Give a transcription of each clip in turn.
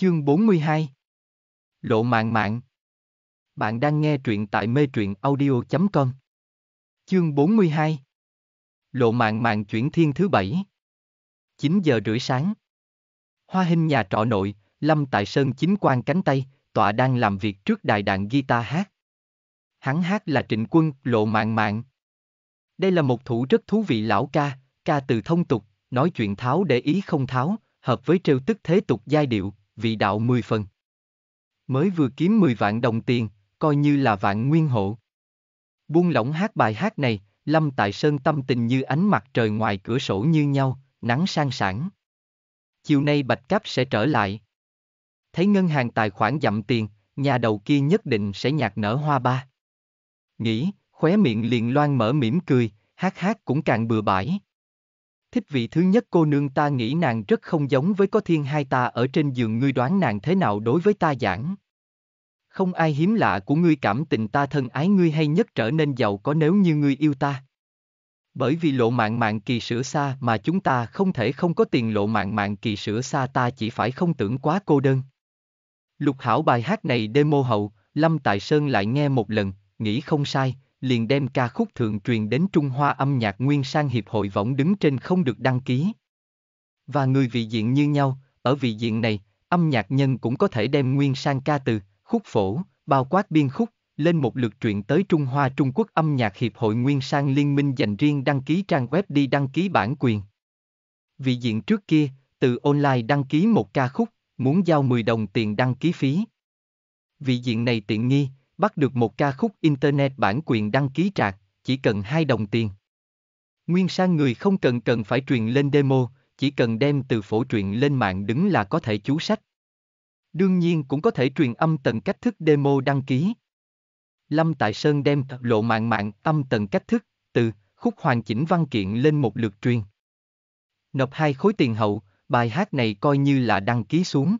Chương 42 Lộ mạng mạng Bạn đang nghe truyện tại mê truyện audio.com Chương 42 Lộ mạng mạng chuyển thiên thứ bảy 9 giờ rưỡi sáng Hoa hình nhà trọ nội, Lâm Tại Sơn chính quan cánh tay, tọa đang làm việc trước đài đàn guitar hát. Hắn hát là trịnh quân, lộ mạng mạng. Đây là một thủ rất thú vị lão ca, ca từ thông tục, nói chuyện tháo để ý không tháo, hợp với trêu tức thế tục giai điệu, vị đạo mười phần. Mới vừa kiếm 10 vạn đồng tiền, coi như là vạn nguyên hộ. Buông lỏng hát bài hát này, Lâm Tại Sơn tâm tình như ánh mặt trời ngoài cửa sổ như nhau, nắng sang sảng. Chiều nay Bạch Cáp sẽ trở lại. Thấy ngân hàng tài khoản dặm tiền, nhà đầu kia nhất định sẽ nhạt nở hoa ba. Nghĩ, khóe miệng liền loan mở mỉm cười, hát hát cũng càng bừa bãi. Thích vị thứ nhất cô nương ta nghĩ nàng rất không giống với có thiên hai ta ở trên giường ngươi đoán nàng thế nào đối với ta giảng. Không ai hiếm lạ của ngươi cảm tình ta thân ái ngươi hay nhất trở nên giàu có nếu như ngươi yêu ta. Bởi vì lộ mạng mạng kỳ sửa xa mà chúng ta không thể không có tiền lộ mạng mạng kỳ sửa xa ta chỉ phải không tưởng quá cô đơn. Lục hảo bài hát này demo hậu, Lâm tài Sơn lại nghe một lần, nghĩ không sai, liền đem ca khúc thượng truyền đến Trung Hoa âm nhạc nguyên sang hiệp hội võng đứng trên không được đăng ký. Và người vị diện như nhau, ở vị diện này, âm nhạc nhân cũng có thể đem nguyên sang ca từ, khúc phổ, bao quát biên khúc, lên một lượt truyện tới Trung Hoa Trung Quốc âm nhạc hiệp hội nguyên sang liên minh dành riêng đăng ký trang web đi đăng ký bản quyền. Vị diện trước kia, từ online đăng ký một ca khúc, muốn giao 10 đồng tiền đăng ký phí. Vị diện này tiện nghi, bắt được một ca khúc Internet bản quyền đăng ký trạc, chỉ cần 2 đồng tiền. Nguyên sang người không cần cần phải truyền lên demo, chỉ cần đem từ phổ truyền lên mạng đứng là có thể chú sách. Đương nhiên cũng có thể truyền âm tần cách thức demo đăng ký. Lâm Tại Sơn đem lộ mạng mạng âm tần cách thức, từ khúc hoàn chỉnh văn kiện lên một lượt truyền. Nộp hai khối tiền hậu, bài hát này coi như là đăng ký xuống.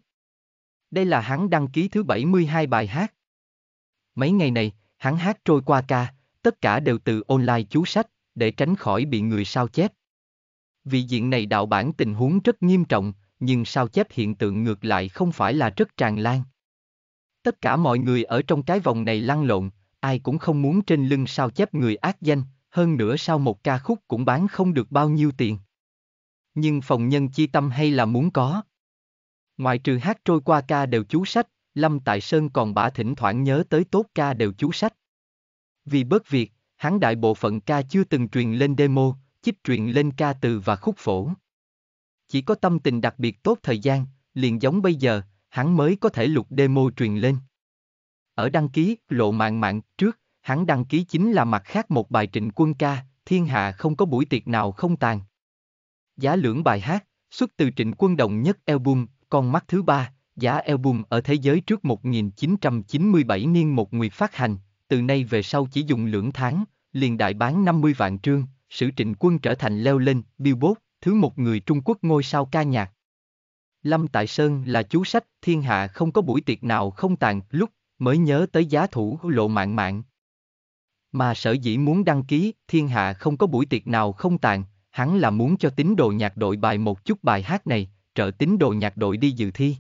Đây là hắn đăng ký thứ 72 bài hát. Mấy ngày này, hắn hát trôi qua ca, tất cả đều từ online chú sách, để tránh khỏi bị người sao chép. Vì diện này đạo bản tình huống rất nghiêm trọng, nhưng sao chép hiện tượng ngược lại không phải là rất tràn lan. Tất cả mọi người ở trong cái vòng này lăn lộn, ai cũng không muốn trên lưng sao chép người ác danh, hơn nữa sau một ca khúc cũng bán không được bao nhiêu tiền. Nhưng phòng nhân chi tâm hay là muốn có. Ngoại trừ hát trôi qua ca đều chú sách, Lâm Tại Sơn còn bả thỉnh thoảng nhớ tới tốt ca đều chú sách. Vì bớt việc, hắn đại bộ phận ca chưa từng truyền lên demo, chích truyền lên ca từ và khúc phổ. Chỉ có tâm tình đặc biệt tốt thời gian, liền giống bây giờ, hắn mới có thể lục demo truyền lên. Ở đăng ký, lộ mạng mạng, trước, hắn đăng ký chính là mặt khác một bài trịnh quân ca, thiên hạ không có buổi tiệc nào không tàn. Giá lưỡng bài hát, xuất từ trịnh quân đồng nhất album, con mắt thứ ba, giá album ở thế giới trước 1997 niên một nguyệt phát hành, từ nay về sau chỉ dùng lưỡng tháng, liền đại bán 50 vạn trương, sử trịnh quân trở thành leo lên, billboard, thứ một người Trung Quốc ngôi sao ca nhạc. Lâm Tại Sơn là chú sách, thiên hạ không có buổi tiệc nào không tàn, lúc mới nhớ tới giá thủ lộ mạng mạng. Mà sở dĩ muốn đăng ký, thiên hạ không có buổi tiệc nào không tàn, hắn là muốn cho tín đồ nhạc đội bài một chút bài hát này, trợ tín đồ nhạc đội đi dự thi.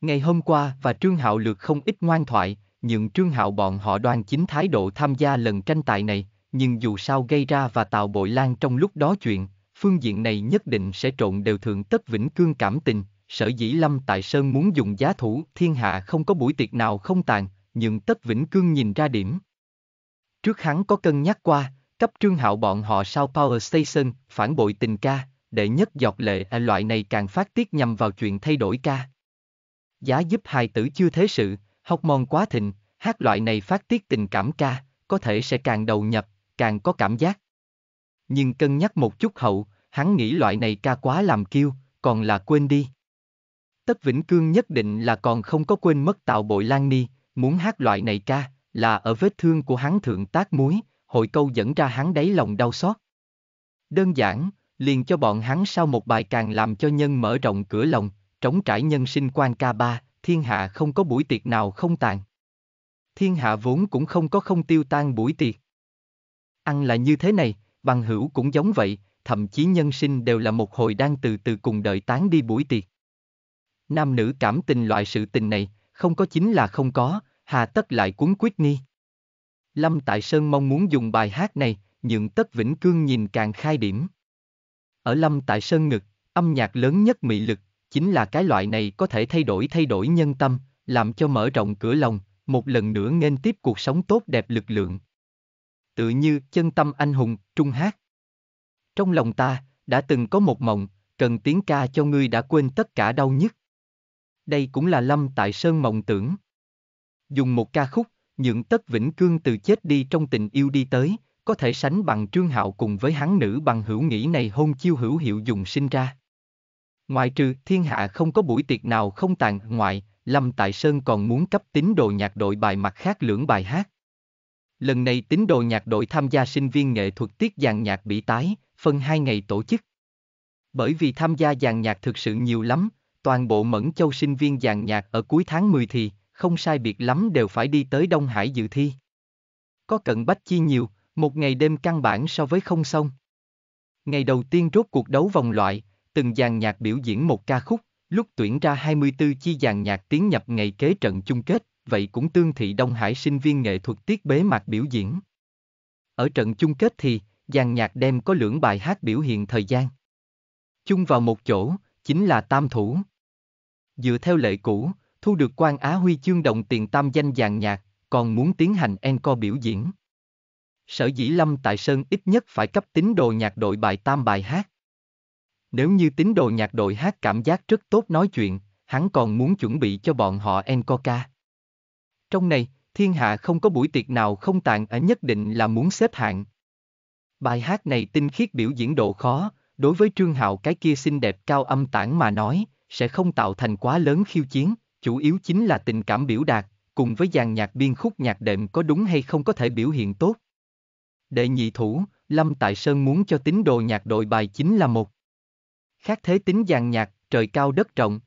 Ngày hôm qua và Trương Hạo lược không ít ngoan thoại, nhưng Trương Hạo bọn họ đoan chính thái độ tham gia lần tranh tài này, nhưng dù sao gây ra và tạo bội lan trong lúc đó chuyện, phương diện này nhất định sẽ trộn đều thượng tất vĩnh cương cảm tình, sở dĩ Lâm Tại Sơn muốn dùng giá thủ thiên hạ không có buổi tiệc nào không tàn, nhưng tất vĩnh cương nhìn ra điểm. Trước hắn có cân nhắc qua, cấp trương hạo bọn họ sau Power Station, phản bội tình ca, để nhất giọt lệ à, loại này càng phát tiết nhằm vào chuyện thay đổi ca. Giá giúp hài tử chưa thế sự, học mòn quá thịnh, hát loại này phát tiết tình cảm ca, có thể sẽ càng đầu nhập, càng có cảm giác. Nhưng cân nhắc một chút hậu, hắn nghĩ loại này ca quá làm kiêu, còn là quên đi. Tất Vĩnh Cương nhất định là còn không có quên mất tạo bội Lan Ni, muốn hát loại này ca, là ở vết thương của hắn thượng tác muối, hội câu dẫn ra hắn đáy lòng đau xót. Đơn giản, liền cho bọn hắn sau một bài càng làm cho nhân mở rộng cửa lòng, trống trải nhân sinh quan ca ba, thiên hạ không có buổi tiệc nào không tàn. Thiên hạ vốn cũng không có không tiêu tan buổi tiệc. Ăn là như thế này, bằng hữu cũng giống vậy, thậm chí nhân sinh đều là một hồi đang từ từ cùng đợi tán đi buổi tiệc. Nam nữ cảm tình loại sự tình này, không có chính là không có, hà tất lại cuốn quyết nghi. Lâm Tại Sơn mong muốn dùng bài hát này, nhưng tất Vĩnh Cương nhìn càng khai điểm. Ở Lâm Tại Sơn ngực, âm nhạc lớn nhất mị lực chính là cái loại này có thể thay đổi thay đổi nhân tâm, làm cho mở rộng cửa lòng, một lần nữa nên tiếp cuộc sống tốt đẹp lực lượng. Tự như chân tâm anh hùng, trung hát. Trong lòng ta, đã từng có một mộng, cần tiếng ca cho ngươi đã quên tất cả đau nhức. Đây cũng là lâm tại sơn mộng tưởng. Dùng một ca khúc, những tất vĩnh cương từ chết đi trong tình yêu đi tới, có thể sánh bằng trương hạo cùng với hắn nữ bằng hữu nghĩ này hôn chiêu hữu hiệu dùng sinh ra. Ngoại trừ thiên hạ không có buổi tiệc nào không tàn ngoại, Lâm Tại Sơn còn muốn cấp tín đồ nhạc đội bài mặt khác lưỡng bài hát. Lần này tín đồ nhạc đội tham gia sinh viên nghệ thuật tiết dàn nhạc bị tái, phân hai ngày tổ chức. Bởi vì tham gia dàn nhạc thực sự nhiều lắm, toàn bộ Mẫn Châu sinh viên dàn nhạc ở cuối tháng 10 thì, không sai biệt lắm đều phải đi tới Đông Hải dự thi. Có cận bách chi nhiều, một ngày đêm căn bản so với không xong. Ngày đầu tiên rốt cuộc đấu vòng loại, từng dàn nhạc biểu diễn một ca khúc, lúc tuyển ra 24 chi dàn nhạc tiếng nhập ngày kế trận chung kết, vậy cũng tương thị Đông Hải sinh viên nghệ thuật tiết bế mạc biểu diễn. Ở trận chung kết thì, dàn nhạc đem có lưỡng bài hát biểu hiện thời gian. Chung vào một chỗ, chính là tam thủ. Dựa theo lệ cũ, thu được quan Á Huy chương đồng tiền tam danh dàn nhạc, còn muốn tiến hành encore biểu diễn. Sở dĩ Lâm Tại Sơn ít nhất phải cấp tín đồ nhạc đội bài tam bài hát. Nếu như tín đồ nhạc đội hát cảm giác rất tốt nói chuyện, hắn còn muốn chuẩn bị cho bọn họ encore ca. Trong này, thiên hạ không có buổi tiệc nào không tàn ở nhất định là muốn xếp hạng. Bài hát này tinh khiết biểu diễn độ khó, đối với Trương Hạo cái kia xinh đẹp cao âm tản mà nói, sẽ không tạo thành quá lớn khiêu chiến, chủ yếu chính là tình cảm biểu đạt, cùng với dàn nhạc biên khúc nhạc đệm có đúng hay không có thể biểu hiện tốt. Đệ nhị thủ, Lâm Tại Sơn muốn cho tín đồ nhạc đội bài chính là một khác thế tính dàn nhạc, trời cao đất rộng.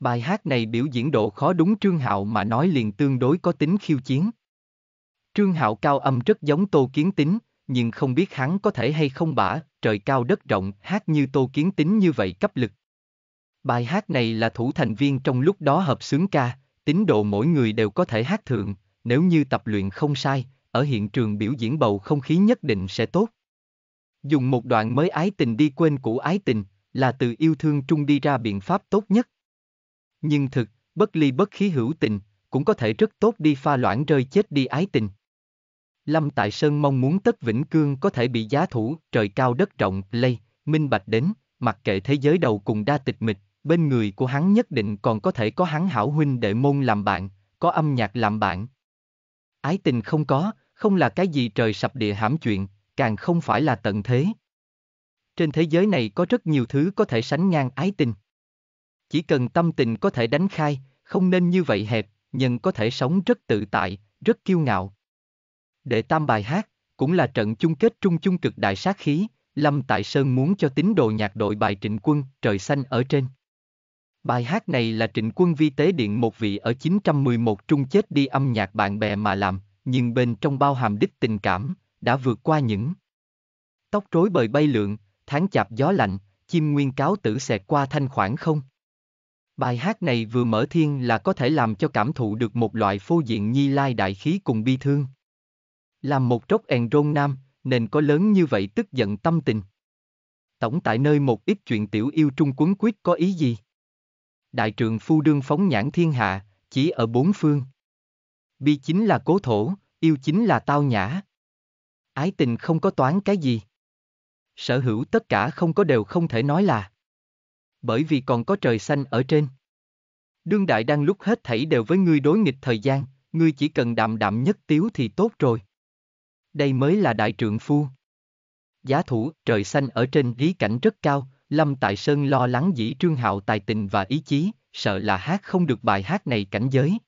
Bài hát này biểu diễn độ khó đúng Trương Hạo mà nói liền tương đối có tính khiêu chiến. Trương Hạo cao âm rất giống Tô Kiến Tính, nhưng không biết hắn có thể hay không bả, trời cao đất rộng, hát như Tô Kiến Tính như vậy cấp lực. Bài hát này là thủ thành viên trong lúc đó hợp xướng ca, tính độ mỗi người đều có thể hát thượng, nếu như tập luyện không sai, ở hiện trường biểu diễn bầu không khí nhất định sẽ tốt. Dùng một đoạn mới ái tình đi quên cũ ái tình, là từ yêu thương trung đi ra biện pháp tốt nhất. Nhưng thực, bất ly bất khí hữu tình, cũng có thể rất tốt đi pha loãng rơi chết đi ái tình. Lâm Tại Sơn mong muốn Tất Vĩnh Cương có thể bị giá thủ, trời cao đất rộng, lây, minh bạch đến, mặc kệ thế giới đầu cùng đa tịch mịch, bên người của hắn nhất định còn có thể có hắn hảo huynh đệ môn làm bạn, có âm nhạc làm bạn. Ái tình không có, không là cái gì trời sập địa hãm chuyện, càng không phải là tận thế, trên thế giới này có rất nhiều thứ có thể sánh ngang ái tình. Chỉ cần tâm tình có thể đánh khai, không nên như vậy hẹp, nhưng có thể sống rất tự tại, rất kiêu ngạo. Đệ tam bài hát, cũng là trận chung kết trung chung cực đại sát khí, Lâm Tại Sơn muốn cho tín đồ nhạc đội bài Trịnh Quân, Trời Xanh ở trên. Bài hát này là Trịnh Quân vi tế điện một vị ở 911 trung chết đi âm nhạc bạn bè mà làm, nhưng bên trong bao hàm đích tình cảm, đã vượt qua những tóc rối bời bay lượn, tháng chạp gió lạnh, chim nguyên cáo tử xẹt qua thanh khoản không? Bài hát này vừa mở thiên là có thể làm cho cảm thụ được một loại phô diện nhi lai đại khí cùng bi thương. Làm một trốc èn rôn nam, nên có lớn như vậy tức giận tâm tình. Tổng tại nơi một ít chuyện tiểu yêu trung quấn quyết có ý gì? Đại trường phu đương phóng nhãn thiên hạ, chỉ ở bốn phương. Bi chính là cố thổ, yêu chính là tao nhã. Ái tình không có toán cái gì sở hữu tất cả không có đều không thể nói là. Bởi vì còn có trời xanh ở trên. Đương đại đang lúc hết thảy đều với ngươi đối nghịch thời gian, ngươi chỉ cần đạm đạm nhất tiếu thì tốt rồi. Đây mới là đại trượng phu. Giá thủ, trời xanh ở trên lý cảnh rất cao, Lâm Tại Sơn lo lắng dĩ trương hạo tài tình và ý chí, sợ là hát không được bài hát này cảnh giới.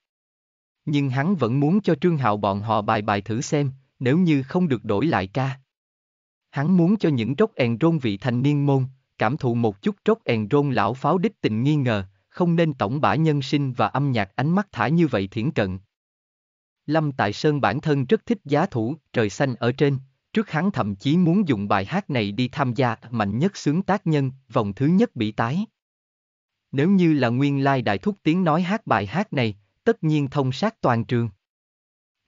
Nhưng hắn vẫn muốn cho trương hạo bọn họ bài bài thử xem, nếu như không được đổi lại ca, Hắn muốn cho những rốt èn rôn vị thành niên môn, cảm thụ một chút rốt èn rôn lão pháo đích tình nghi ngờ, không nên tổng bả nhân sinh và âm nhạc ánh mắt thả như vậy thiển cận. Lâm Tại Sơn bản thân rất thích giá thủ, trời xanh ở trên, trước hắn thậm chí muốn dùng bài hát này đi tham gia mạnh nhất sướng tác nhân, vòng thứ nhất bị tái. Nếu như là nguyên lai đại thúc tiếng nói hát bài hát này, tất nhiên thông sát toàn trường.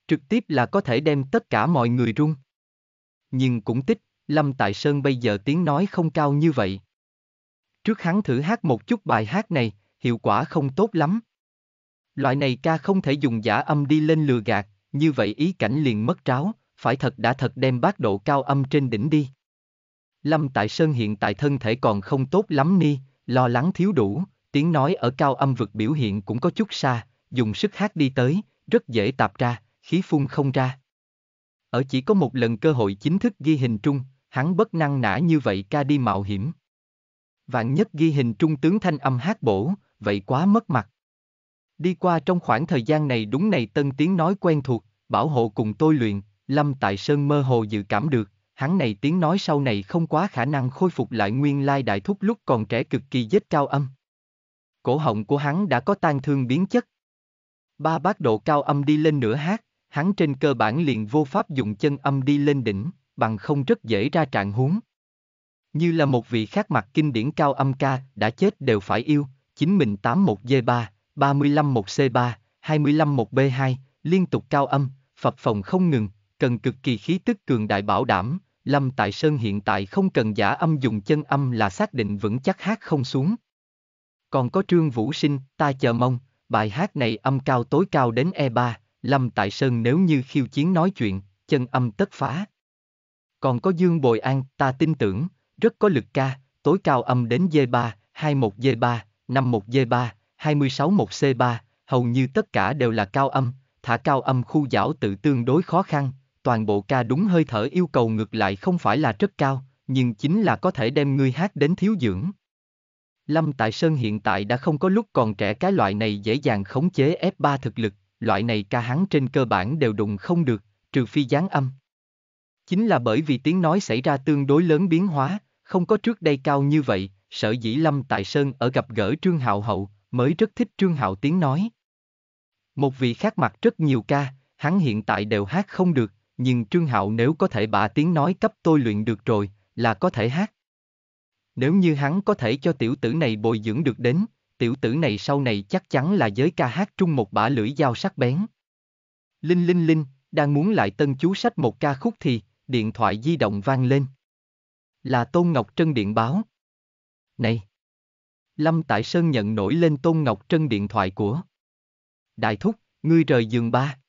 Trực tiếp là có thể đem tất cả mọi người rung. Nhưng cũng tích Lâm Tại Sơn bây giờ tiếng nói không cao như vậy. Trước hắn thử hát một chút bài hát này, hiệu quả không tốt lắm. Loại này ca không thể dùng giả âm đi lên lừa gạt, như vậy ý cảnh liền mất tráo, phải thật đã thật đem bác độ cao âm trên đỉnh đi. Lâm Tại Sơn hiện tại thân thể còn không tốt lắm ni, lo lắng thiếu đủ, tiếng nói ở cao âm vực biểu hiện cũng có chút xa, dùng sức hát đi tới, rất dễ tạp ra, khí phun không ra. Ở chỉ có một lần cơ hội chính thức ghi hình trung, hắn bất năng nã như vậy ca đi mạo hiểm. Vạn nhất ghi hình trung tướng thanh âm hát bổ, vậy quá mất mặt. Đi qua trong khoảng thời gian này đúng này tân tiếng nói quen thuộc, bảo hộ cùng tôi luyện, lâm tại sơn mơ hồ dự cảm được, hắn này tiếng nói sau này không quá khả năng khôi phục lại nguyên lai đại thúc lúc còn trẻ cực kỳ dết cao âm. Cổ họng của hắn đã có tan thương biến chất. Ba bác độ cao âm đi lên nửa hát, hắn trên cơ bản liền vô pháp dùng chân âm đi lên đỉnh bằng không rất dễ ra trạng huống. Như là một vị khác mặt kinh điển cao âm ca, đã chết đều phải yêu, chính mình 9081G3, 351C3, 251B2, liên tục cao âm, phập phòng không ngừng, cần cực kỳ khí tức cường đại bảo đảm, Lâm Tại Sơn hiện tại không cần giả âm dùng chân âm là xác định vững chắc hát không xuống. Còn có Trương Vũ Sinh, ta chờ mong, bài hát này âm cao tối cao đến E3, Lâm Tại Sơn nếu như khiêu chiến nói chuyện, chân âm tất phá. Còn có Dương Bồi An, ta tin tưởng, rất có lực ca, tối cao âm đến D3, 21 D3, 51 D3, 26 1 C3, hầu như tất cả đều là cao âm, thả cao âm khu giảo tự tương đối khó khăn, toàn bộ ca đúng hơi thở yêu cầu ngược lại không phải là rất cao, nhưng chính là có thể đem ngươi hát đến thiếu dưỡng. Lâm Tại Sơn hiện tại đã không có lúc còn trẻ cái loại này dễ dàng khống chế F3 thực lực, loại này ca hắn trên cơ bản đều đụng không được, trừ phi gián âm. Chính là bởi vì tiếng nói xảy ra tương đối lớn biến hóa, không có trước đây cao như vậy, sở dĩ Lâm Tại Sơn ở gặp gỡ Trương Hạo hậu, mới rất thích Trương Hạo tiếng nói. Một vị khác mặt rất nhiều ca, hắn hiện tại đều hát không được, nhưng Trương Hạo nếu có thể bả tiếng nói cấp tôi luyện được rồi, là có thể hát. Nếu như hắn có thể cho tiểu tử này bồi dưỡng được đến, tiểu tử này sau này chắc chắn là giới ca hát trung một bả lưỡi dao sắc bén. Linh Linh Linh, đang muốn lại tân chú sách một ca khúc thì, điện thoại di động vang lên. Là Tôn Ngọc Trân điện báo. Này! Lâm Tại Sơn nhận nổi lên Tôn Ngọc Trân điện thoại của. Đại thúc, ngươi rời giường ba.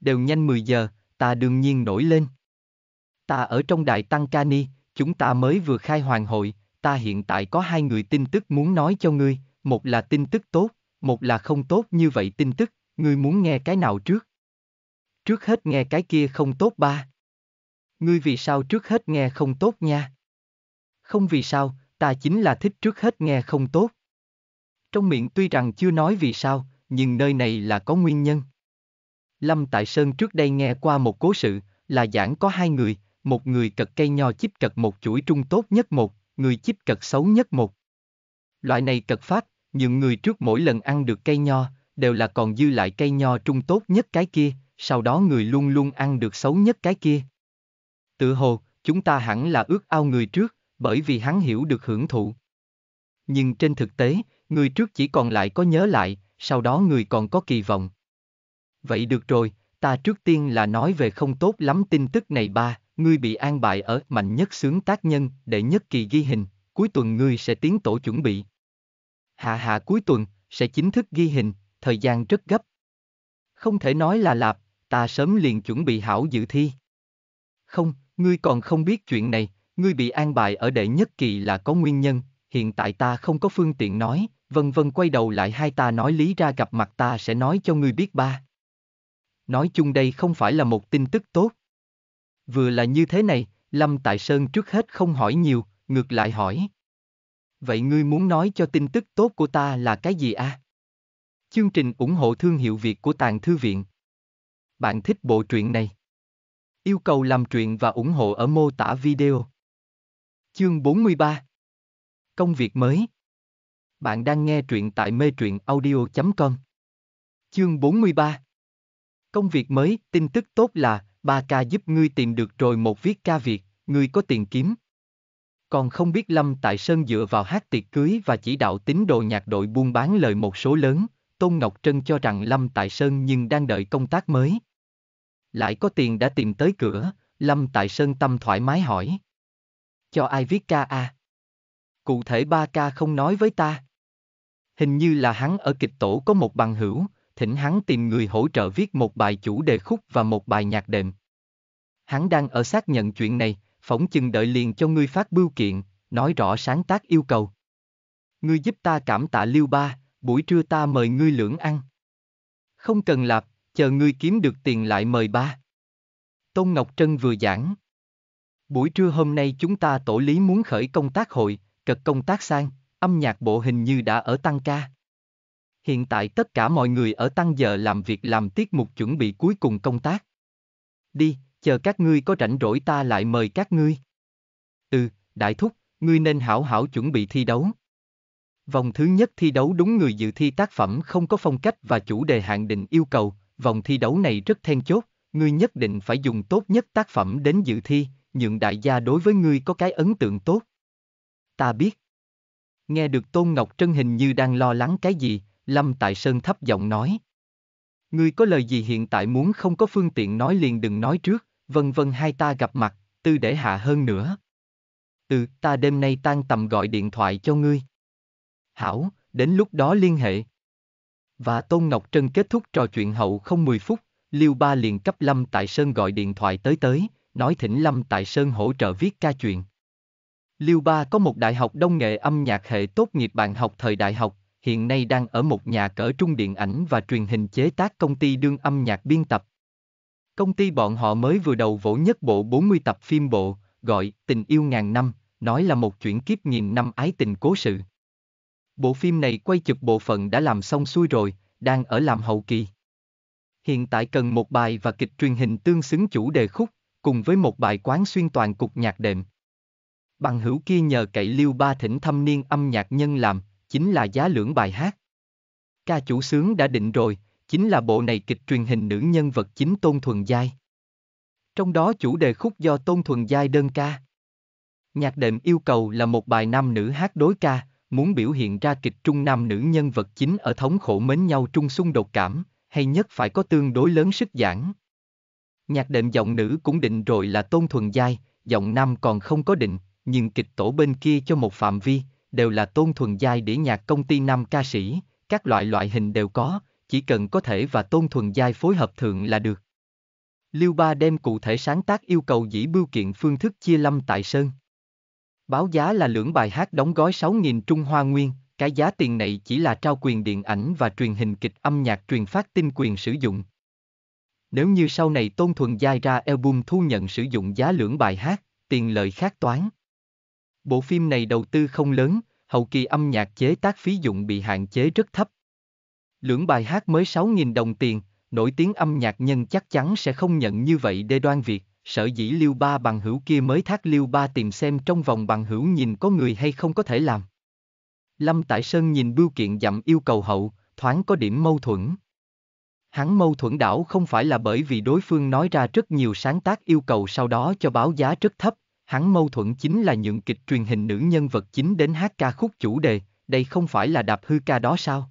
Đều nhanh 10 giờ, ta đương nhiên nổi lên. Ta ở trong Đại Tăng Ca Ni, chúng ta mới vừa khai hoàng hội, ta hiện tại có hai người tin tức muốn nói cho ngươi, một là tin tức tốt, một là không tốt như vậy tin tức, ngươi muốn nghe cái nào trước? Trước hết nghe cái kia không tốt ba ngươi vì sao trước hết nghe không tốt nha? Không vì sao, ta chính là thích trước hết nghe không tốt. Trong miệng tuy rằng chưa nói vì sao, nhưng nơi này là có nguyên nhân. Lâm Tại Sơn trước đây nghe qua một cố sự, là giảng có hai người, một người cật cây nho chích cật một chuỗi trung tốt nhất một, người chích cật xấu nhất một. Loại này cật phát, những người trước mỗi lần ăn được cây nho, đều là còn dư lại cây nho trung tốt nhất cái kia, sau đó người luôn luôn ăn được xấu nhất cái kia. Tự hồ, chúng ta hẳn là ước ao người trước, bởi vì hắn hiểu được hưởng thụ. Nhưng trên thực tế, người trước chỉ còn lại có nhớ lại, sau đó người còn có kỳ vọng. Vậy được rồi, ta trước tiên là nói về không tốt lắm tin tức này ba, ngươi bị an bài ở mạnh nhất sướng tác nhân, để nhất kỳ ghi hình, cuối tuần ngươi sẽ tiến tổ chuẩn bị. Hạ hạ cuối tuần, sẽ chính thức ghi hình, thời gian rất gấp. Không thể nói là lạp, ta sớm liền chuẩn bị hảo dự thi. Không, Ngươi còn không biết chuyện này, ngươi bị an bài ở đệ nhất kỳ là có nguyên nhân, hiện tại ta không có phương tiện nói, vân vân quay đầu lại hai ta nói lý ra gặp mặt ta sẽ nói cho ngươi biết ba. Nói chung đây không phải là một tin tức tốt. Vừa là như thế này, Lâm Tại Sơn trước hết không hỏi nhiều, ngược lại hỏi. Vậy ngươi muốn nói cho tin tức tốt của ta là cái gì a? À? Chương trình ủng hộ thương hiệu Việt của Tàng Thư Viện. Bạn thích bộ truyện này? Yêu cầu làm truyện và ủng hộ ở mô tả video. Chương 43 Công việc mới Bạn đang nghe truyện tại mê truyện audio.com Chương 43 Công việc mới, tin tức tốt là, ba ca giúp ngươi tìm được rồi một viết ca việc, ngươi có tiền kiếm. Còn không biết Lâm Tại Sơn dựa vào hát tiệc cưới và chỉ đạo tín đồ nhạc đội buôn bán lời một số lớn, Tôn Ngọc Trân cho rằng Lâm Tại Sơn nhưng đang đợi công tác mới lại có tiền đã tìm tới cửa, Lâm Tại Sơn tâm thoải mái hỏi. Cho ai viết ca a, à? Cụ thể ba ca không nói với ta. Hình như là hắn ở kịch tổ có một bằng hữu, thỉnh hắn tìm người hỗ trợ viết một bài chủ đề khúc và một bài nhạc đệm. Hắn đang ở xác nhận chuyện này, phỏng chừng đợi liền cho ngươi phát bưu kiện, nói rõ sáng tác yêu cầu. Ngươi giúp ta cảm tạ liêu ba, buổi trưa ta mời ngươi lưỡng ăn. Không cần lạp, chờ ngươi kiếm được tiền lại mời ba. Tôn Ngọc Trân vừa giảng. Buổi trưa hôm nay chúng ta tổ lý muốn khởi công tác hội, cật công tác sang, âm nhạc bộ hình như đã ở tăng ca. Hiện tại tất cả mọi người ở tăng giờ làm việc làm tiết mục chuẩn bị cuối cùng công tác. Đi, chờ các ngươi có rảnh rỗi ta lại mời các ngươi. Ừ, đại thúc, ngươi nên hảo hảo chuẩn bị thi đấu. Vòng thứ nhất thi đấu đúng người dự thi tác phẩm không có phong cách và chủ đề hạn định yêu cầu, vòng thi đấu này rất then chốt, ngươi nhất định phải dùng tốt nhất tác phẩm đến dự thi, nhượng đại gia đối với ngươi có cái ấn tượng tốt. Ta biết. Nghe được Tôn Ngọc Trân hình như đang lo lắng cái gì, Lâm Tại Sơn thấp giọng nói. Ngươi có lời gì hiện tại muốn không có phương tiện nói liền đừng nói trước, vân vân hai ta gặp mặt, tư để hạ hơn nữa. Từ ta đêm nay tan tầm gọi điện thoại cho ngươi. Hảo, đến lúc đó liên hệ. Và Tôn Ngọc Trân kết thúc trò chuyện hậu không 10 phút, Liêu Ba liền cấp Lâm Tại Sơn gọi điện thoại tới tới, nói thỉnh Lâm Tại Sơn hỗ trợ viết ca chuyện. Liêu Ba có một đại học đông nghệ âm nhạc hệ tốt nghiệp bạn học thời đại học, hiện nay đang ở một nhà cỡ trung điện ảnh và truyền hình chế tác công ty đương âm nhạc biên tập. Công ty bọn họ mới vừa đầu vỗ nhất bộ 40 tập phim bộ, gọi Tình yêu ngàn năm, nói là một chuyển kiếp nghìn năm ái tình cố sự. Bộ phim này quay chụp bộ phận đã làm xong xuôi rồi, đang ở làm hậu kỳ. Hiện tại cần một bài và kịch truyền hình tương xứng chủ đề khúc, cùng với một bài quán xuyên toàn cục nhạc đệm. Bằng hữu kia nhờ cậy lưu Ba Thỉnh thâm niên âm nhạc nhân làm, chính là giá lưỡng bài hát. Ca chủ sướng đã định rồi, chính là bộ này kịch truyền hình nữ nhân vật chính Tôn Thuần Giai. Trong đó chủ đề khúc do Tôn Thuần Giai đơn ca. Nhạc đệm yêu cầu là một bài nam nữ hát đối ca, muốn biểu hiện ra kịch trung nam nữ nhân vật chính ở thống khổ mến nhau trung xung đột cảm, hay nhất phải có tương đối lớn sức giảng. Nhạc đệm giọng nữ cũng định rồi là tôn thuần giai, giọng nam còn không có định, nhưng kịch tổ bên kia cho một phạm vi, đều là tôn thuần giai để nhạc công ty nam ca sĩ, các loại loại hình đều có, chỉ cần có thể và tôn thuần giai phối hợp thượng là được. Lưu Ba đem cụ thể sáng tác yêu cầu dĩ bưu kiện phương thức chia lâm tại Sơn. Báo giá là lưỡng bài hát đóng gói 6.000 Trung Hoa Nguyên, cái giá tiền này chỉ là trao quyền điện ảnh và truyền hình kịch âm nhạc truyền phát tin quyền sử dụng. Nếu như sau này Tôn Thuần Giai ra album thu nhận sử dụng giá lưỡng bài hát, tiền lợi khác toán. Bộ phim này đầu tư không lớn, hậu kỳ âm nhạc chế tác phí dụng bị hạn chế rất thấp. Lưỡng bài hát mới 6.000 đồng tiền, nổi tiếng âm nhạc nhân chắc chắn sẽ không nhận như vậy để đoan việc sở dĩ lưu Ba bằng hữu kia mới thác lưu Ba tìm xem trong vòng bằng hữu nhìn có người hay không có thể làm. Lâm Tại Sơn nhìn bưu kiện dặm yêu cầu hậu, thoáng có điểm mâu thuẫn. Hắn mâu thuẫn đảo không phải là bởi vì đối phương nói ra rất nhiều sáng tác yêu cầu sau đó cho báo giá rất thấp, hắn mâu thuẫn chính là những kịch truyền hình nữ nhân vật chính đến hát ca khúc chủ đề, đây không phải là đạp hư ca đó sao?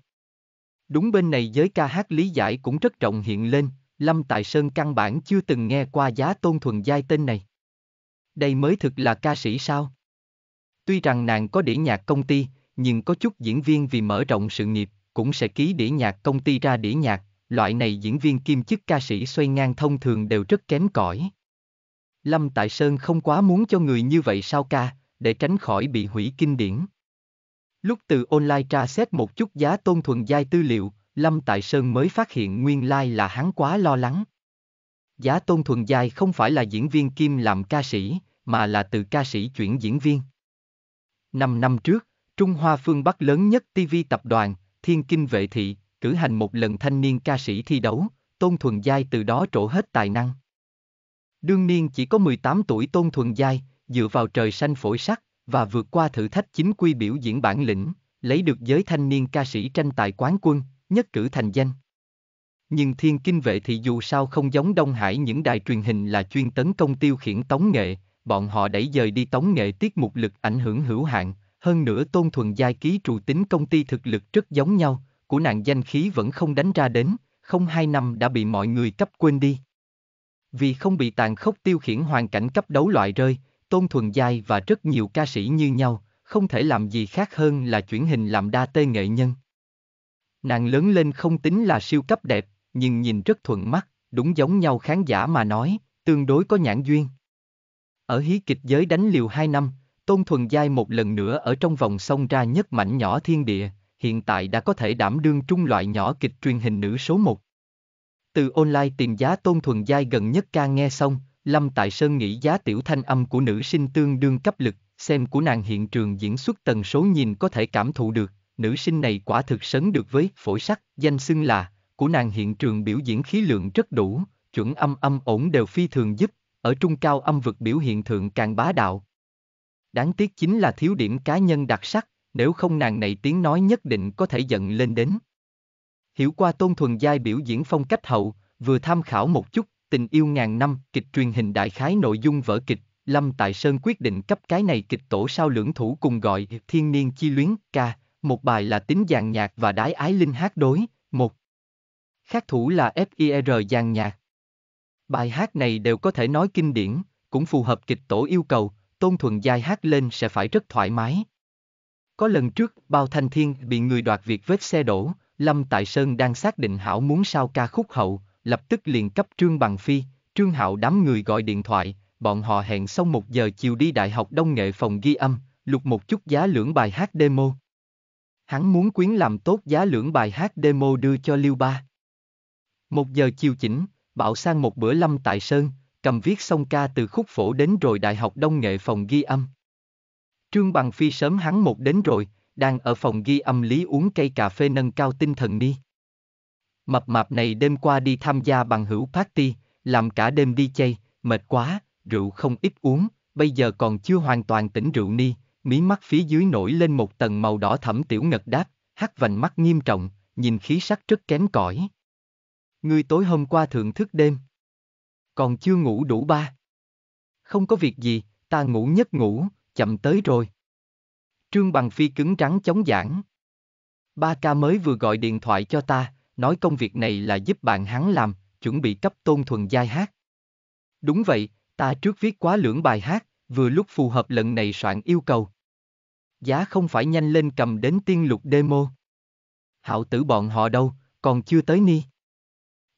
Đúng bên này giới ca hát lý giải cũng rất trọng hiện lên, Lâm Tại Sơn căn bản chưa từng nghe qua giá tôn thuần giai tên này. Đây mới thực là ca sĩ sao? Tuy rằng nàng có đĩa nhạc công ty, nhưng có chút diễn viên vì mở rộng sự nghiệp, cũng sẽ ký đĩa nhạc công ty ra đĩa nhạc, loại này diễn viên kim chức ca sĩ xoay ngang thông thường đều rất kém cỏi. Lâm Tại Sơn không quá muốn cho người như vậy sao ca, để tránh khỏi bị hủy kinh điển. Lúc từ online tra xét một chút giá tôn thuần giai tư liệu, Lâm Tại Sơn mới phát hiện nguyên lai là hắn quá lo lắng. Giá Tôn Thuần Giai không phải là diễn viên kim làm ca sĩ, mà là từ ca sĩ chuyển diễn viên. Năm năm trước, Trung Hoa phương Bắc lớn nhất TV tập đoàn, Thiên Kinh Vệ Thị, cử hành một lần thanh niên ca sĩ thi đấu, Tôn Thuần Giai từ đó trổ hết tài năng. Đương niên chỉ có 18 tuổi Tôn Thuần Giai, dựa vào trời xanh phổi sắc, và vượt qua thử thách chính quy biểu diễn bản lĩnh, lấy được giới thanh niên ca sĩ tranh tài quán quân, nhất cử thành danh. Nhưng thiên kinh vệ thì dù sao không giống Đông Hải những đài truyền hình là chuyên tấn công tiêu khiển tống nghệ, bọn họ đẩy dời đi tống nghệ tiết mục lực ảnh hưởng hữu hạn, hơn nữa tôn thuần giai ký trụ tính công ty thực lực rất giống nhau, của nàng danh khí vẫn không đánh ra đến, không hai năm đã bị mọi người cấp quên đi. Vì không bị tàn khốc tiêu khiển hoàn cảnh cấp đấu loại rơi, tôn thuần giai và rất nhiều ca sĩ như nhau, không thể làm gì khác hơn là chuyển hình làm đa tê nghệ nhân. Nàng lớn lên không tính là siêu cấp đẹp, nhưng nhìn rất thuận mắt, đúng giống nhau khán giả mà nói, tương đối có nhãn duyên. Ở hí kịch giới đánh liều hai năm, Tôn Thuần Giai một lần nữa ở trong vòng sông ra nhất mảnh nhỏ thiên địa, hiện tại đã có thể đảm đương trung loại nhỏ kịch truyền hình nữ số một. Từ online tìm giá Tôn Thuần Giai gần nhất ca nghe xong, Lâm Tại Sơn nghĩ giá tiểu thanh âm của nữ sinh tương đương cấp lực, xem của nàng hiện trường diễn xuất tần số nhìn có thể cảm thụ được, nữ sinh này quả thực sấn được với phổi sắc, danh xưng là, của nàng hiện trường biểu diễn khí lượng rất đủ, chuẩn âm âm ổn đều phi thường giúp, ở trung cao âm vực biểu hiện thượng càng bá đạo. Đáng tiếc chính là thiếu điểm cá nhân đặc sắc, nếu không nàng này tiếng nói nhất định có thể giận lên đến. Hiểu qua tôn thuần giai biểu diễn phong cách hậu, vừa tham khảo một chút, tình yêu ngàn năm, kịch truyền hình đại khái nội dung vở kịch, Lâm Tại Sơn quyết định cấp cái này kịch tổ sao lưỡng thủ cùng gọi Thiên Niên Chi Luyến, ca, một bài là tính dàn nhạc và đái ái linh hát đối, một khác thủ là F R dàn nhạc. Bài hát này đều có thể nói kinh điển, cũng phù hợp kịch tổ yêu cầu, tôn thuần giai hát lên sẽ phải rất thoải mái. Có lần trước, Bao Thanh Thiên bị người đoạt việc vết xe đổ, Lâm Tại Sơn đang xác định Hảo muốn sao ca khúc hậu, lập tức liền cấp Trương Bằng Phi, Trương Hạo đám người gọi điện thoại, bọn họ hẹn xong một giờ chiều đi Đại học Đông Nghệ phòng ghi âm, lục một chút giá lưỡng bài hát demo. Hắn muốn quyến làm tốt giá lưỡng bài hát demo đưa cho Lưu Ba. Một giờ chiều chỉnh, Bảo sang một bữa lâm tại Sơn, cầm viết xong ca từ khúc phổ đến rồi Đại học Đông Nghệ phòng ghi âm. Trương Bằng Phi sớm hắn một đến rồi, đang ở phòng ghi âm lý uống cây cà phê nâng cao tinh thần đi. Mập mạp này đêm qua đi tham gia bằng hữu party, làm cả đêm đi chay, mệt quá, rượu không ít uống, bây giờ còn chưa hoàn toàn tỉnh rượu ni, mí mắt phía dưới nổi lên một tầng màu đỏ thẫm tiểu ngật đáp, hắt vành mắt nghiêm trọng, nhìn khí sắc rất kém cỏi. Ngươi tối hôm qua thường thức đêm. Còn chưa ngủ đủ ba. Không có việc gì, ta ngủ nhất ngủ, chậm tới rồi. Trương Bằng Phi cứng rắn chống giảng. Ba ca mới vừa gọi điện thoại cho ta, nói công việc này là giúp bạn hắn làm, chuẩn bị cấp tôn thuần giai hát. Đúng vậy, ta trước viết quá lưỡng bài hát, vừa lúc phù hợp lần này soạn yêu cầu giá không phải nhanh lên cầm đến tiên lục demo. Hạo tử bọn họ đâu, còn chưa tới ni.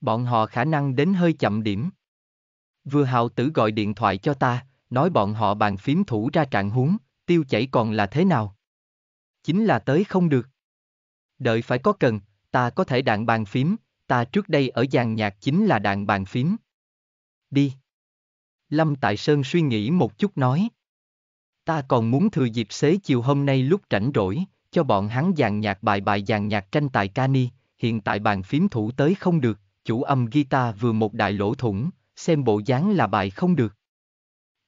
Bọn họ khả năng đến hơi chậm điểm. Vừa hạo tử gọi điện thoại cho ta, nói bọn họ bàn phím thủ ra trạng huống, tiêu chảy còn là thế nào. Chính là tới không được. Đợi phải có cần, ta có thể đạn bàn phím, ta trước đây ở dàn nhạc chính là đạn bàn phím. Đi. Lâm Tại Sơn suy nghĩ một chút nói. Ta còn muốn thừa dịp xế chiều hôm nay lúc rảnh rỗi, cho bọn hắn dàn nhạc bài bài dàn nhạc tranh tài Kani. hiện tại bàn phím thủ tới không được, chủ âm guitar vừa một đại lỗ thủng, xem bộ dáng là bài không được.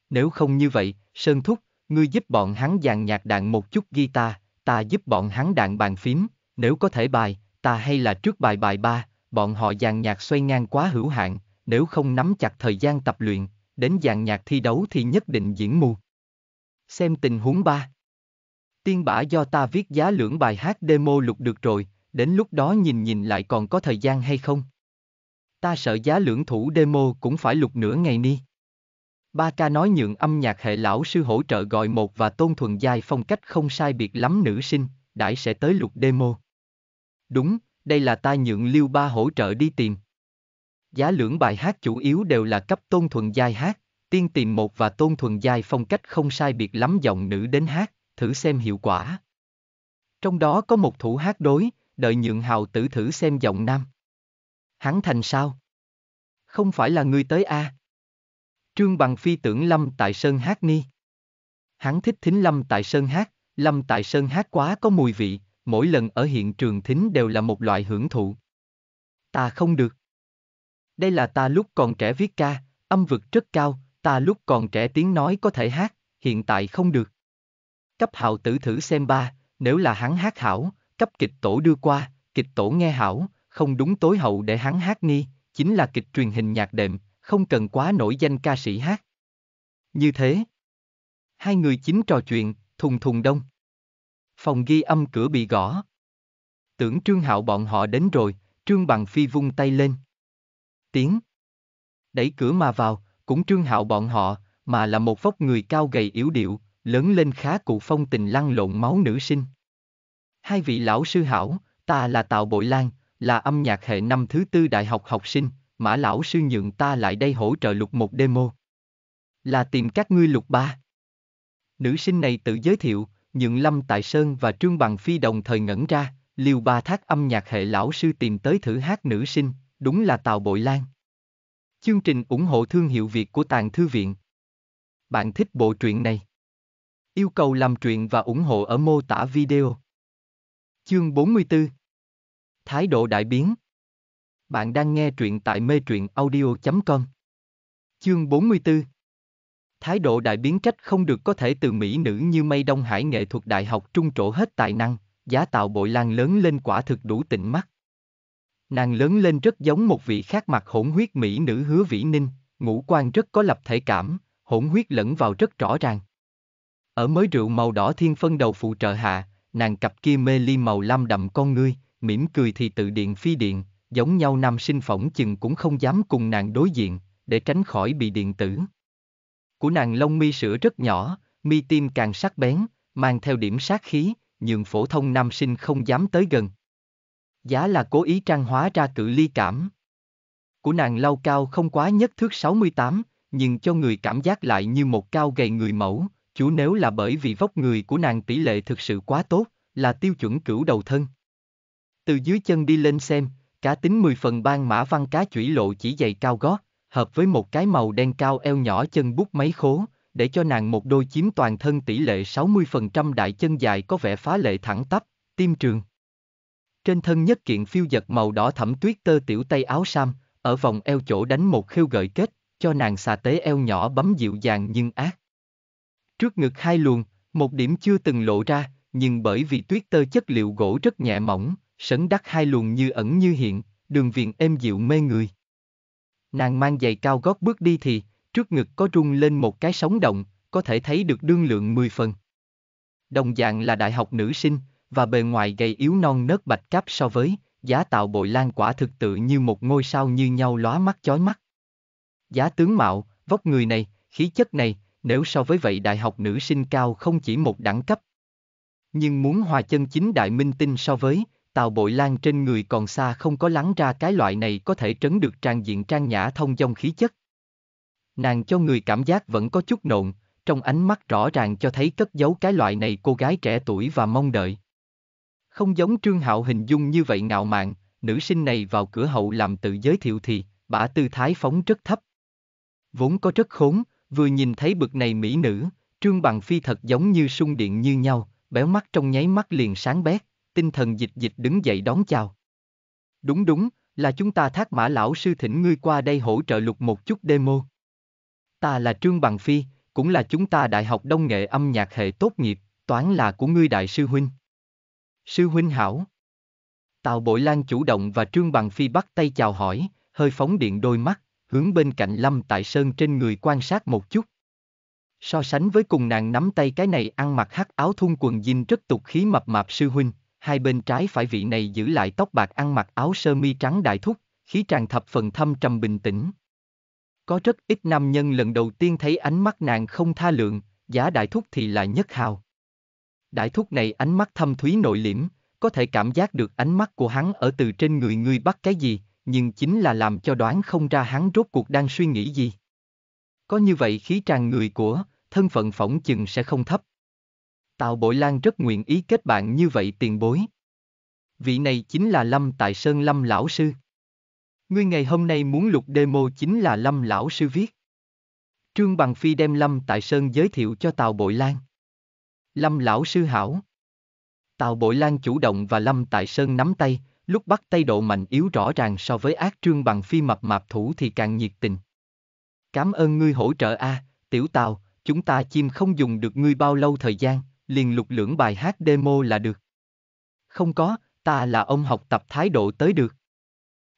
Nếu không như vậy, Sơn Thúc, ngươi giúp bọn hắn dàn nhạc đạn một chút guitar, ta giúp bọn hắn đạn bàn phím, nếu có thể bài, ta hay là trước bài bài ba, bọn họ dàn nhạc xoay ngang quá hữu hạn, nếu không nắm chặt thời gian tập luyện, đến dàn nhạc thi đấu thì nhất định diễn mù. Xem tình huống ba. Tiên bả do ta viết giá lưỡng bài hát demo lục được rồi, đến lúc đó nhìn nhìn lại còn có thời gian hay không. Ta sợ giá lưỡng thủ demo cũng phải lục nửa ngày ni. Ba ca nói nhượng âm nhạc hệ lão sư hỗ trợ gọi một và tôn thuần giai phong cách không sai biệt lắm nữ sinh, đãi sẽ tới lục demo. Đúng, đây là ta nhượng lưu ba hỗ trợ đi tìm. Giá lưỡng bài hát chủ yếu đều là cấp tôn thuần giai hát. Tiên tìm một và tôn thuần giai phong cách không sai biệt lắm giọng nữ đến hát, thử xem hiệu quả. Trong đó có một thủ hát đối, đợi nhượng hào tử thử xem giọng nam. Hắn thành sao? Không phải là người tới a? À? Trương Bằng Phi tưởng Lâm tại Sơn hát ni. Hắn thích thính Lâm tại Sơn hát, Lâm tại Sơn hát quá có mùi vị, mỗi lần ở hiện trường thính đều là một loại hưởng thụ. Ta không được. Đây là ta lúc còn trẻ viết ca, âm vực rất cao, Ta lúc còn trẻ tiếng nói có thể hát, hiện tại không được. Cấp hào tử thử xem ba, nếu là hắn hát hảo, cấp kịch tổ đưa qua, kịch tổ nghe hảo, không đúng tối hậu để hắn hát ni, chính là kịch truyền hình nhạc đệm, không cần quá nổi danh ca sĩ hát. Như thế. Hai người chính trò chuyện, thùng thùng đông. Phòng ghi âm cửa bị gõ. Tưởng Trương Hạo bọn họ đến rồi, Trương Bằng Phi vung tay lên. Tiếng. Đẩy cửa mà vào, cũng trương hạo bọn họ, mà là một vóc người cao gầy yếu điệu, lớn lên khá cụ phong tình lăn lộn máu nữ sinh. Hai vị lão sư hảo, ta là Tào Bội Lan, là âm nhạc hệ năm thứ tư đại học học sinh, mã lão sư nhượng ta lại đây hỗ trợ lục một demo. Là tìm các ngươi lục ba. Nữ sinh này tự giới thiệu, nhượng Lâm Tại Sơn và Trương Bằng Phi đồng thời ngẩn ra, liều ba thác âm nhạc hệ lão sư tìm tới thử hát nữ sinh, đúng là Tào Bội Lan. Chương trình ủng hộ thương hiệu Việt của Tàng Thư Viện. Bạn thích bộ truyện này? Yêu cầu làm truyện và ủng hộ ở mô tả video. Chương 44 Thái độ đại biến Bạn đang nghe truyện tại mê truyện audio.com Chương 44 Thái độ đại biến trách không được có thể từ mỹ nữ như mây Đông Hải Nghệ thuật Đại học Trung trổ hết tài năng, giá tạo bội lan lớn lên quả thực đủ tịnh mắt. Nàng lớn lên rất giống một vị khác mặt hỗn huyết mỹ nữ hứa vĩ ninh, ngũ quan rất có lập thể cảm, hỗn huyết lẫn vào rất rõ ràng. Ở mới rượu màu đỏ thiên phân đầu phụ trợ hạ, nàng cặp kia mê ly màu lam đậm con ngươi, mỉm cười thì tự điện phi điện, giống nhau nam sinh phỏng chừng cũng không dám cùng nàng đối diện, để tránh khỏi bị điện tử. Của nàng lông mi sữa rất nhỏ, mi tim càng sắc bén, mang theo điểm sát khí, nhường phổ thông nam sinh không dám tới gần. Giá là cố ý trang hóa ra cự ly cảm. Của nàng lao cao không quá nhất thước 68, nhưng cho người cảm giác lại như một cao gầy người mẫu, chủ nếu là bởi vì vóc người của nàng tỷ lệ thực sự quá tốt, là tiêu chuẩn cửu đầu thân. Từ dưới chân đi lên xem, cá tính 10 phần ban mã văn cá chủy lộ chỉ dày cao gót, hợp với một cái màu đen cao eo nhỏ chân bút máy khố, để cho nàng một đôi chiếm toàn thân tỷ lệ 60% đại chân dài có vẻ phá lệ thẳng tắp, tim trường. Trên thân nhất kiện phiêu giật màu đỏ thẫm tuyết tơ tiểu tay áo sam, ở vòng eo chỗ đánh một khêu gợi kết, cho nàng xà tế eo nhỏ bấm dịu dàng nhưng ác. Trước ngực hai luồng, một điểm chưa từng lộ ra, nhưng bởi vì tuyết tơ chất liệu gỗ rất nhẹ mỏng, sấn đắt hai luồng như ẩn như hiện, đường viền êm dịu mê người. Nàng mang giày cao gót bước đi thì, trước ngực có rung lên một cái sóng động, có thể thấy được đương lượng mười phần. Đồng dạng là đại học nữ sinh, và bề ngoài gầy yếu non nớt bạch cáp so với, giá tạo bội lan quả thực tự như một ngôi sao như nhau lóa mắt chói mắt. Giá tướng mạo, vóc người này, khí chất này, nếu so với vậy đại học nữ sinh cao không chỉ một đẳng cấp. Nhưng muốn hòa chân chính đại minh tinh so với, tàu bội lan trên người còn xa không có lắng ra cái loại này có thể trấn được trang diện trang nhã thông dong khí chất. Nàng cho người cảm giác vẫn có chút nộn, trong ánh mắt rõ ràng cho thấy cất giấu cái loại này cô gái trẻ tuổi và mong đợi. Không giống Trương Hạo hình dung như vậy ngạo mạn, nữ sinh này vào cửa hậu làm tự giới thiệu thì, bả tư thái phóng rất thấp. Vốn có rất khốn, vừa nhìn thấy bực này mỹ nữ, Trương Bằng Phi thật giống như sung điện như nhau, béo mắt trong nháy mắt liền sáng bét, tinh thần dịch dịch đứng dậy đón chào. Đúng đúng, là chúng ta thác mã lão sư thỉnh ngươi qua đây hỗ trợ lục một chút demo. Ta là Trương Bằng Phi, cũng là chúng ta Đại học Đông Nghệ âm nhạc hệ tốt nghiệp, toán là của ngươi đại sư huynh. Sư huynh hảo. Tào Bội Lan chủ động và Trương Bằng Phi bắt tay chào hỏi, hơi phóng điện đôi mắt, hướng bên cạnh Lâm Tại Sơn trên người quan sát một chút. So sánh với cùng nàng nắm tay cái này ăn mặc hắc áo thun quần jean rất tục khí mập mạp sư huynh, hai bên trái phải vị này giữ lại tóc bạc ăn mặc áo sơ mi trắng đại thúc, khí tràn thập phần thâm trầm bình tĩnh. Có rất ít nam nhân lần đầu tiên thấy ánh mắt nàng không tha lượng, giá đại thúc thì là nhất hào. Đại thúc này ánh mắt thâm thúy nội liễm, có thể cảm giác được ánh mắt của hắn ở từ trên người ngươi bắt cái gì, nhưng chính là làm cho đoán không ra hắn rốt cuộc đang suy nghĩ gì. Có như vậy khí tràn người của, thân phận phỏng chừng sẽ không thấp. Tào Bội Lan rất nguyện ý kết bạn như vậy tiền bối. Vị này chính là Lâm Tại Sơn Lâm Lão Sư. Ngươi ngày hôm nay muốn lục demo chính là Lâm Lão Sư viết. Trương Bằng Phi đem Lâm Tại Sơn giới thiệu cho Tào Bội Lan. Lâm lão sư hảo. Tào Bội Lan chủ động và Lâm Tại Sơn nắm tay, lúc bắt tay độ mạnh yếu rõ ràng so với ác trương bằng phi mập mạp thủ thì càng nhiệt tình. Cảm ơn ngươi hỗ trợ a, à, tiểu Tào, chúng ta chim không dùng được ngươi bao lâu thời gian, liền lục lưỡng bài hát demo là được. Không có, ta là ông học tập thái độ tới được.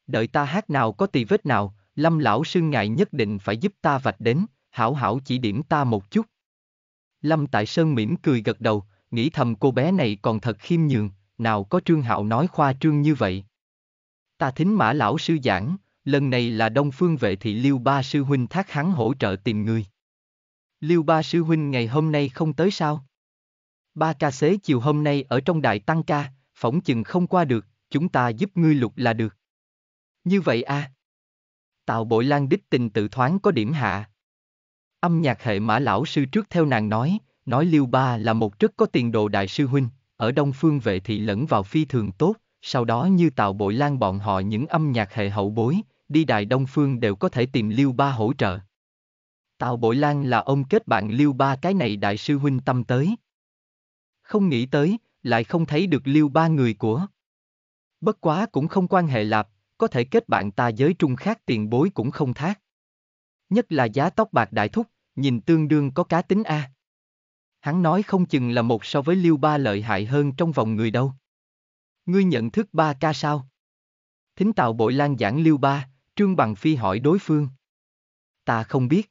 Đợi ta hát nào có tì vết nào, Lâm lão sư ngại nhất định phải giúp ta vạch đến, hảo hảo chỉ điểm ta một chút. Lâm Tại Sơn mỉm cười gật đầu, nghĩ thầm cô bé này còn thật khiêm nhường, nào có Trương Hạo nói khoa trương như vậy. Ta thính mã lão sư giảng, lần này là Đông Phương vệ thị Liêu Ba Sư Huynh thác hắn hỗ trợ tìm người. Liêu Ba Sư Huynh ngày hôm nay không tới sao? Ba ca xế chiều hôm nay ở trong đại tăng ca, phỏng chừng không qua được, chúng ta giúp ngươi lục là được. Như vậy a. À? Tào Bội Lan đích tình tự thoáng có điểm hạ, Âm nhạc hệ mã lão sư trước theo nàng nói, nói Liêu Ba là một rất có tiền đồ đại sư huynh, ở Đông Phương vệ thị lẫn vào phi thường tốt, sau đó như Tào Bội Lan bọn họ những âm nhạc hệ hậu bối, đi đại Đông Phương đều có thể tìm Liêu Ba hỗ trợ. Tào Bội Lan là ông kết bạn Liêu Ba cái này đại sư huynh tâm tới. Không nghĩ tới, lại không thấy được Liêu Ba người của. Bất quá cũng không quan hệ lạp, có thể kết bạn ta giới trung khác tiền bối cũng không thác. Nhất là giá tóc bạc đại thúc, nhìn tương đương có cá tính a. Hắn nói không chừng là một so với Liêu Ba lợi hại hơn trong vòng người đâu. Ngươi nhận thức ba ca sao? Thính Tào Bội Lan giảng Liêu Ba, Trương Bằng Phi hỏi đối phương. Ta không biết.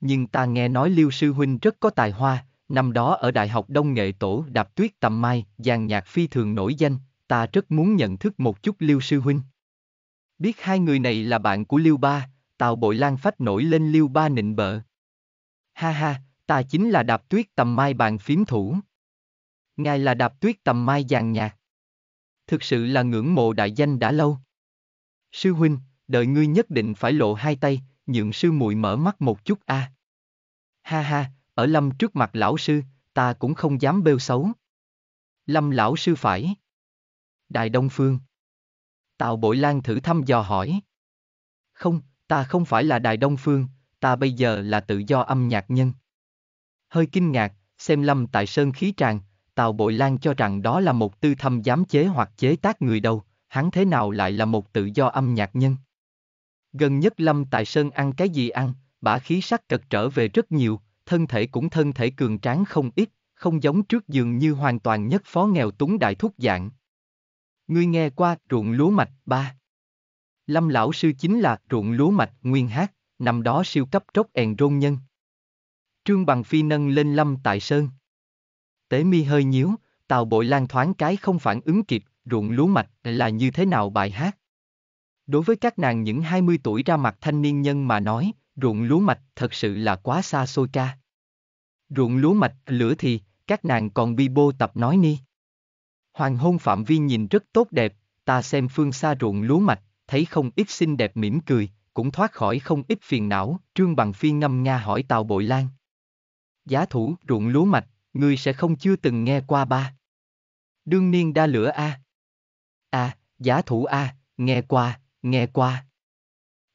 Nhưng ta nghe nói Liêu Sư Huynh rất có tài hoa, năm đó ở Đại học Đông Nghệ Tổ Đạp Tuyết Tầm Mai, dàn nhạc phi thường nổi danh, ta rất muốn nhận thức một chút Liêu Sư Huynh. Biết hai người này là bạn của Liêu Ba, Tào Bội Lan phách nổi lên Liêu Ba nịnh bợ. Ha ha, ta chính là đạp tuyết tầm mai bàn phím thủ. Ngài là đạp tuyết tầm mai giàn nhạc. Thực sự là ngưỡng mộ đại danh đã lâu. Sư huynh, đợi ngươi nhất định phải lộ hai tay, nhượng sư muội mở mắt một chút a. À. Ha ha, ở lâm trước mặt lão sư, ta cũng không dám bêu xấu. Lâm lão sư phải. Đại Đông Phương. Tào Bội Lan thử thăm dò hỏi. Không, ta không phải là Đại Đông Phương, ta bây giờ là tự do âm nhạc nhân. Hơi kinh ngạc, xem lâm tại sơn khí tràng, Tào Bội Lan cho rằng đó là một tư thâm giám chế hoặc chế tác người đâu, hắn thế nào lại là một tự do âm nhạc nhân. Gần nhất Lâm Tại Sơn ăn cái gì ăn, bả khí sắc cật trở về rất nhiều, thân thể cũng thân thể cường tráng không ít, không giống trước giường như hoàn toàn nhất phó nghèo túng đại thúc dạng. Ngươi nghe qua ruộng lúa mạch ba. Lâm lão sư chính là ruộng lúa mạch nguyên hát năm đó siêu cấp trốc èn rôn nhân. Trương Bằng Phi nâng lên lâm tại sơn. Tế mi hơi nhíu, tào bội lan thoáng cái không phản ứng kịp, ruộng lúa mạch là như thế nào bài hát. Đối với các nàng những 20 tuổi ra mặt thanh niên nhân mà nói, ruộng lúa mạch thật sự là quá xa xôi ca. Ruộng lúa mạch lửa thì, các nàng còn bi bô tập nói ni. Hoàng hôn phạm vi nhìn rất tốt đẹp, ta xem phương xa ruộng lúa mạch, thấy không ít xinh đẹp mỉm cười, cũng thoát khỏi không ít phiền não, Trương Bằng Phi ngâm nga hỏi Tào Bội Lan. Giá thủ ruộng lúa mạch, ngươi sẽ không chưa từng nghe qua ba. Đương niên đa lửa a. A, giá thủ a, nghe qua, nghe qua.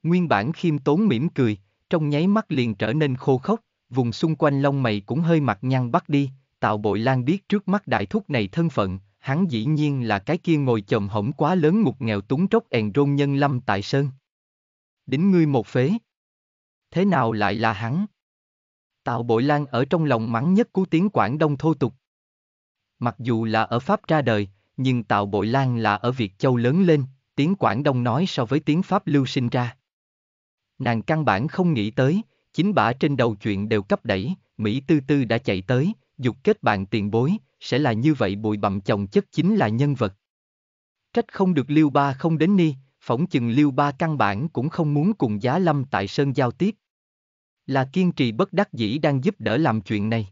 Nguyên bản khiêm tốn mỉm cười, trong nháy mắt liền trở nên khô khốc, vùng xung quanh lông mày cũng hơi mặt nhăn bắt đi, Tào bội lan biết trước mắt đại thúc này thân phận, hắn dĩ nhiên là cái kia ngồi chồng hổng quá lớn một nghèo túng trốc èn rôn nhân lâm tại sơn đính ngươi một phế. Thế nào lại là hắn? Tạo bội lan ở trong lòng mắng nhất cú tiếng Quảng Đông thô tục. Mặc dù là ở Pháp ra đời, nhưng tạo bội lan là ở Việt Châu lớn lên, tiếng Quảng Đông nói so với tiếng Pháp lưu sinh ra. Nàng căn bản không nghĩ tới, chính bả trên đầu chuyện đều cấp đẩy, Mỹ tư tư đã chạy tới, dục kết bạn tiền bối, sẽ là như vậy bụi bặm chồng chất chính là nhân vật. Trách không được Lưu ba không đến ni, phỏng chừng Lưu Ba căn bản cũng không muốn cùng Giá Lâm tại Sơn giao tiếp. Là kiên trì bất đắc dĩ đang giúp đỡ làm chuyện này.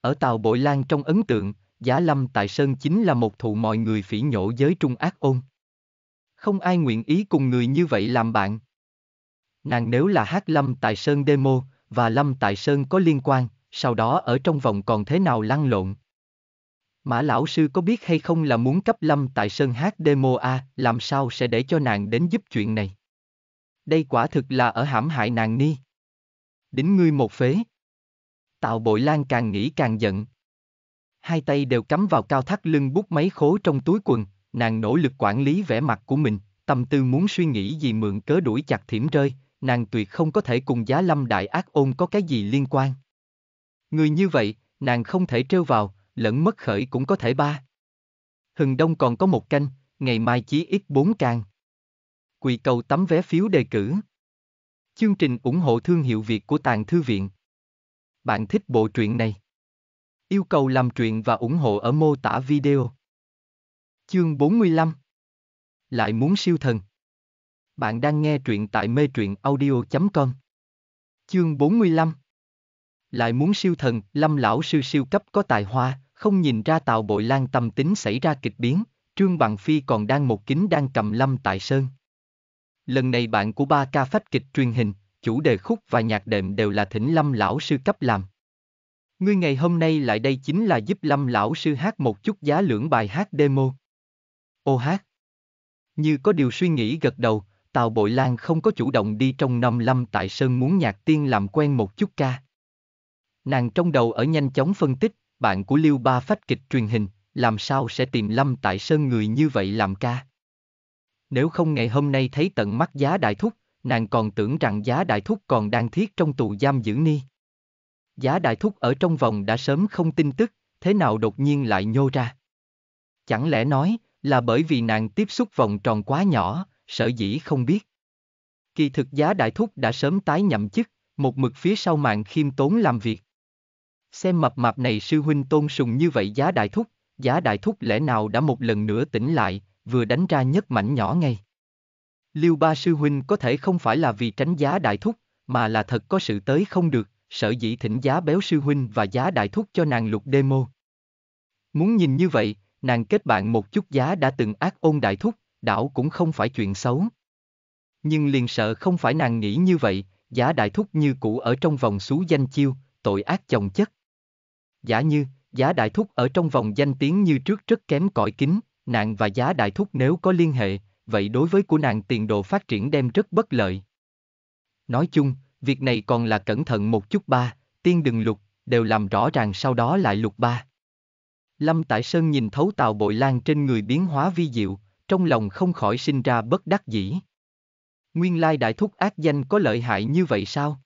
Ở Tàu Bội Lan trong ấn tượng, Giá Lâm tại Sơn chính là một thụ mọi người phỉ nhổ giới trung ác ôn. Không ai nguyện ý cùng người như vậy làm bạn. Nàng nếu là hát Lâm tại Sơn demo, và Lâm tại Sơn có liên quan, sau đó ở trong vòng còn thế nào lăn lộn. Mã lão sư có biết hay không là muốn cấp lâm tại Sơn hát demo A, làm sao sẽ để cho nàng đến giúp chuyện này? Đây quả thực là ở hãm hại nàng ni. Đính ngươi một phế. Tạo bội lan càng nghĩ càng giận. Hai tay đều cắm vào cao thắt lưng bút máy khố trong túi quần, nàng nỗ lực quản lý vẻ mặt của mình, tâm tư muốn suy nghĩ gì mượn cớ đuổi chặt thiểm rơi, nàng tuyệt không có thể cùng giá lâm đại ác ôn có cái gì liên quan. Người như vậy, nàng không thể trêu vào, lẫn mất khởi cũng có thể ba. Hừng đông còn có một canh, ngày mai chí ít bốn càng. Quỳ cầu tấm vé phiếu đề cử. Chương trình ủng hộ thương hiệu Việt của Tàng Thư Viện. Bạn thích bộ truyện này? Yêu cầu làm truyện và ủng hộ ở mô tả video. Chương 45 Lại muốn siêu thần Bạn đang nghe truyện tại mê truyện audio.com Chương 45 Lại muốn siêu thần, Lâm Lão Sư siêu cấp có tài hoa, không nhìn ra Tào Bội Lan tâm tính xảy ra kịch biến, Trương Bằng Phi còn đang một kính đang cầm lâm tại sơn. Lần này bạn của ba ca phách kịch truyền hình, chủ đề khúc và nhạc đệm đều là thỉnh lâm lão sư cấp làm. Ngươi ngày hôm nay lại đây chính là giúp lâm lão sư hát một chút giá lưỡng bài hát demo. Ô hát. Như có điều suy nghĩ gật đầu, Tào Bội Lan không có chủ động đi trong năm lâm tại sơn muốn nhạc tiên làm quen một chút ca. Nàng trong đầu ở nhanh chóng phân tích, bạn của Lưu Ba phách kịch truyền hình, làm sao sẽ tìm Lâm Tại Sơn người như vậy làm ca? Nếu không ngày hôm nay thấy tận mắt giá đại thúc, nàng còn tưởng rằng giá đại thúc còn đang thiết trong tù giam giữ ni. Giá đại thúc ở trong vòng đã sớm không tin tức, thế nào đột nhiên lại nhô ra? Chẳng lẽ nói là bởi vì nàng tiếp xúc vòng tròn quá nhỏ, sở dĩ không biết. Kỳ thực giá đại thúc đã sớm tái nhậm chức, một mực phía sau mạng khiêm tốn làm việc xem mập mạp này sư huynh tôn sùng như vậy giá đại thúc, giá đại thúc lẽ nào đã một lần nữa tỉnh lại, vừa đánh ra nhất mảnh nhỏ ngay. Liêu ba sư huynh có thể không phải là vì tránh giá đại thúc, mà là thật có sự tới không được, sở dĩ thỉnh giá béo sư huynh và giá đại thúc cho nàng lục demo. Muốn nhìn như vậy, nàng kết bạn một chút giá đã từng ác ôn đại thúc, đảo cũng không phải chuyện xấu. Nhưng liền sợ không phải nàng nghĩ như vậy, giá đại thúc như cũ ở trong vòng xú danh chiêu, tội ác chồng chất. Giả như, giá đại thúc ở trong vòng danh tiếng như trước rất kém cỏi kính, nàng và giá đại thúc nếu có liên hệ, vậy đối với của nàng tiền đồ phát triển đem rất bất lợi. Nói chung, việc này còn là cẩn thận một chút ba, tiên đừng lục, đều làm rõ ràng sau đó lại lục ba. Lâm Tại Sơn nhìn thấu tàu bội lan trên người biến hóa vi diệu, trong lòng không khỏi sinh ra bất đắc dĩ. Nguyên lai đại thúc ác danh có lợi hại như vậy sao?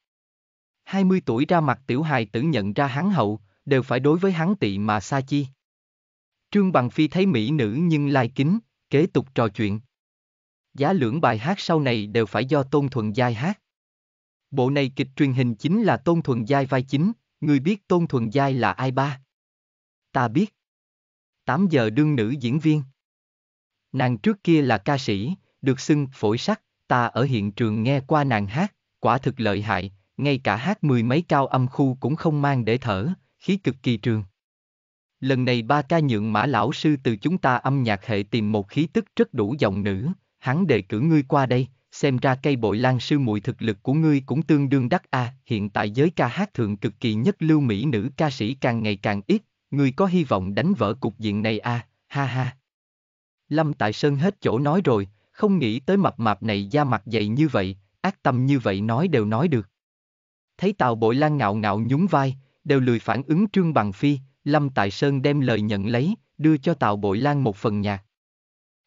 20 tuổi ra mặt tiểu hài tử nhận ra hắn hậu, đều phải đối với hắn tị mà xa chi. Trương Bằng Phi thấy mỹ nữ nhưng lai kính, kế tục trò chuyện. Giá lưỡng bài hát sau này đều phải do Tôn Thuần Giai hát. Bộ này kịch truyền hình chính là Tôn Thuần Giai vai chính, người biết Tôn Thuần Giai là ai ba? Ta biết. 8 giờ đương nữ diễn viên. Nàng trước kia là ca sĩ, được xưng phổi sắc, ta ở hiện trường nghe qua nàng hát, quả thực lợi hại, ngay cả hát mười mấy cao âm khu cũng không mang để thở, khí cực kỳ trường. Lần này ba ca nhượng mã lão sư từ chúng ta âm nhạc hệ tìm một khí tức rất đủ dòng nữ, hắn đề cử ngươi qua đây, xem ra cây bội lan sư muội thực lực của ngươi cũng tương đương đắc a à, hiện tại giới ca hát thượng cực kỳ nhất lưu mỹ nữ ca sĩ càng ngày càng ít ngươi có hy vọng đánh vỡ cục diện này a à, ha ha lâm tại sơn hết chỗ nói rồi không nghĩ tới mập mạp này da mặt dày như vậy ác tâm như vậy nói đều nói được thấy tào bội lan ngạo ngạo nhún vai đều lười phản ứng Trương Bằng Phi, Lâm Tại Sơn đem lời nhận lấy, đưa cho Tào Bội Lan một phần nhạc.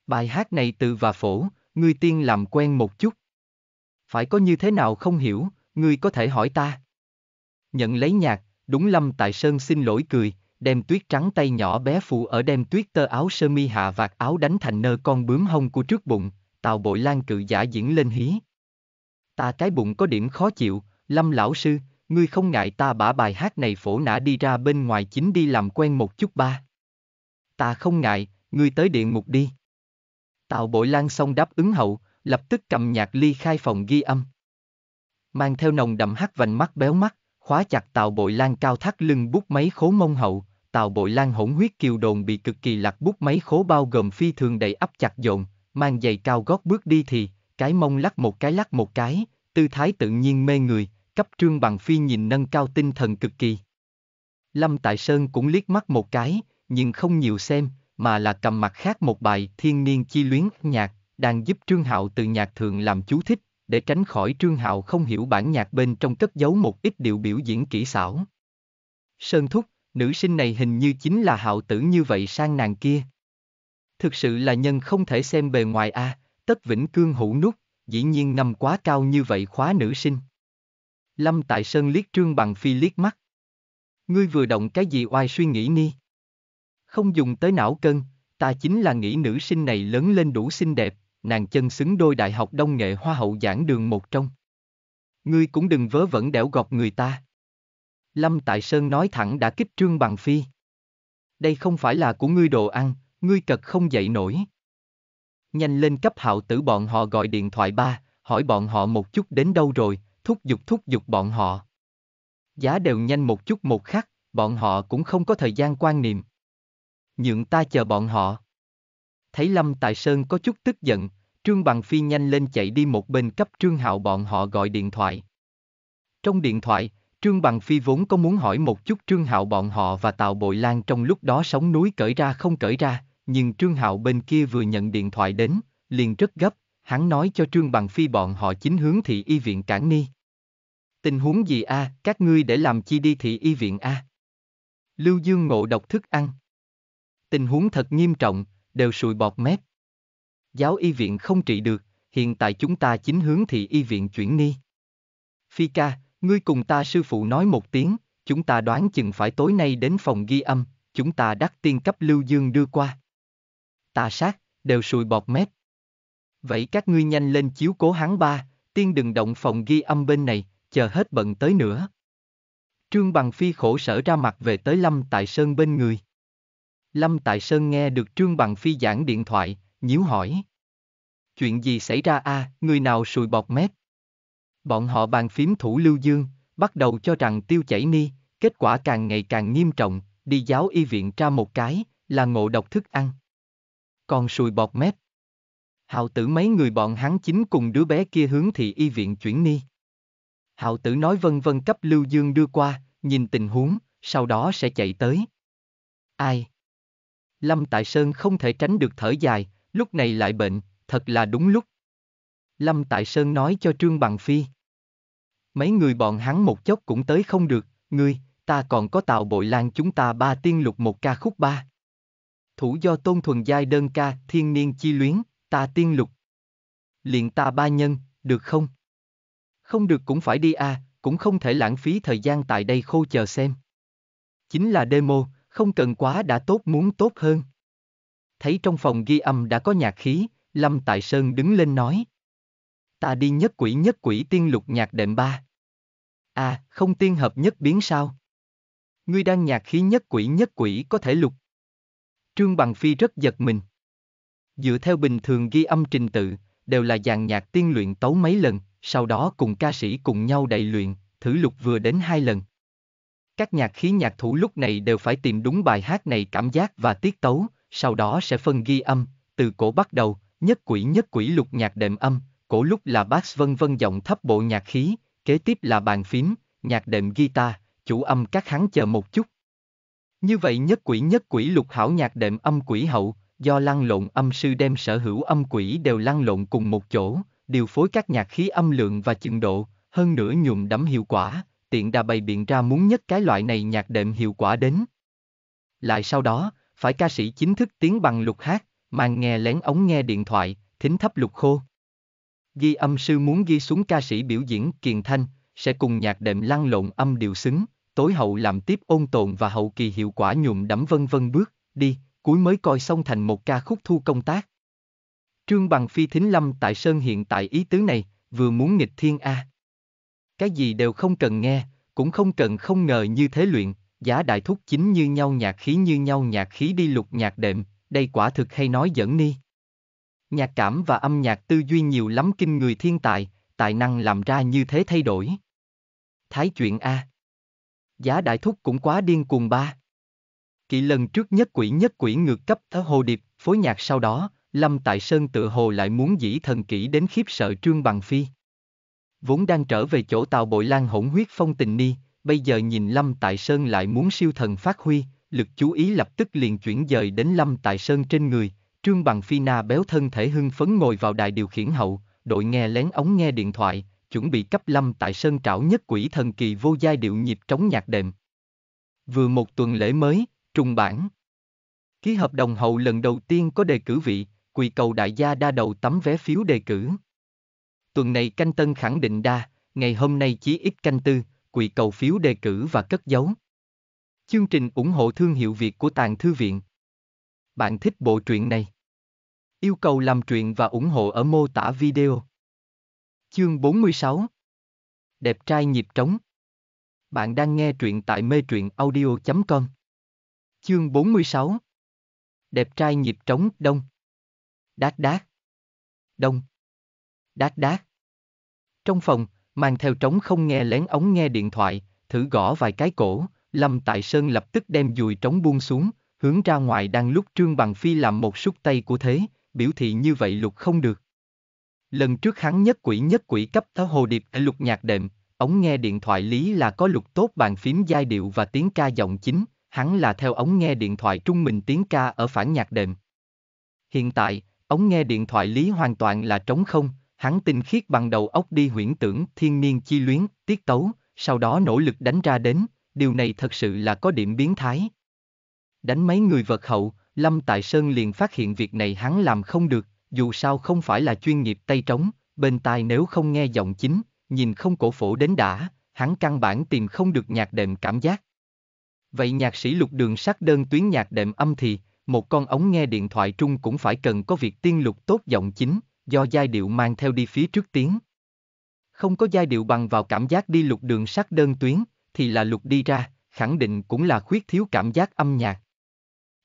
Bài hát này từ và phổ, người tiên làm quen một chút. Phải có như thế nào không hiểu, người có thể hỏi ta. Nhận lấy nhạc, đúng Lâm Tại Sơn xin lỗi cười, đem tuyết trắng tay nhỏ bé phụ ở đem tuyết tơ áo sơ mi hạ vạt áo đánh thành nơ con bướm hông của trước bụng, Tào Bội Lan cự giả diễn lên hí. Ta cái bụng có điểm khó chịu, Lâm lão sư, ngươi không ngại ta bả bài hát này phổ nã đi ra bên ngoài chính đi làm quen một chút ba. Ta không ngại, ngươi tới địa ngục đi. Tào bội lan xong đáp ứng hậu, lập tức cầm nhạc ly khai phòng ghi âm. Mang theo nồng đậm hắt vành mắt béo mắt, khóa chặt tào bội lan cao thắt lưng bút máy khố mông hậu, tào bội lan hỗn huyết kiều đồn bị cực kỳ lạc bút máy khố bao gồm phi thường đầy ấp chặt dồn, mang giày cao gót bước đi thì, cái mông lắc một cái lắc một cái, tư thái tự nhiên mê người, Cấp Trương Bằng Phi nhìn nâng cao tinh thần cực kỳ. Lâm Tại Sơn cũng liếc mắt một cái, nhưng không nhiều xem, mà là cầm mặt khác một bài Thiên Niên Chi Luyến nhạc, đang giúp Trương Hạo từ nhạc thường làm chú thích, để tránh khỏi Trương Hạo không hiểu bản nhạc bên trong cất giấu một ít điệu biểu diễn kỹ xảo. Sơn Thúc, nữ sinh này hình như chính là Hạo tử như vậy sang nàng kia. Thực sự là nhân không thể xem bề ngoài a, à, tất vĩnh cương hữu nút, dĩ nhiên nằm quá cao như vậy khóa nữ sinh. Lâm Tại Sơn liếc Trương Bằng Phi liếc mắt. Ngươi vừa động cái gì oai suy nghĩ ni? Không dùng tới não cân, ta chính là nghĩ nữ sinh này lớn lên đủ xinh đẹp, nàng chân xứng đôi Đại học Đông Nghệ Hoa hậu giảng đường một trong. Ngươi cũng đừng vớ vẩn đẻo gọt người ta. Lâm Tại Sơn nói thẳng đã kích Trương Bằng Phi. Đây không phải là của ngươi đồ ăn, ngươi cật không dậy nổi. Nhanh lên cấp hạo tử bọn họ gọi điện thoại ba, hỏi bọn họ một chút đến đâu rồi, thúc giục thúc giục bọn họ. Giá đều nhanh một chút một khắc, bọn họ cũng không có thời gian quan niệm. Nhượng ta chờ bọn họ. Thấy Lâm Tài Sơn có chút tức giận, Trương Bằng Phi nhanh lên chạy đi một bên cấp Trương Hạo bọn họ gọi điện thoại. Trong điện thoại, Trương Bằng Phi vốn có muốn hỏi một chút Trương Hạo bọn họ và Tào Bội Lan trong lúc đó sóng núi cởi ra không cởi ra, nhưng Trương Hạo bên kia vừa nhận điện thoại đến, liền rất gấp, hắn nói cho Trương Bằng Phi bọn họ chính hướng thị y viện Cảng Ni. Tình huống gì a, à, các ngươi để làm chi đi thị y viện a? À? Lưu Dương ngộ độc thức ăn. Tình huống thật nghiêm trọng, đều sùi bọt mép. Giáo y viện không trị được, hiện tại chúng ta chính hướng thị y viện chuyển ni. Phi ca, ngươi cùng ta sư phụ nói một tiếng, chúng ta đoán chừng phải tối nay đến phòng ghi âm, chúng ta đắc tiên cấp Lưu Dương đưa qua. Tà sát, đều sùi bọt mép. Vậy các ngươi nhanh lên chiếu cố hắn ba, tiên đừng động phòng ghi âm bên này, chờ hết bận tới nữa. Trương Bằng Phi khổ sở ra mặt về tới Lâm Tại Sơn bên người. Lâm Tại Sơn nghe được Trương Bằng Phi giảng điện thoại, nhíu hỏi. Chuyện gì xảy ra a? À, người nào sùi bọt mép? Bọn họ bàn phím thủ Lưu Dương, bắt đầu cho rằng tiêu chảy ni, kết quả càng ngày càng nghiêm trọng, đi giáo y viện tra một cái, là ngộ độc thức ăn. Còn sùi bọt mép. Hào tử mấy người bọn hắn chính cùng đứa bé kia hướng thị y viện chuyển ni. Hạo tử nói vân vân cấp Lưu Dương đưa qua, nhìn tình huống, sau đó sẽ chạy tới. Ai? Lâm Tại Sơn không thể tránh được thở dài, lúc này lại bệnh, thật là đúng lúc. Lâm Tại Sơn nói cho Trương Bằng Phi. Mấy người bọn hắn một chốc cũng tới không được, ngươi, ta còn có tàu bội lan chúng ta ba tiên lục một ca khúc ba. Thủ do tôn thuần giai đơn ca, thiên niên chi luyến, ta tiên lục. Liền ta ba nhân, được không? Không được cũng phải đi à, cũng không thể lãng phí thời gian tại đây khô chờ xem. Chính là demo, không cần quá đã tốt muốn tốt hơn. Thấy trong phòng ghi âm đã có nhạc khí, Lâm Tại Sơn đứng lên nói. Ta đi nhất quỷ nhất quỷ tiên lục nhạc đệm ba. À, không tiên hợp nhất biến sao? Ngươi đang nhạc khí nhất quỷ nhất quỷ có thể lục. Trương Bằng Phi rất giật mình. Dựa theo bình thường ghi âm trình tự, đều là dàn nhạc tiên luyện tấu mấy lần, sau đó cùng ca sĩ cùng nhau đầy luyện, thử lục vừa đến hai lần. Các nhạc khí nhạc thủ lúc này đều phải tìm đúng bài hát này cảm giác và tiết tấu, sau đó sẽ phân ghi âm, từ cổ bắt đầu, nhất quỷ nhất quỷ lục nhạc đệm âm, cổ lúc là bass vân vân giọng thấp bộ nhạc khí, kế tiếp là bàn phím, nhạc đệm guitar, chủ âm các hắn chờ một chút. Như vậy nhất quỷ nhất quỷ lục hảo nhạc đệm âm quỷ hậu, do lăn lộn âm sư đem sở hữu âm quỷ đều lăn lộn cùng một chỗ, điều phối các nhạc khí âm lượng và chừng độ, hơn nữa nhuộm đẫm hiệu quả, tiện đà bày biện ra muốn nhất cái loại này nhạc đệm hiệu quả đến. Lại sau đó, phải ca sĩ chính thức tiến bằng lục hát, mang nghe lén ống nghe điện thoại, thính thấp lục khô. Ghi âm sư muốn ghi xuống ca sĩ biểu diễn kiền thanh, sẽ cùng nhạc đệm lăn lộn âm điều xứng, tối hậu làm tiếp ôn tồn và hậu kỳ hiệu quả nhuộm đẫm vân vân bước, đi, cuối mới coi xong thành một ca khúc thu công tác. Trương Bằng Phi thính lâm tại Sơn hiện tại ý tứ này, vừa muốn nghịch thiên A. Cái gì đều không cần nghe, cũng không cần không ngờ như thế luyện, giả đại thúc chính như nhau nhạc khí như nhau nhạc khí đi lục nhạc đệm, đây quả thực hay nói dẫn ni. Nhạc cảm và âm nhạc tư duy nhiều lắm kinh người thiên tài, tài năng làm ra như thế thay đổi. Thái chuyện A. giả đại thúc cũng quá điên cuồng ba. Kỵ lần trước nhất quỷ nhất quỷ ngược cấp ở Hồ Điệp, phối nhạc sau đó, Lâm Tại Sơn tự hồ lại muốn dĩ thần kỹ đến khiếp sợ Trương Bằng Phi. Vốn đang trở về chỗ tàu Bội Lan hỗn huyết phong tình ni, bây giờ nhìn Lâm Tại Sơn lại muốn siêu thần phát huy, lực chú ý lập tức liền chuyển dời đến Lâm Tại Sơn trên người, Trương Bằng Phi na béo thân thể hưng phấn ngồi vào đài điều khiển hậu, đội nghe lén ống nghe điện thoại, chuẩn bị cấp Lâm Tại Sơn trảo nhất quỷ thần kỳ vô giai điệu nhịp trống nhạc đệm. Vừa một tuần lễ mới, trùng bản. Ký hợp đồng hậu lần đầu tiên có đề cử vị, quỳ cầu đại gia đa đầu tấm vé phiếu đề cử. Tuần này canh tân khẳng định đa, ngày hôm nay chỉ ít canh tư, quỳ cầu phiếu đề cử và cất dấu. Chương trình ủng hộ thương hiệu Việt của Tàng Thư Viện. Bạn thích bộ truyện này? Yêu cầu làm truyện và ủng hộ ở mô tả video. Chương 46 Đẹp trai nhịp trống Bạn đang nghe truyện tại mê truyện audio.com Chương 46 Đẹp trai nhịp trống đông Đát đát. Đông. Đát đát. Trong phòng, mang theo trống không nghe lén ống nghe điện thoại, thử gõ vài cái cổ, Lâm Tại Sơn lập tức đem dùi trống buông xuống, hướng ra ngoài đang lúc Trương Bằng Phi làm một sút tay của thế, biểu thị như vậy lục không được. Lần trước hắn nhất quỷ nhất quỷ cấp tháo hồ điệp ở lục nhạc đệm, ống nghe điện thoại lý là có lục tốt bàn phím giai điệu và tiếng ca giọng chính, hắn là theo ống nghe điện thoại trung mình tiếng ca ở phản nhạc đệm. Hiện tại, Ống nghe điện thoại Lý hoàn toàn là trống không, hắn tinh khiết bằng đầu óc đi huyễn tưởng thiên niên chi luyến, tiết tấu, sau đó nỗ lực đánh ra đến, điều này thật sự là có điểm biến thái. Đánh mấy người vật hậu, Lâm Tại Sơn liền phát hiện việc này hắn làm không được, dù sao không phải là chuyên nghiệp tay trống, bên tai nếu không nghe giọng chính, nhìn không cổ phổ đến đã, hắn căn bản tìm không được nhạc đệm cảm giác. Vậy nhạc sĩ lục đường sắc đơn tuyến nhạc đệm âm thì, một con ống nghe điện thoại trung cũng phải cần có việc tiên lục tốt giọng chính, do giai điệu mang theo đi phía trước tiếng. Không có giai điệu bằng vào cảm giác đi lục đường sắt đơn tuyến, thì là lục đi ra, khẳng định cũng là khuyết thiếu cảm giác âm nhạc.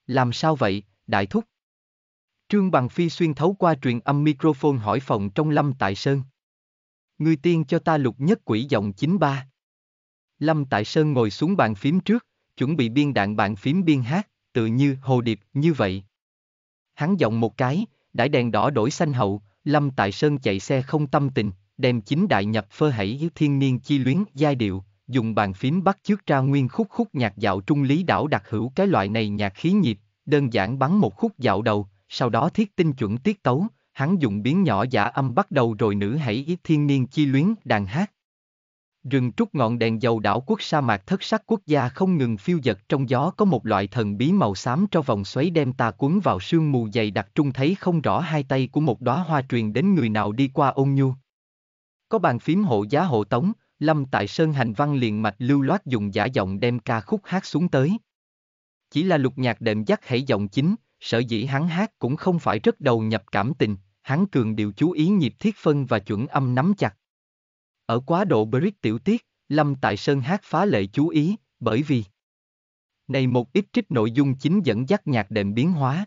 Làm sao vậy, đại thúc? Trương Bằng Phi xuyên thấu qua truyền âm microphone hỏi phòng trong Lâm Tại Sơn. Người tiên cho ta lục nhất quỷ giọng 93. Lâm Tại Sơn ngồi xuống bàn phím trước, chuẩn bị biên đạn bàn phím biên hát tự như hồ điệp như vậy. Hắn giọng một cái, đãi đèn đỏ đổi xanh hậu, Lâm Tại Sơn chạy xe không tâm tình, đem chính đại nhập phơ hãy với thiên niên chi luyến giai điệu, dùng bàn phím bắt chước ra nguyên khúc khúc nhạc dạo trung lý đảo đặc hữu cái loại này nhạc khí nhịp, đơn giản bắn một khúc dạo đầu, sau đó thiết tinh chuẩn tiết tấu, hắn dùng biến nhỏ giả âm bắt đầu rồi nữ hãy ít thiên niên chi luyến đàn hát. Rừng trúc ngọn đèn dầu đảo quốc sa mạc thất sắc quốc gia không ngừng phiêu dật trong gió có một loại thần bí màu xám cho vòng xoáy đem ta cuốn vào sương mù dày đặc trung thấy không rõ hai tay của một đóa hoa truyền đến người nào đi qua ôn nhu. Có bàn phím hộ giá hộ tống, Lâm Tại Sơn hành văn liền mạch lưu loát dùng giả giọng đem ca khúc hát xuống tới. Chỉ là lục nhạc đệm dắt hãy giọng chính, sở dĩ hắn hát cũng không phải rất đầu nhập cảm tình, hắn cường điều chú ý nhịp thiết phân và chuẩn âm nắm chặt ở quá độ Brick tiểu tiết, Lâm Tại Sơn hát phá lệ chú ý, bởi vì này một ít trích nội dung chính dẫn dắt nhạc đệm biến hóa.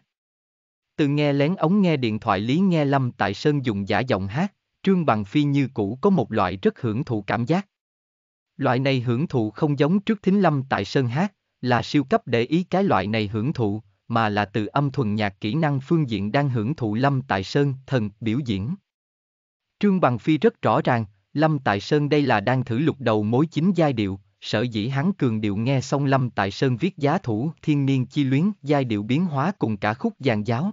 Từ nghe lén ống nghe điện thoại Lý nghe Lâm Tại Sơn dùng giả giọng hát, Trương Bằng Phi như cũ có một loại rất hưởng thụ cảm giác. Loại này hưởng thụ không giống trước thính Lâm Tại Sơn hát, là siêu cấp để ý cái loại này hưởng thụ, mà là từ âm thuần nhạc kỹ năng phương diện đang hưởng thụ Lâm Tại Sơn thần biểu diễn. Trương Bằng Phi rất rõ ràng, Lâm Tại Sơn đây là đang thử lục đầu mối chính giai điệu, sở dĩ hắn cường điệu nghe xong Lâm Tại Sơn viết giá thủ thiên niên chi luyến giai điệu biến hóa cùng cả khúc giàn giáo.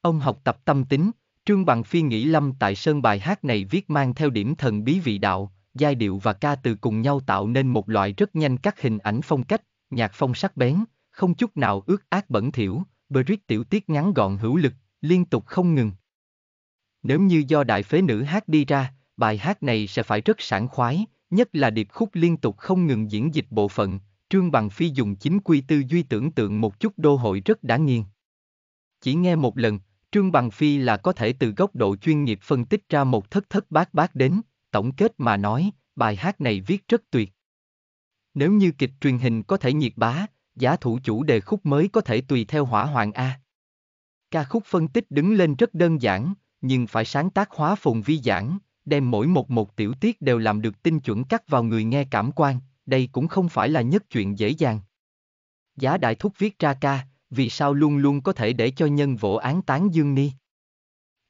Ông học tập tâm tính, Trương Bằng Phi nghĩ Lâm Tại Sơn bài hát này viết mang theo điểm thần bí vị đạo, giai điệu và ca từ cùng nhau tạo nên một loại rất nhanh các hình ảnh phong cách, nhạc phong sắc bén, không chút nào ướt ác bẩn thỉu, Brit tiểu tiết ngắn gọn hữu lực, liên tục không ngừng. Nếu như do đại phế nữ hát đi ra, bài hát này sẽ phải rất sảng khoái, nhất là điệp khúc liên tục không ngừng diễn dịch bộ phận, Trương Bằng Phi dùng chính quy tư duy tưởng tượng một chút đô hội rất đáng nghiêng. Chỉ nghe một lần, Trương Bằng Phi là có thể từ góc độ chuyên nghiệp phân tích ra một thất thất bát bát đến, tổng kết mà nói, bài hát này viết rất tuyệt. Nếu như kịch truyền hình có thể nhiệt bá, giả thủ chủ đề khúc mới có thể tùy theo hỏa hoàng A. Ca khúc phân tích đứng lên rất đơn giản, nhưng phải sáng tác hóa phùng vi giảng, đem mỗi một một tiểu tiết đều làm được tinh chuẩn cắt vào người nghe cảm quan, đây cũng không phải là nhất chuyện dễ dàng. Giá đại thúc viết ra ca, vì sao luôn luôn có thể để cho nhân vỗ án tán dương ni.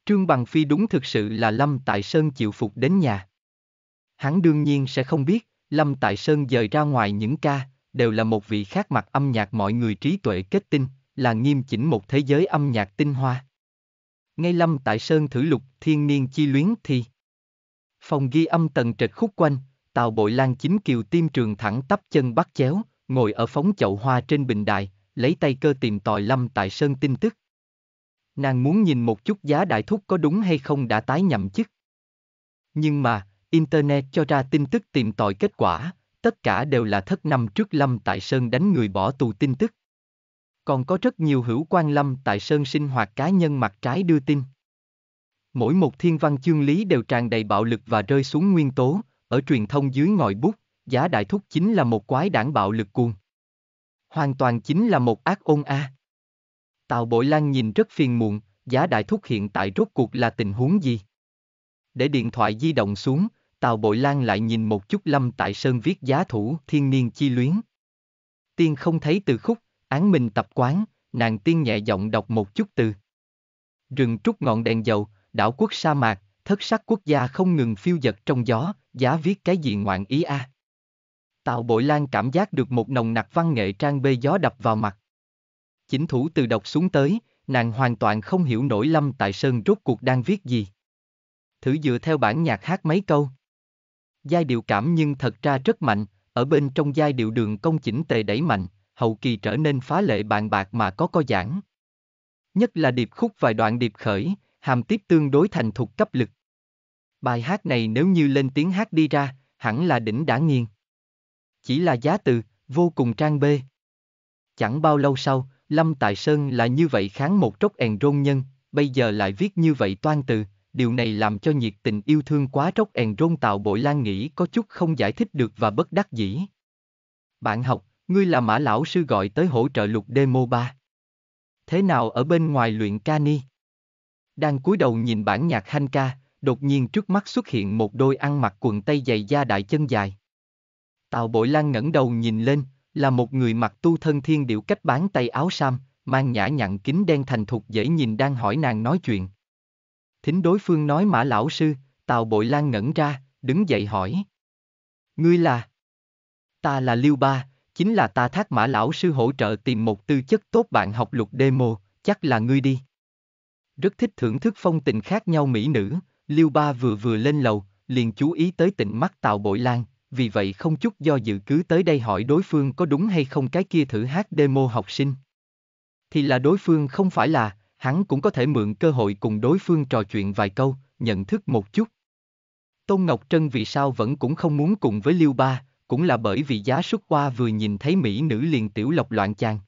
Trương Bằng Phi đúng thực sự là Lâm Tại Sơn chịu phục đến nhà. Hắn đương nhiên sẽ không biết, Lâm Tại Sơn dời ra ngoài những ca, đều là một vị khác mặt âm nhạc mọi người trí tuệ kết tinh, là nghiêm chỉnh một thế giới âm nhạc tinh hoa. Ngay Lâm Tại Sơn thử lục thiên niên chi luyến thì... Phòng ghi âm tầng trệt khúc quanh, Tào Bội Lan chính kiều tiêm trường thẳng tắp chân bắt chéo, ngồi ở phóng chậu hoa trên bình đài, lấy tay cơ tìm tòi lâm tại sơn tin tức. Nàng muốn nhìn một chút giá đại thúc có đúng hay không đã tái nhậm chức. Nhưng mà, Internet cho ra tin tức tìm tòi kết quả, tất cả đều là thất năm trước Lâm Tại Sơn đánh người bỏ tù tin tức. Còn có rất nhiều hữu quan Lâm Tại Sơn sinh hoạt cá nhân mặt trái đưa tin. Mỗi một thiên văn chương lý đều tràn đầy bạo lực và rơi xuống nguyên tố, ở truyền thông dưới ngòi bút, giá đại thúc chính là một quái đảng bạo lực cuồng. Hoàn toàn chính là một ác ôn a. À. Tào Bội Lan nhìn rất phiền muộn, giá đại thúc hiện tại rốt cuộc là tình huống gì? Để điện thoại di động xuống, Tào Bội Lan lại nhìn một chút Lâm Tại Sơn viết giá thủ thiên niên chi luyến. Tiên không thấy từ khúc, án mình tập quán, nàng tiên nhẹ giọng đọc một chút từ. Rừng trúc ngọn đèn dầu, đảo quốc sa mạc, thất sắc quốc gia không ngừng phiêu dật trong gió, giá viết cái gì ngoạn ý a. À. Tạo bội lan cảm giác được một nồng nặc văn nghệ trang bê gió đập vào mặt. Chính thủ từ đọc xuống tới, nàng hoàn toàn không hiểu nổi Lâm Tại Sơn rốt cuộc đang viết gì. Thử dựa theo bản nhạc hát mấy câu. Giai điệu cảm nhưng thật ra rất mạnh, ở bên trong giai điệu đường công chỉnh tề đẩy mạnh, hậu kỳ trở nên phá lệ bàn bạc mà có co giãn. Nhất là điệp khúc vài đoạn điệp khởi, hàm tiếp tương đối thành thục cấp lực. Bài hát này nếu như lên tiếng hát đi ra, hẳn là đỉnh đã nghiền. Chỉ là giá từ, vô cùng trang bê. Chẳng bao lâu sau, Lâm Tại Sơn là như vậy kháng một trốc èn rôn nhân, bây giờ lại viết như vậy toan từ, điều này làm cho nhiệt tình yêu thương quá trốc èn rôn tạo bội lan nghĩ có chút không giải thích được và bất đắc dĩ. Bạn học, ngươi là mã lão sư gọi tới hỗ trợ lục demo 3. Thế nào ở bên ngoài luyện ca ni? Đang cúi đầu nhìn bản nhạc hanh ca, đột nhiên trước mắt xuất hiện một đôi ăn mặc quần tây dày da đại chân dài. Tào Bội Lan ngẩng đầu nhìn lên, là một người mặc tu thân thiên điệu cách bán tay áo sam, mang nhã nhặn kính đen thành thục dễ nhìn đang hỏi nàng nói chuyện. Thính đối phương nói mã lão sư, Tào Bội Lan ngẩn ra, đứng dậy hỏi. Ngươi là? Ta là Liêu Ba, chính là ta thác mã lão sư hỗ trợ tìm một tư chất tốt bạn học lục demo, chắc là ngươi đi. Rất thích thưởng thức phong tình khác nhau mỹ nữ, Lưu Ba vừa vừa lên lầu, liền chú ý tới tịnh mắt Tào Bội Lan, vì vậy không chút do dự cứ tới đây hỏi đối phương có đúng hay không cái kia thử hát demo học sinh. Thì là đối phương không phải là, hắn cũng có thể mượn cơ hội cùng đối phương trò chuyện vài câu, nhận thức một chút. Tôn Ngọc Trân vì sao vẫn cũng không muốn cùng với Lưu Ba, cũng là bởi vì giá xuất qua vừa nhìn thấy mỹ nữ liền tiểu lộc loạn chàng,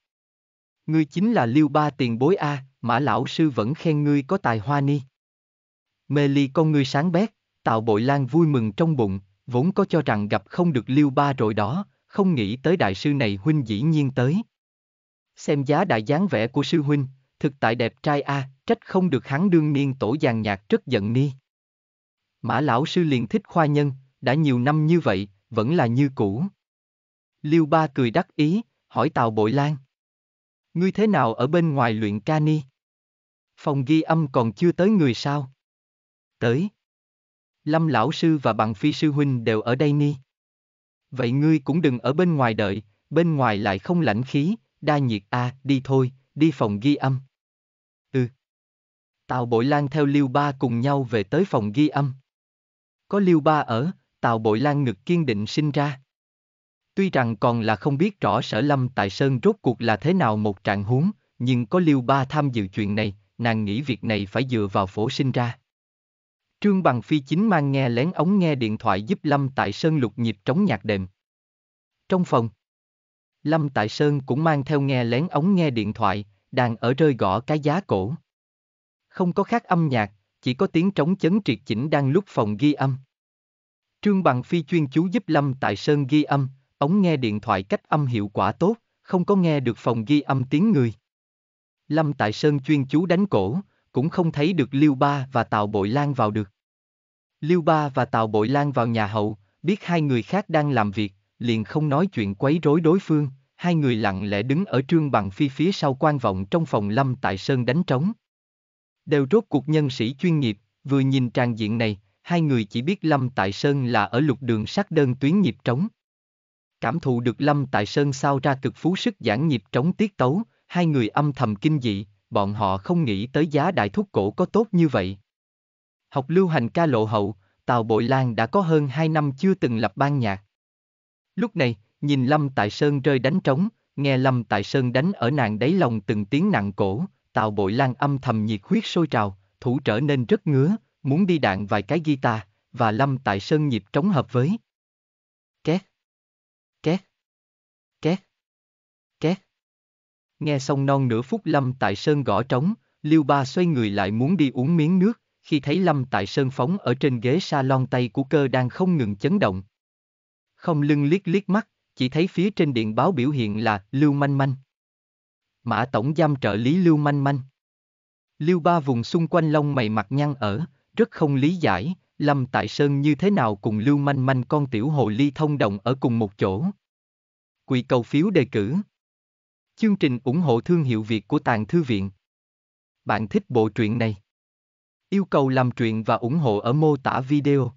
ngươi chính là liêu ba tiền bối a, mã lão sư vẫn khen ngươi có tài hoa ni. Mê ly con ngươi sáng bét, tạo bội lan vui mừng trong bụng, vốn có cho rằng gặp không được liêu ba rồi đó, không nghĩ tới đại sư này huynh dĩ nhiên tới. Xem giá đại dáng vẻ của sư huynh, thực tại đẹp trai a, trách không được hắn đương niên tổ giàn nhạc rất giận ni. Mã lão sư liền thích khoa nhân, đã nhiều năm như vậy, vẫn là như cũ. Liêu ba cười đắc ý, hỏi Tào Bội Lan. Ngươi thế nào ở bên ngoài luyện ca ni? Phòng ghi âm còn chưa tới người sao? Tới. Lâm lão sư và bằng phi sư huynh đều ở đây ni. Vậy ngươi cũng đừng ở bên ngoài đợi, bên ngoài lại không lãnh khí, đa nhiệt a, à, đi thôi, đi phòng ghi âm. Ừ. Tào Bội Lan theo Liêu Ba cùng nhau về tới phòng ghi âm. Có Liêu Ba ở, Tào Bội Lan ngực kiên định sinh ra. Tuy rằng còn là không biết rõ sở lâm tại Sơn rốt cuộc là thế nào một trạng huống, nhưng có Liêu Ba tham dự chuyện này, nàng nghĩ việc này phải dựa vào phổ sinh ra. Trương Bằng Phi chính mang nghe lén ống nghe điện thoại giúp Lâm Tại Sơn lục nhịp trống nhạc đệm. Trong phòng, Lâm Tại Sơn cũng mang theo nghe lén ống nghe điện thoại, đang ở rơi gõ cái giá cổ. Không có khác âm nhạc, chỉ có tiếng trống chấn triệt chỉnh đang lúc phòng ghi âm. Trương Bằng Phi chuyên chú giúp Lâm Tại Sơn ghi âm, ống nghe điện thoại cách âm hiệu quả tốt, không có nghe được phòng ghi âm tiếng người. Lâm Tại Sơn chuyên chú đánh cổ, cũng không thấy được Liêu Ba và Tào Bội Lan vào được. Liêu Ba và Tào Bội Lan vào nhà hậu, biết hai người khác đang làm việc, liền không nói chuyện quấy rối đối phương, hai người lặng lẽ đứng ở trương bằng phi phía sau quan vọng trong phòng Lâm Tại Sơn đánh trống. Đều rốt cuộc nhân sĩ chuyên nghiệp, vừa nhìn tràn diện này, hai người chỉ biết Lâm Tại Sơn là ở lục đường sát đơn tuyến nhịp trống. Cảm thụ được Lâm Tại Sơn sao ra cực phú sức giảng nhịp trống tiết tấu, hai người âm thầm kinh dị, bọn họ không nghĩ tới giá đại thúc cổ có tốt như vậy. Học lưu hành ca lộ hậu, Tào Bội Lan đã có hơn hai năm chưa từng lập ban nhạc. Lúc này, nhìn Lâm Tại Sơn rơi đánh trống, nghe Lâm Tại Sơn đánh ở nàng đáy lòng từng tiếng nặng cổ, Tào Bội Lan âm thầm nhiệt huyết sôi trào, thủ trở nên rất ngứa, muốn đi đạn vài cái guitar, và Lâm Tại Sơn nhịp trống hợp với. Két. Nghe xong non nửa phút Lâm Tại Sơn gõ trống, lưu Ba xoay người lại muốn đi uống miếng nước, khi thấy Lâm Tại Sơn phóng ở trên ghế salon tay của cơ đang không ngừng chấn động. Không lưng liếc liếc mắt, chỉ thấy phía trên điện báo biểu hiện là Lưu Manh Manh. Mã Tổng Giam trợ lý Lưu Manh Manh. Lưu Ba vùng xung quanh lông mày mặt nhăn ở, rất không lý giải, Lâm Tại Sơn như thế nào cùng Lưu Manh Manh con tiểu hồ ly thông đồng ở cùng một chỗ. Quỳ cầu phiếu đề cử Chương trình ủng hộ thương hiệu Việt của Tàng Thư Viện. Bạn thích bộ truyện này? Yêu cầu làm truyện và ủng hộ ở mô tả video.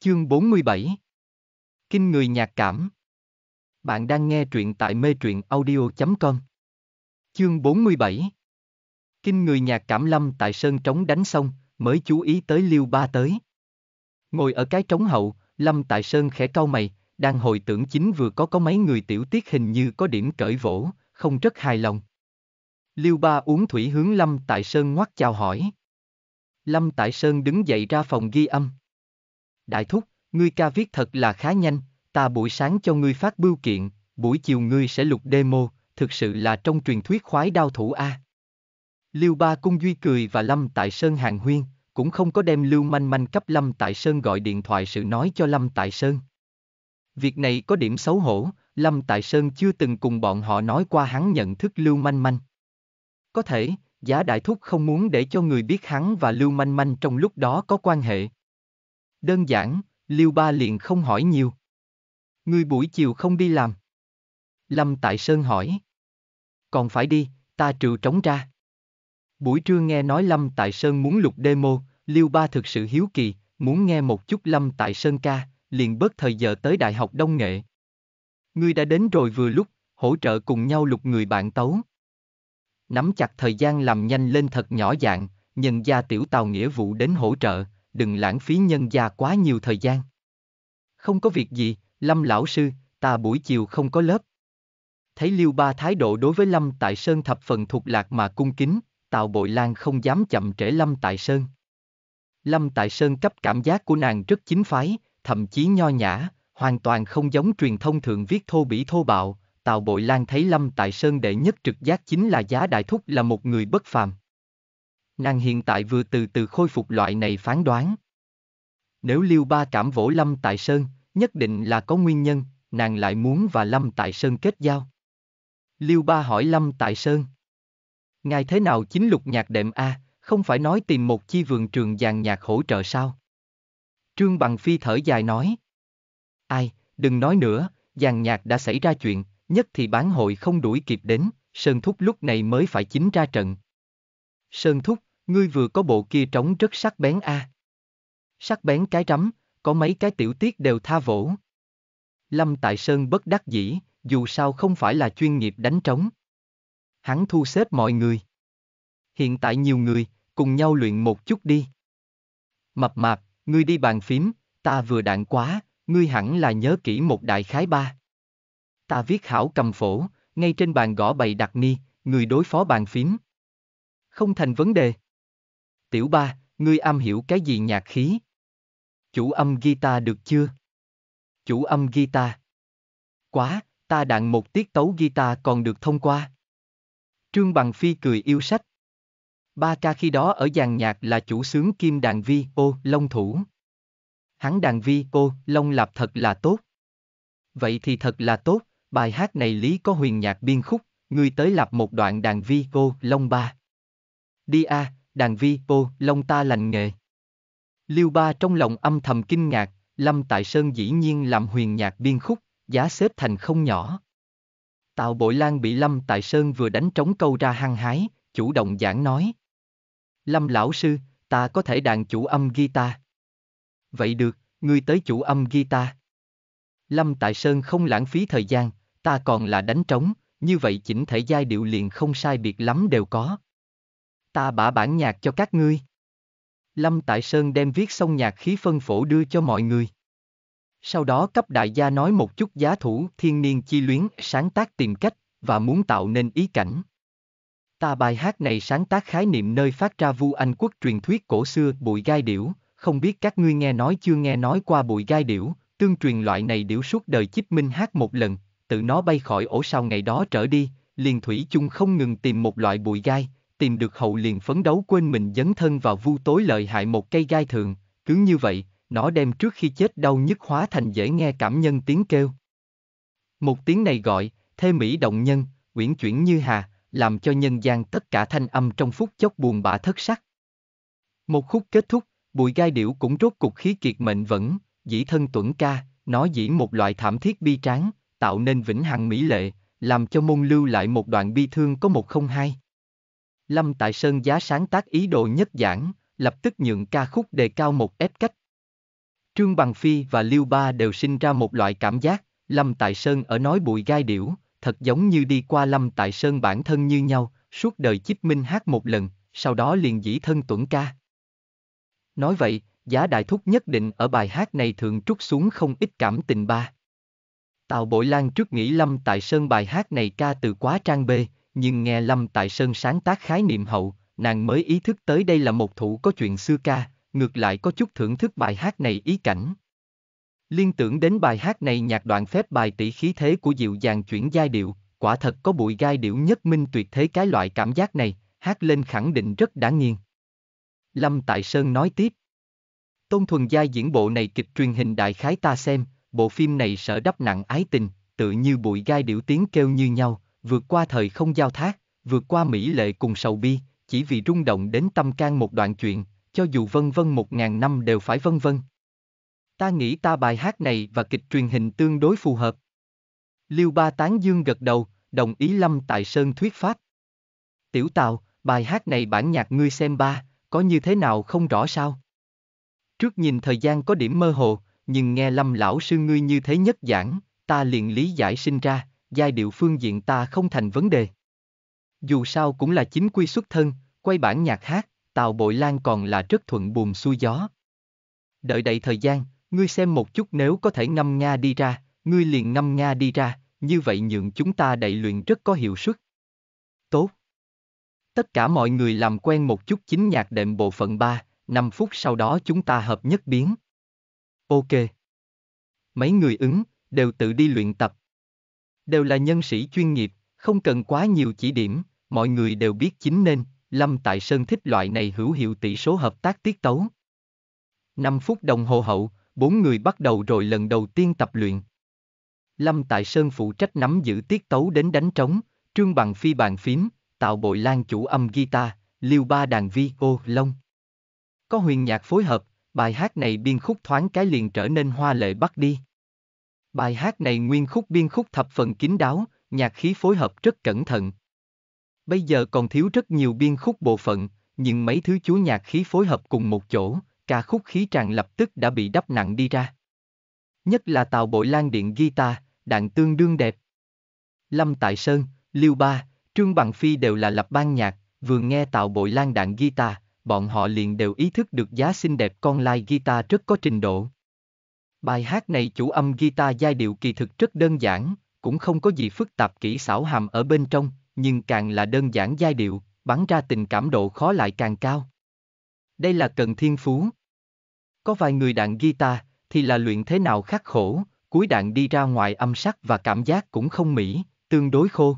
Chương 47 Kinh người nhạc cảm Bạn đang nghe truyện tại mê truyện audio.com Chương 47 Kinh người nhạc cảm lâm tại Sơn Trống đánh xong, mới chú ý tới Liêu Ba tới. Ngồi ở cái trống hậu, Lâm Tại Sơn khẽ cau mày, đang hồi tưởng chính vừa có có mấy người tiểu tiết hình như có điểm cởi vỗ, không rất hài lòng. Liêu Ba uống thủy hướng Lâm Tại Sơn ngoắt chào hỏi. Lâm Tại Sơn đứng dậy ra phòng ghi âm. Đại thúc, ngươi ca viết thật là khá nhanh, ta buổi sáng cho ngươi phát bưu kiện, buổi chiều ngươi sẽ lục demo, thực sự là trong truyền thuyết khoái đao thủ A. Liêu Ba Cung Duy cười và Lâm Tại Sơn hàng huyên, cũng không có đem Lưu Manh Manh cấp Lâm Tại Sơn gọi điện thoại sự nói cho Lâm Tại Sơn. Việc này có điểm xấu hổ, Lâm Tại Sơn chưa từng cùng bọn họ nói qua hắn nhận thức Lưu Manh Manh. Có thể, Giá Đại Thúc không muốn để cho người biết hắn và Lưu Manh Manh trong lúc đó có quan hệ. Đơn giản, Lưu Ba liền không hỏi nhiều. Ngươi buổi chiều không đi làm. Lâm Tại Sơn hỏi. Còn phải đi, ta trừ trống ra. Buổi trưa nghe nói Lâm Tại Sơn muốn lục demo, Lưu Ba thực sự hiếu kỳ, muốn nghe một chút Lâm Tại Sơn ca, liền bớt thời giờ tới Đại học Đông Nghệ. Ngươi đã đến rồi vừa lúc, hỗ trợ cùng nhau lục người bạn tấu. Nắm chặt thời gian làm nhanh lên thật nhỏ dạng, nhân gia tiểu tàu nghĩa vụ đến hỗ trợ, đừng lãng phí nhân gia quá nhiều thời gian. Không có việc gì, Lâm lão sư, ta buổi chiều không có lớp. Thấy Liêu Ba thái độ đối với Lâm Tại Sơn thập phần thuộc lạc mà cung kính, Tào Bội Lan không dám chậm trễ Lâm Tại Sơn. Lâm Tại Sơn cấp cảm giác của nàng rất chính phái, thậm chí nho nhã, hoàn toàn không giống truyền thông thường viết thô bỉ thô bạo, Tào Bội Lan thấy Lâm Tại Sơn đệ nhất trực giác chính là giá đại thúc là một người bất phàm. Nàng hiện tại vừa từ từ khôi phục loại này phán đoán. Nếu Lưu Ba cảm vỗ Lâm Tại Sơn, nhất định là có nguyên nhân, nàng lại muốn và Lâm Tại Sơn kết giao. Lưu Ba hỏi Lâm Tại Sơn. Ngài thế nào chính lục nhạc đệm A, không phải nói tìm một chi vườn trường dàn nhạc hỗ trợ sao? Trương Bằng Phi thở dài nói. Ai, đừng nói nữa, giàn nhạc đã xảy ra chuyện, nhất thì bán hội không đuổi kịp đến, Sơn Thúc lúc này mới phải chính ra trận. Sơn Thúc, ngươi vừa có bộ kia trống rất sắc bén a. À. Sắc bén cái rắm, có mấy cái tiểu tiết đều tha vỗ. Lâm Tại Sơn bất đắc dĩ, dù sao không phải là chuyên nghiệp đánh trống. Hắn thu xếp mọi người. Hiện tại nhiều người, cùng nhau luyện một chút đi. Mập mạp, ngươi đi bàn phím, ta vừa đạn quá, ngươi hẳn là nhớ kỹ một đại khái ba. Ta viết hảo cầm phổ, ngay trên bàn gõ bày đặt ni, người đối phó bàn phím. Không thành vấn đề. Tiểu ba, ngươi am hiểu cái gì nhạc khí? Chủ âm guitar được chưa? Chủ âm guitar. Quá, ta đạn một tiết tấu guitar còn được thông qua. Trương Bằng Phi cười yêu sách, Ba ca khi đó ở dàn nhạc là chủ sướng kim đàn vi ô long thủ. Hắn đàn vi ô long lạp thật là tốt. Vậy thì thật là tốt, bài hát này lý có huyền nhạc biên khúc, ngươi tới lạp một đoạn đàn vi ô long ba. Đi a, à, đàn vi ô long ta lành nghề. Liêu ba trong lòng âm thầm kinh ngạc, Lâm Tại Sơn dĩ nhiên làm huyền nhạc biên khúc, giá xếp thành không nhỏ. Tào Bội Lan bị Lâm Tại Sơn vừa đánh trống câu ra hăng hái, chủ động giảng nói. Lâm lão sư, ta có thể đàn chủ âm guitar. Vậy được, ngươi tới chủ âm guitar. Lâm Tại Sơn không lãng phí thời gian, ta còn là đánh trống, như vậy chỉnh thể giai điệu liền không sai biệt lắm đều có. Ta bả bản nhạc cho các ngươi. Lâm Tại Sơn đem viết xong nhạc khí phân phổ đưa cho mọi người. Sau đó cấp đại gia nói một chút giá thủ thiên niên chi luyến sáng tác tìm cách và muốn tạo nên ý cảnh. Ta bài hát này sáng tác khái niệm nơi phát ra vu Anh quốc truyền thuyết cổ xưa bụi gai điểu, không biết các ngươi nghe nói chưa nghe nói qua bụi gai điểu, tương truyền loại này điểu suốt đời chích minh hát một lần, tự nó bay khỏi ổ sau ngày đó trở đi, liền thủy chung không ngừng tìm một loại bụi gai, tìm được hậu liền phấn đấu quên mình dấn thân vào vu tối lợi hại một cây gai thường, cứ như vậy, nó đem trước khi chết đau nhức hóa thành dễ nghe cảm nhân tiếng kêu. Một tiếng này gọi, thê mỹ động nhân, uyển chuyển như hà, làm cho nhân gian tất cả thanh âm trong phút chốc buồn bã thất sắc. Một khúc kết thúc, bụi gai điểu cũng rốt cục khí kiệt mệnh vẫn, dĩ thân tuẩn ca, nó diễn một loại thảm thiết bi tráng, tạo nên vĩnh hằng mỹ lệ, làm cho môn lưu lại một đoạn bi thương có một không hai. Lâm Tại Sơn giá sáng tác ý đồ nhất giảng, lập tức nhượng ca khúc đề cao một ép cách. Trương Bằng Phi và Lưu Ba đều sinh ra một loại cảm giác, Lâm Tại Sơn ở nói bụi gai điểu, thật giống như đi qua lâm tại sơn bản thân như nhau, suốt đời chích minh hát một lần, sau đó liền dĩ thân tuẩn ca. Nói vậy, giá đại thúc nhất định ở bài hát này thường trút xuống không ít cảm tình ba. Tào Bội Lan trước nghĩ Lâm Tại Sơn bài hát này ca từ quá trang bê, nhưng nghe Lâm Tại Sơn sáng tác khái niệm hậu, nàng mới ý thức tới đây là một thủ có chuyện xưa ca, ngược lại có chút thưởng thức bài hát này ý cảnh. Liên tưởng đến bài hát này nhạc đoạn phép bài tỷ khí thế của dịu dàng chuyển giai điệu, quả thật có bụi giai điệu nhất minh tuyệt thế cái loại cảm giác này, hát lên khẳng định rất đáng nghiêng. Lâm Tại Sơn nói tiếp. Tôn Thuần Giai diễn bộ này kịch truyền hình đại khái ta xem, bộ phim này sở đắp nặng ái tình, tự như bụi gai điệu tiếng kêu như nhau, vượt qua thời không giao thác, vượt qua mỹ lệ cùng sầu bi, chỉ vì rung động đến tâm can một đoạn chuyện, cho dù vân vân một ngàn năm đều phải vân vân, ta nghĩ ta bài hát này và kịch truyền hình tương đối phù hợp. Liêu Ba Tán Dương gật đầu, đồng ý Lâm Tại Sơn thuyết pháp. Tiểu Tào, bài hát này bản nhạc ngươi xem ba, có như thế nào không rõ sao? Trước nhìn thời gian có điểm mơ hồ, nhưng nghe Lâm Lão Sư ngươi như thế nhất giảng, ta liền lý giải sinh ra, giai điệu phương diện ta không thành vấn đề. Dù sao cũng là chính quy xuất thân, quay bản nhạc hát, Tào Bội Lan còn là rất thuận buồm xuôi gió. Đợi đầy thời gian, ngươi xem một chút nếu có thể ngâm nga đi ra, ngươi liền ngâm nga đi ra, như vậy nhượng chúng ta đại luyện rất có hiệu suất. Tốt. Tất cả mọi người làm quen một chút chính nhạc đệm bộ phận 3, 5 phút sau đó chúng ta hợp nhất biến. Ok. Mấy người ứng, đều tự đi luyện tập. Đều là nhân sĩ chuyên nghiệp, không cần quá nhiều chỉ điểm, mọi người đều biết chính nên, Lâm Tại Sơn thích loại này hữu hiệu tỷ số hợp tác tiết tấu. 5 phút đồng hồ hậu, bốn người bắt đầu rồi lần đầu tiên tập luyện. Lâm Tại Sơn phụ trách nắm giữ tiết tấu đến đánh trống, Trương Bằng Phi bàn phím, Tạo Bội Lan chủ âm guitar, Liêu Ba đàn vi ô lông. Có huyền nhạc phối hợp, bài hát này biên khúc thoáng cái liền trở nên hoa lệ bắt đi. Bài hát này nguyên khúc biên khúc thập phần kín đáo, nhạc khí phối hợp rất cẩn thận. Bây giờ còn thiếu rất nhiều biên khúc bộ phận, nhưng mấy thứ chú nhạc khí phối hợp cùng một chỗ, ca khúc khí tràn lập tức đã bị đắp nặng đi ra. Nhất là tàu bội lan điện guitar, đạn tương đương đẹp. Lâm Tại Sơn, Lưu Ba, Trương Bằng Phi đều là lập ban nhạc, vừa nghe tàu bội lan đạn guitar, bọn họ liền đều ý thức được giá xinh đẹp con lai guitar rất có trình độ. Bài hát này chủ âm guitar giai điệu kỳ thực rất đơn giản, cũng không có gì phức tạp kỹ xảo hàm ở bên trong, nhưng càng là đơn giản giai điệu, bắn ra tình cảm độ khó lại càng cao. Đây là cần thiên phú, có vài người đạn guitar, thì là luyện thế nào khắc khổ, cuối đạn đi ra ngoài âm sắc và cảm giác cũng không mỹ, tương đối khô.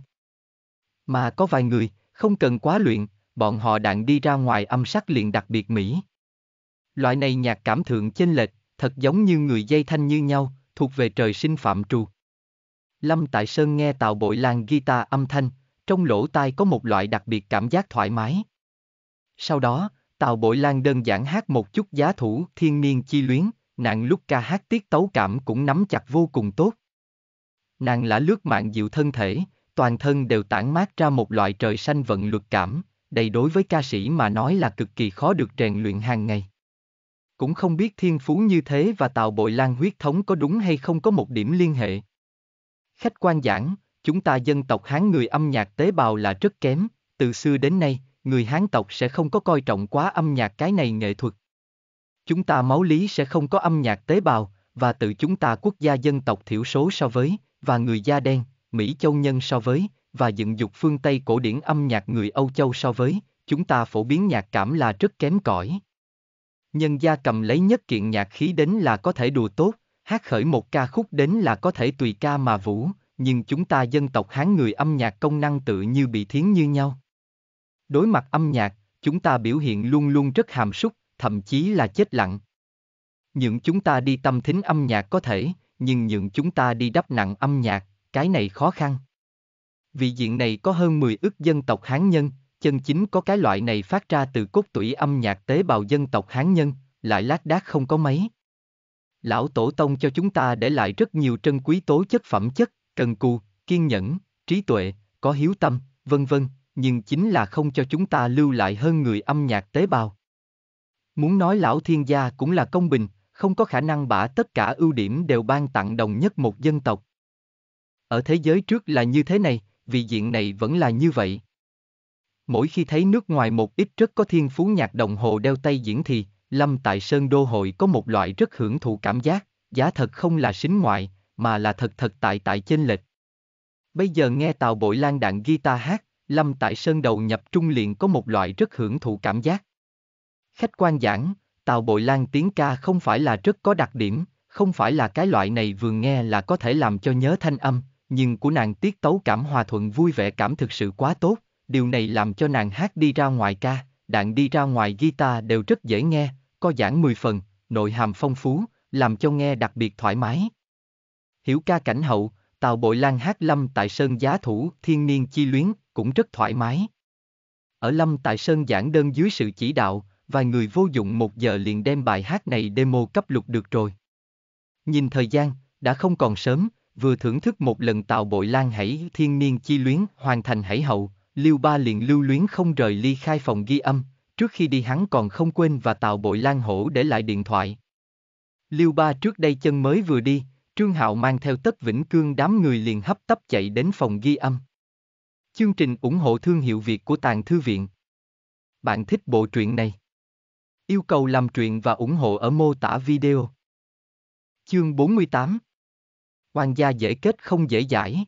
Mà có vài người, không cần quá luyện, bọn họ đạn đi ra ngoài âm sắc liền đặc biệt mỹ. Loại này nhạc cảm thượng chênh lệch, thật giống như người dây thanh như nhau, thuộc về trời sinh phạm trù. Lâm Tại Sơn nghe Tào Bội Lan guitar âm thanh, trong lỗ tai có một loại đặc biệt cảm giác thoải mái. Sau đó, Tào Bội Lan đơn giản hát một chút giá thủ thiên niên chi luyến, nàng lúc ca hát tiết tấu cảm cũng nắm chặt vô cùng tốt. Nàng lã lướt mạng dịu thân thể, toàn thân đều tản mát ra một loại trời xanh vận luật cảm, đầy đối với ca sĩ mà nói là cực kỳ khó được rèn luyện hàng ngày. Cũng không biết thiên phú như thế và Tào Bội Lan huyết thống có đúng hay không có một điểm liên hệ. Khách quan giảng, chúng ta dân tộc Hán người âm nhạc tế bào là rất kém, từ xưa đến nay, người Hán tộc sẽ không có coi trọng quá âm nhạc cái này nghệ thuật. Chúng ta máu lý sẽ không có âm nhạc tế bào, và tự chúng ta quốc gia dân tộc thiểu số so với, và người da đen, Mỹ châu nhân so với, và dựng dục phương Tây cổ điển âm nhạc người Âu châu so với, chúng ta phổ biến nhạc cảm là rất kém cỏi. Nhân gia cầm lấy nhất kiện nhạc khí đến là có thể đùa tốt, hát khởi một ca khúc đến là có thể tùy ca mà vũ, nhưng chúng ta dân tộc Hán người âm nhạc công năng tự như bị thiến như nhau, Đối mặt âm nhạc, chúng ta biểu hiện luôn luôn rất hàm súc, thậm chí là chết lặng. Những chúng ta đi tâm thính âm nhạc có thể, nhưng những chúng ta đi đắp nặng âm nhạc, cái này khó khăn. Vì diện này có hơn 10 ức dân tộc Hán nhân, chân chính có cái loại này phát ra từ cốt tủy âm nhạc tế bào dân tộc Hán nhân, lại lác đác không có mấy. Lão Tổ Tông cho chúng ta để lại rất nhiều trân quý tố chất phẩm chất, cần cù, kiên nhẫn, trí tuệ, có hiếu tâm, vân vân, nhưng chính là không cho chúng ta lưu lại hơn người âm nhạc tế bào. Muốn nói lão thiên gia cũng là công bình, không có khả năng bả tất cả ưu điểm đều ban tặng đồng nhất một dân tộc. Ở thế giới trước là như thế này, vì diện này vẫn là như vậy. Mỗi khi thấy nước ngoài một ít rất có thiên phú nhạc đồng hồ đeo tay diễn thì, Lâm tại Sơn Đô Hội có một loại rất hưởng thụ cảm giác, giá thật không là xính ngoại, mà là thật thật tại tại trên lệch. Bây giờ nghe tàu Bội Lan đạn guitar hát, Lâm Tại Sơn đầu nhập trung liền có một loại rất hưởng thụ cảm giác. Khách quan giảng, Tào Bội Lan tiếng ca không phải là rất có đặc điểm, không phải là cái loại này vừa nghe là có thể làm cho nhớ thanh âm, nhưng của nàng tiết tấu cảm hòa thuận vui vẻ cảm thực sự quá tốt, điều này làm cho nàng hát đi ra ngoài ca, đạn đi ra ngoài guitar đều rất dễ nghe, có giảng 10 phần, nội hàm phong phú, làm cho nghe đặc biệt thoải mái. Hiểu ca cảnh hậu, Tào Bội Lan hát lâm tại Sơn Giá Thủ Thiên Niên Chi Luyến cũng rất thoải mái. Ở Lâm Tại Sơn giảng đơn dưới sự chỉ đạo, vài người vô dụng một giờ liền đem bài hát này demo cấp lục được rồi. Nhìn thời gian, đã không còn sớm, vừa thưởng thức một lần tạo bội lan hãy thiên niên chi luyến hoàn thành hãy hậu, Lưu Ba liền lưu luyến không rời ly khai phòng ghi âm, trước khi đi hắn còn không quên và tạo bội lan hổ để lại điện thoại. Lưu Ba trước đây chân mới vừa đi, Trương Hạo mang theo tất vĩnh cương đám người liền hấp tấp chạy đến phòng ghi âm. Chương trình ủng hộ thương hiệu Việt của Tàng Thư Viện. Bạn thích bộ truyện này? Yêu cầu làm truyện và ủng hộ ở mô tả video. Chương 48 Hoàng gia dễ kết không dễ giải.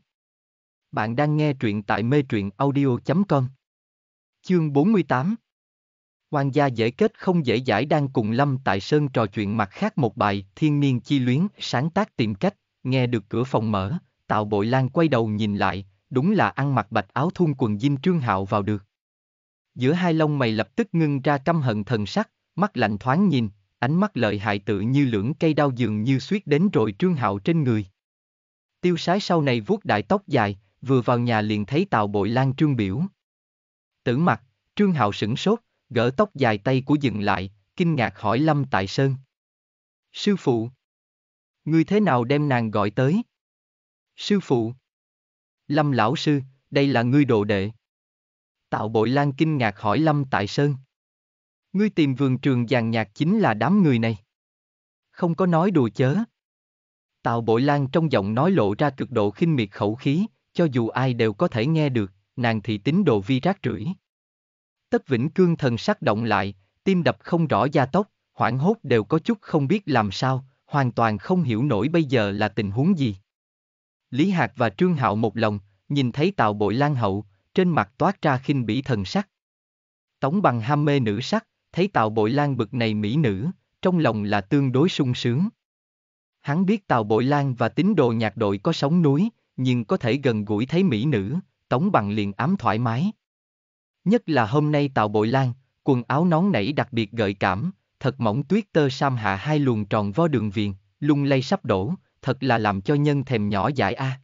Bạn đang nghe truyện tại mê truyện audio.com Chương 48 Hoàng gia dễ kết không dễ giải đang cùng Lâm Tại Sơn trò chuyện mặt khác một bài Thiên niên chi luyến, sáng tác tìm cách, nghe được cửa phòng mở, tạo Bội Lan quay đầu nhìn lại, đúng là ăn mặc bạch áo thun quần dinh Trương Hạo vào được. Giữa hai lông mày lập tức ngưng ra căm hận thần sắc, mắt lạnh thoáng nhìn, ánh mắt lợi hại tự như lưỡng cây đau dường như suýt đến rồi Trương Hạo trên người. Tiêu sái sau này vuốt đại tóc dài, vừa vào nhà liền thấy tàu bội lan trương biểu. Tử mặt, Trương Hạo sửng sốt, gỡ tóc dài tay của dừng lại, kinh ngạc hỏi Lâm Tại Sơn. Sư phụ! người thế nào đem nàng gọi tới? Sư phụ! Lâm lão sư, đây là ngươi đồ đệ. Tạo bội lan kinh ngạc hỏi Lâm Tại Sơn. Ngươi tìm vườn trường giàn nhạc chính là đám người này. Không có nói đùa chớ. Tạo bội lan trong giọng nói lộ ra cực độ khinh miệt khẩu khí, cho dù ai đều có thể nghe được, nàng thì tín đồ vi rác rưởi. Tất Vĩnh Cương thần sắc động lại, tim đập không rõ gia tốc, hoảng hốt đều có chút không biết làm sao, hoàn toàn không hiểu nổi bây giờ là tình huống gì. Lý Hạc và Trương Hạo một lòng, nhìn thấy Tào Bội Lan hậu, trên mặt toát ra khinh bỉ thần sắc. Tống bằng ham mê nữ sắc, thấy Tào Bội Lan bực này mỹ nữ, trong lòng là tương đối sung sướng. Hắn biết Tào Bội Lan và tín đồ nhạc đội có sóng núi, nhưng có thể gần gũi thấy mỹ nữ, Tống bằng liền ám thoải mái. Nhất là hôm nay Tào Bội Lan, quần áo nón nảy đặc biệt gợi cảm, thật mỏng tuyết tơ sam hạ hai luồng tròn vo đường viền, lung lay sắp đổ, thật là làm cho nhân thèm nhỏ dại a. À.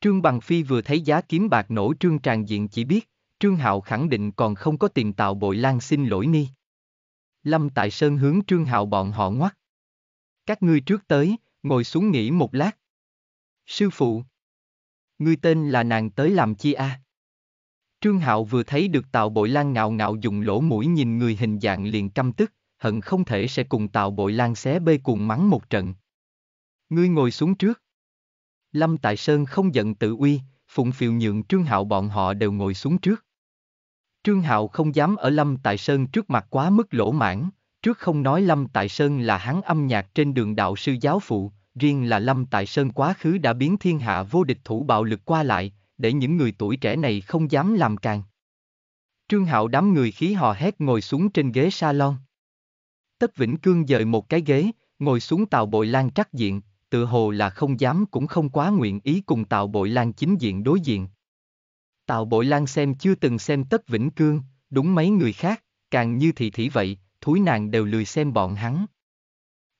Trương Bằng Phi vừa thấy giá kiếm bạc nổ trương tràn diện chỉ biết, Trương Hạo khẳng định còn không có tiền tạo bội lan xin lỗi ni. Lâm Tại Sơn hướng Trương Hạo bọn họ ngoắt. Các ngươi trước tới, ngồi xuống nghỉ một lát. Sư phụ. Ngươi tên là nàng tới làm chi a? À? Trương Hạo vừa thấy được Tào Bội Lan ngạo ngạo dùng lỗ mũi nhìn người hình dạng liền căm tức, hận không thể sẽ cùng Tào Bội Lan xé bê cùng mắng một trận. Ngươi ngồi xuống trước. Lâm Tại Sơn không giận tự uy, phụng phiệu nhượng Trương Hạo bọn họ đều ngồi xuống trước. Trương Hạo không dám ở Lâm Tại Sơn trước mặt quá mức lỗ mãn, trước không nói Lâm Tại Sơn là hắn âm nhạc trên đường đạo sư giáo phụ, riêng là Lâm Tại Sơn quá khứ đã biến thiên hạ vô địch thủ bạo lực qua lại, để những người tuổi trẻ này không dám làm càng. Trương Hạo đám người khí hò hét ngồi xuống trên ghế salon. Tất Vĩnh Cương dời một cái ghế, ngồi xuống tàu bội lan trắc diện, tự hồ là không dám cũng không quá nguyện ý cùng Tào Bội Lan chính diện đối diện. Tào Bội Lan xem chưa từng xem Tất Vĩnh Cương, đúng mấy người khác, càng như thị thị vậy, thúi nàng đều lười xem bọn hắn.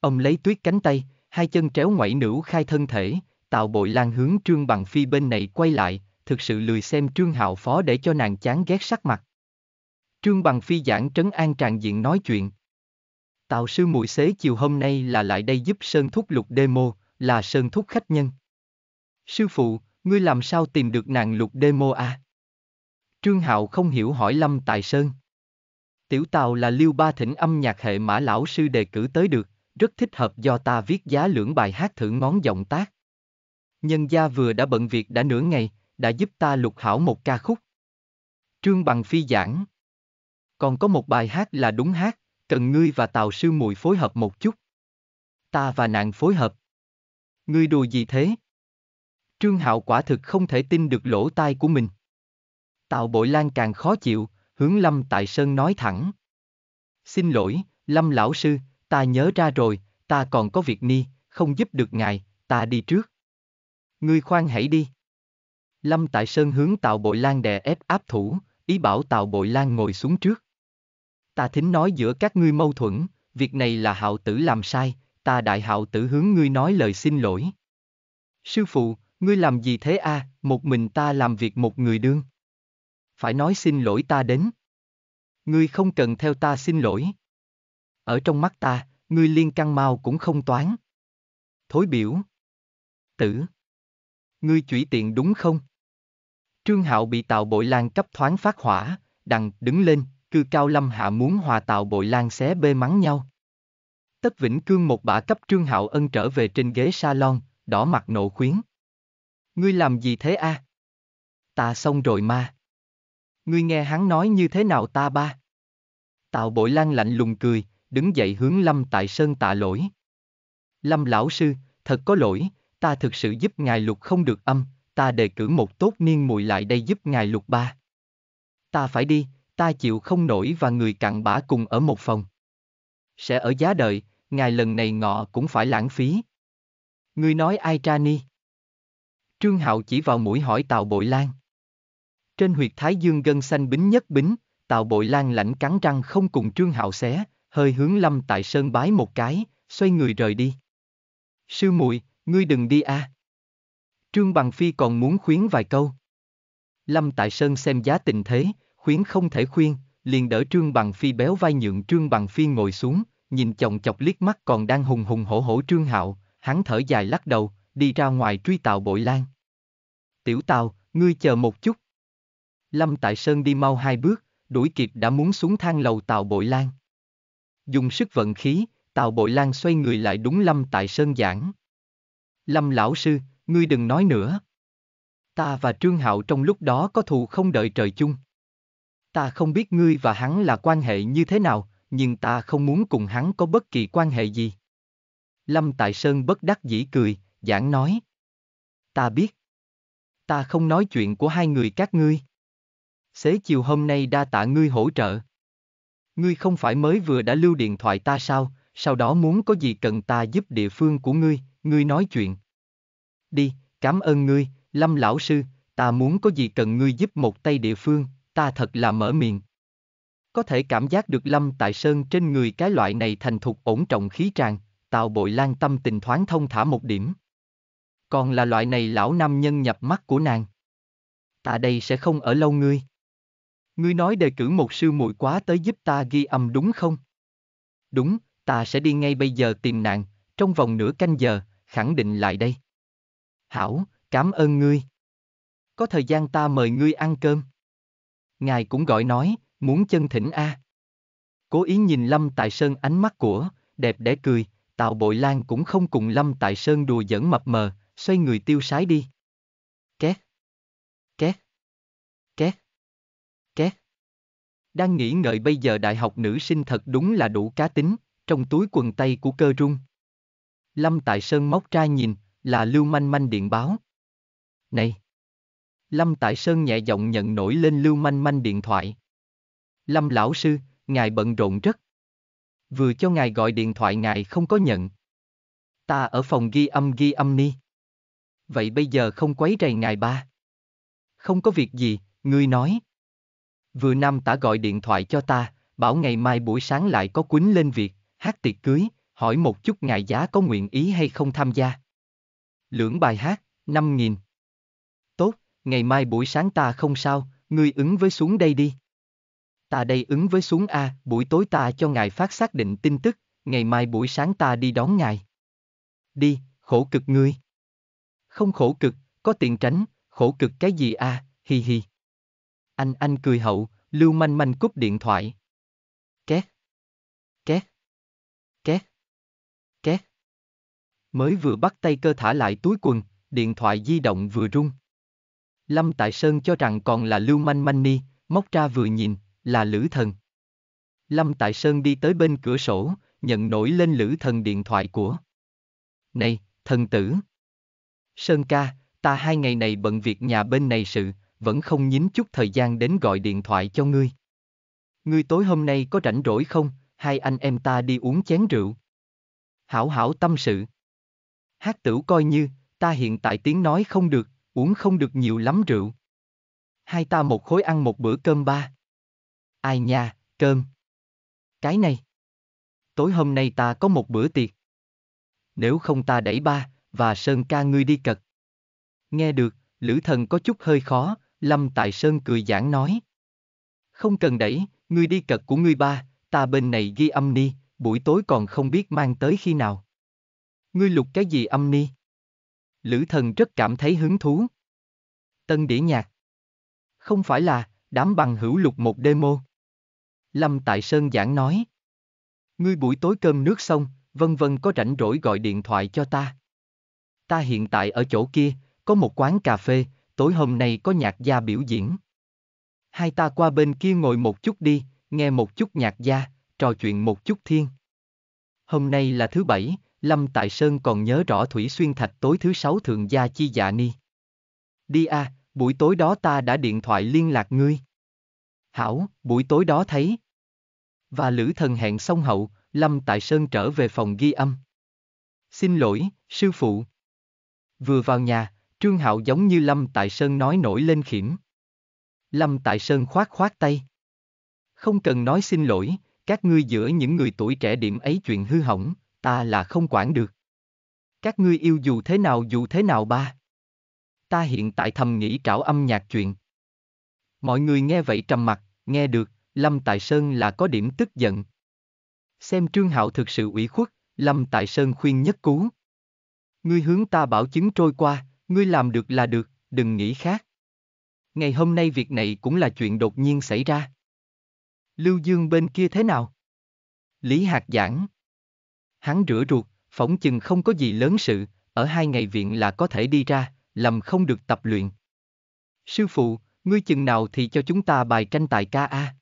Ông lấy tuyết cánh tay, hai chân tréo ngoảy nữ khai thân thể, Tào Bội Lan hướng Trương Bằng Phi bên này quay lại, thực sự lười xem Trương Hạo Phó để cho nàng chán ghét sắc mặt. Trương Bằng Phi giảng trấn an tràng diện nói chuyện. Tào sư muội xế chiều hôm nay là lại đây giúp Sơn Thúc Lục demo, là Sơn Thúc khách nhân. Sư phụ, ngươi làm sao tìm được nàng lục demo à? Trương Hạo không hiểu hỏi Lâm Tài Sơn. Tiểu Tào là lưu Ba Thỉnh âm nhạc hệ mã lão sư đề cử tới được, rất thích hợp do ta viết giá lưỡng bài hát thử ngón giọng tác. Nhân gia vừa đã bận việc đã nửa ngày, đã giúp ta lục hảo một ca khúc. Trương Bằng Phi giảng. Còn có một bài hát là đúng hát, cần ngươi và Tào sư mùi phối hợp một chút. Ta và nàng phối hợp. Ngươi đùa gì thế? Trương Hạo quả thực không thể tin được lỗ tai của mình. Tạo bội lan càng khó chịu, hướng Lâm Tại Sơn nói thẳng. Xin lỗi, Lâm lão sư, ta nhớ ra rồi, ta còn có việc ni, không giúp được ngài, ta đi trước. Ngươi khoan hãy đi. Lâm Tại Sơn hướng Tào Bội Lan đè ép áp thủ, ý bảo Tào Bội Lan ngồi xuống trước. Ta thính nói giữa các ngươi mâu thuẫn, việc này là hạo tử làm sai, ta đại hạo tử hướng ngươi nói lời xin lỗi. Sư phụ, ngươi làm gì thế a? À? một mình ta làm việc một người đương. Phải nói xin lỗi ta đến. Ngươi không cần theo ta xin lỗi. Ở trong mắt ta, ngươi liên căn mau cũng không toán. Thối biểu. Tử. Ngươi chủy tiện đúng không? Trương Hạo bị Tào Bội Lan cấp thoáng phát hỏa, đằng đứng lên, cư cao lâm hạ muốn hòa Tào Bội Lan xé bê mắng nhau. Tất Vĩnh Cương một bả cấp Trương Hạo Ân trở về trên ghế salon, đỏ mặt nộ khuyến. Ngươi làm gì thế a? À? Ta xong rồi mà. Ngươi nghe hắn nói như thế nào ta ba? Tào Bội Lan lạnh lùng cười, đứng dậy hướng Lâm Tại Sơn tạ lỗi. Lâm lão sư, thật có lỗi, ta thực sự giúp ngài lục không được âm, ta đề cử một tốt niên mùi lại đây giúp ngài lục ba. Ta phải đi, ta chịu không nổi và người cặn bã cùng ở một phòng. Sẽ ở giá đợi, ngài lần này ngọ cũng phải lãng phí. Ngươi nói ai ra ni? Trương Hạo chỉ vào mũi hỏi Tào Bội Lan. Trên huyệt thái dương gân xanh bính nhất bính, Tào Bội Lan lạnh cắn răng không cùng Trương Hạo xé, hơi hướng Lâm Tại Sơn bái một cái, xoay người rời đi. Sư muội, ngươi đừng đi a. À. Trương Bằng Phi còn muốn khuyến vài câu. Lâm Tại Sơn xem giá tình thế, khuyến không thể khuyên, liền đỡ Trương Bằng Phi béo vai nhượng Trương Bằng Phi ngồi xuống, nhìn chồng chọc liếc mắt còn đang hùng hùng hổ hổ Trương Hạo, hắn thở dài lắc đầu, đi ra ngoài truy tàu Bội Lan. Tiểu Tào, ngươi chờ một chút. Lâm Tại Sơn đi mau hai bước, đuổi kịp đã muốn xuống thang lầu tàu Bội Lan. Dùng sức vận khí, tàu Bội Lan xoay người lại đúng Lâm Tại Sơn giảng. Lâm lão sư, ngươi đừng nói nữa. Ta và Trương Hạo trong lúc đó có thù không đợi trời chung. Ta không biết ngươi và hắn là quan hệ như thế nào, nhưng ta không muốn cùng hắn có bất kỳ quan hệ gì. Lâm Tại Sơn bất đắc dĩ cười, giảng nói. Ta biết. Ta không nói chuyện của hai người các ngươi. Xế chiều hôm nay đa tạ ngươi hỗ trợ. Ngươi không phải mới vừa đã lưu điện thoại ta sao, sau đó muốn có gì cần ta giúp địa phương của ngươi, ngươi nói chuyện. Đi, cảm ơn ngươi, Lâm Lão Sư, ta muốn có gì cần ngươi giúp một tay địa phương, ta thật là mở miệng có thể cảm giác được lâm tại sơn trên người cái loại này thành thục ổn trọng khí tràn, tào bội lan tâm tình thoáng thông thả một điểm. Còn là loại này lão nam nhân nhập mắt của nàng. Ta đây sẽ không ở lâu ngươi. Ngươi nói đề cử một sư muội quá tới giúp ta ghi âm đúng không? Đúng, ta sẽ đi ngay bây giờ tìm nàng, trong vòng nửa canh giờ, khẳng định lại đây. Hảo, cảm ơn ngươi. Có thời gian ta mời ngươi ăn cơm. Ngài cũng gọi nói, muốn chân thỉnh a. À. Cố ý nhìn Lâm Tại Sơn ánh mắt của, đẹp đẽ cười, Tào Bội Lan cũng không cùng Lâm Tại Sơn đùa giỡn mập mờ, xoay người tiêu sái đi. Két. Két. Két. Két. Đang nghĩ ngợi bây giờ đại học nữ sinh thật đúng là đủ cá tính, trong túi quần tay của cơ rung. Lâm Tại Sơn móc ra nhìn, là Lưu Manh Manh điện báo. Này! Lâm Tại Sơn nhẹ giọng nhận nổi lên Lưu Manh Manh điện thoại. Lâm lão sư, ngài bận rộn rất. Vừa cho ngài gọi điện thoại ngài không có nhận. Ta ở phòng ghi âm ghi âm ni. Vậy bây giờ không quấy rầy ngài ba. Không có việc gì, ngươi nói. Vừa nam tả gọi điện thoại cho ta, bảo ngày mai buổi sáng lại có quýnh lên việc, hát tiệc cưới, hỏi một chút ngài giá có nguyện ý hay không tham gia. Lưỡng bài hát, 5.000. Tốt, ngày mai buổi sáng ta không sao, ngươi ứng với xuống đây đi ta đây ứng với xuống A, buổi tối ta cho ngài phát xác định tin tức, ngày mai buổi sáng ta đi đón ngài. Đi, khổ cực ngươi. Không khổ cực, có tiền tránh, khổ cực cái gì a, hi hi. Anh anh cười hậu, Lưu Manh Manh cúp điện thoại. Két. Két. Két. Két. Mới vừa bắt tay cơ thả lại túi quần, điện thoại di động vừa rung. Lâm Tại Sơn cho rằng còn là Lưu Manh Manh Ni, móc ra vừa nhìn, là Lữ Thần. Lâm Tại Sơn đi tới bên cửa sổ, nhận nổi lên Lữ Thần điện thoại của. Này, thần tử. Sơn ca, ta hai ngày này bận việc nhà bên này sự, vẫn không nhín chút thời gian đến gọi điện thoại cho ngươi. Ngươi tối hôm nay có rảnh rỗi không, hai anh em ta đi uống chén rượu. Hảo hảo tâm sự. Hát tử coi như, ta hiện tại tiếng nói không được, uống không được nhiều lắm rượu. Hai ta một khối ăn một bữa cơm ba. Ai nha, cơm. Cái này. Tối hôm nay ta có một bữa tiệc. Nếu không ta đẩy ba, và Sơn ca ngươi đi cật. Nghe được, Lữ Thần có chút hơi khó, Lâm Tại Sơn cười giảng nói. Không cần đẩy, ngươi đi cật của ngươi ba, ta bên này ghi âm ni, buổi tối còn không biết mang tới khi nào. Ngươi lục cái gì âm ni? Lữ thần rất cảm thấy hứng thú. Tân đĩa nhạc. Không phải là, đám bằng hữu lục một demo. Lâm Tại Sơn giảng nói. Ngươi buổi tối cơm nước xong, vân vân có rảnh rỗi gọi điện thoại cho ta. Ta hiện tại ở chỗ kia, có một quán cà phê, tối hôm nay có nhạc gia biểu diễn. Hai ta qua bên kia ngồi một chút đi, nghe một chút nhạc gia, trò chuyện một chút thiên. Hôm nay là thứ bảy, Lâm Tại Sơn còn nhớ rõ Thủy Xuyên Thạch tối thứ sáu thượng gia chi dạ ni. Đi à, buổi tối đó ta đã điện thoại liên lạc ngươi. Hảo, buổi tối đó thấy, và Lữ Thần hẹn xong hậu, Lâm Tại Sơn trở về phòng ghi âm. Xin lỗi, sư phụ. Vừa vào nhà, Trương Hạo giống như Lâm Tại Sơn nói nổi lên khiểm. Lâm Tại Sơn khoát khoát tay. Không cần nói xin lỗi, các ngươi giữa những người tuổi trẻ điểm ấy chuyện hư hỏng, ta là không quản được. Các ngươi yêu dù thế nào dù thế nào ba. Ta hiện tại thầm nghĩ trảo âm nhạc chuyện. Mọi người nghe vậy trầm mặt, nghe được, Lâm Tại Sơn là có điểm tức giận. Xem Trương Hạo thực sự ủy khuất, Lâm Tại Sơn khuyên nhất cú. Ngươi hướng ta bảo chứng trôi qua, ngươi làm được là được, đừng nghĩ khác. Ngày hôm nay việc này cũng là chuyện đột nhiên xảy ra. Lưu Dương bên kia thế nào? Lý Hạc giảng. Hắn rửa ruột, phỏng chừng không có gì lớn sự, ở hai ngày viện là có thể đi ra, lầm không được tập luyện. Sư phụ, ngươi chừng nào thì cho chúng ta bài tranh tài ca a?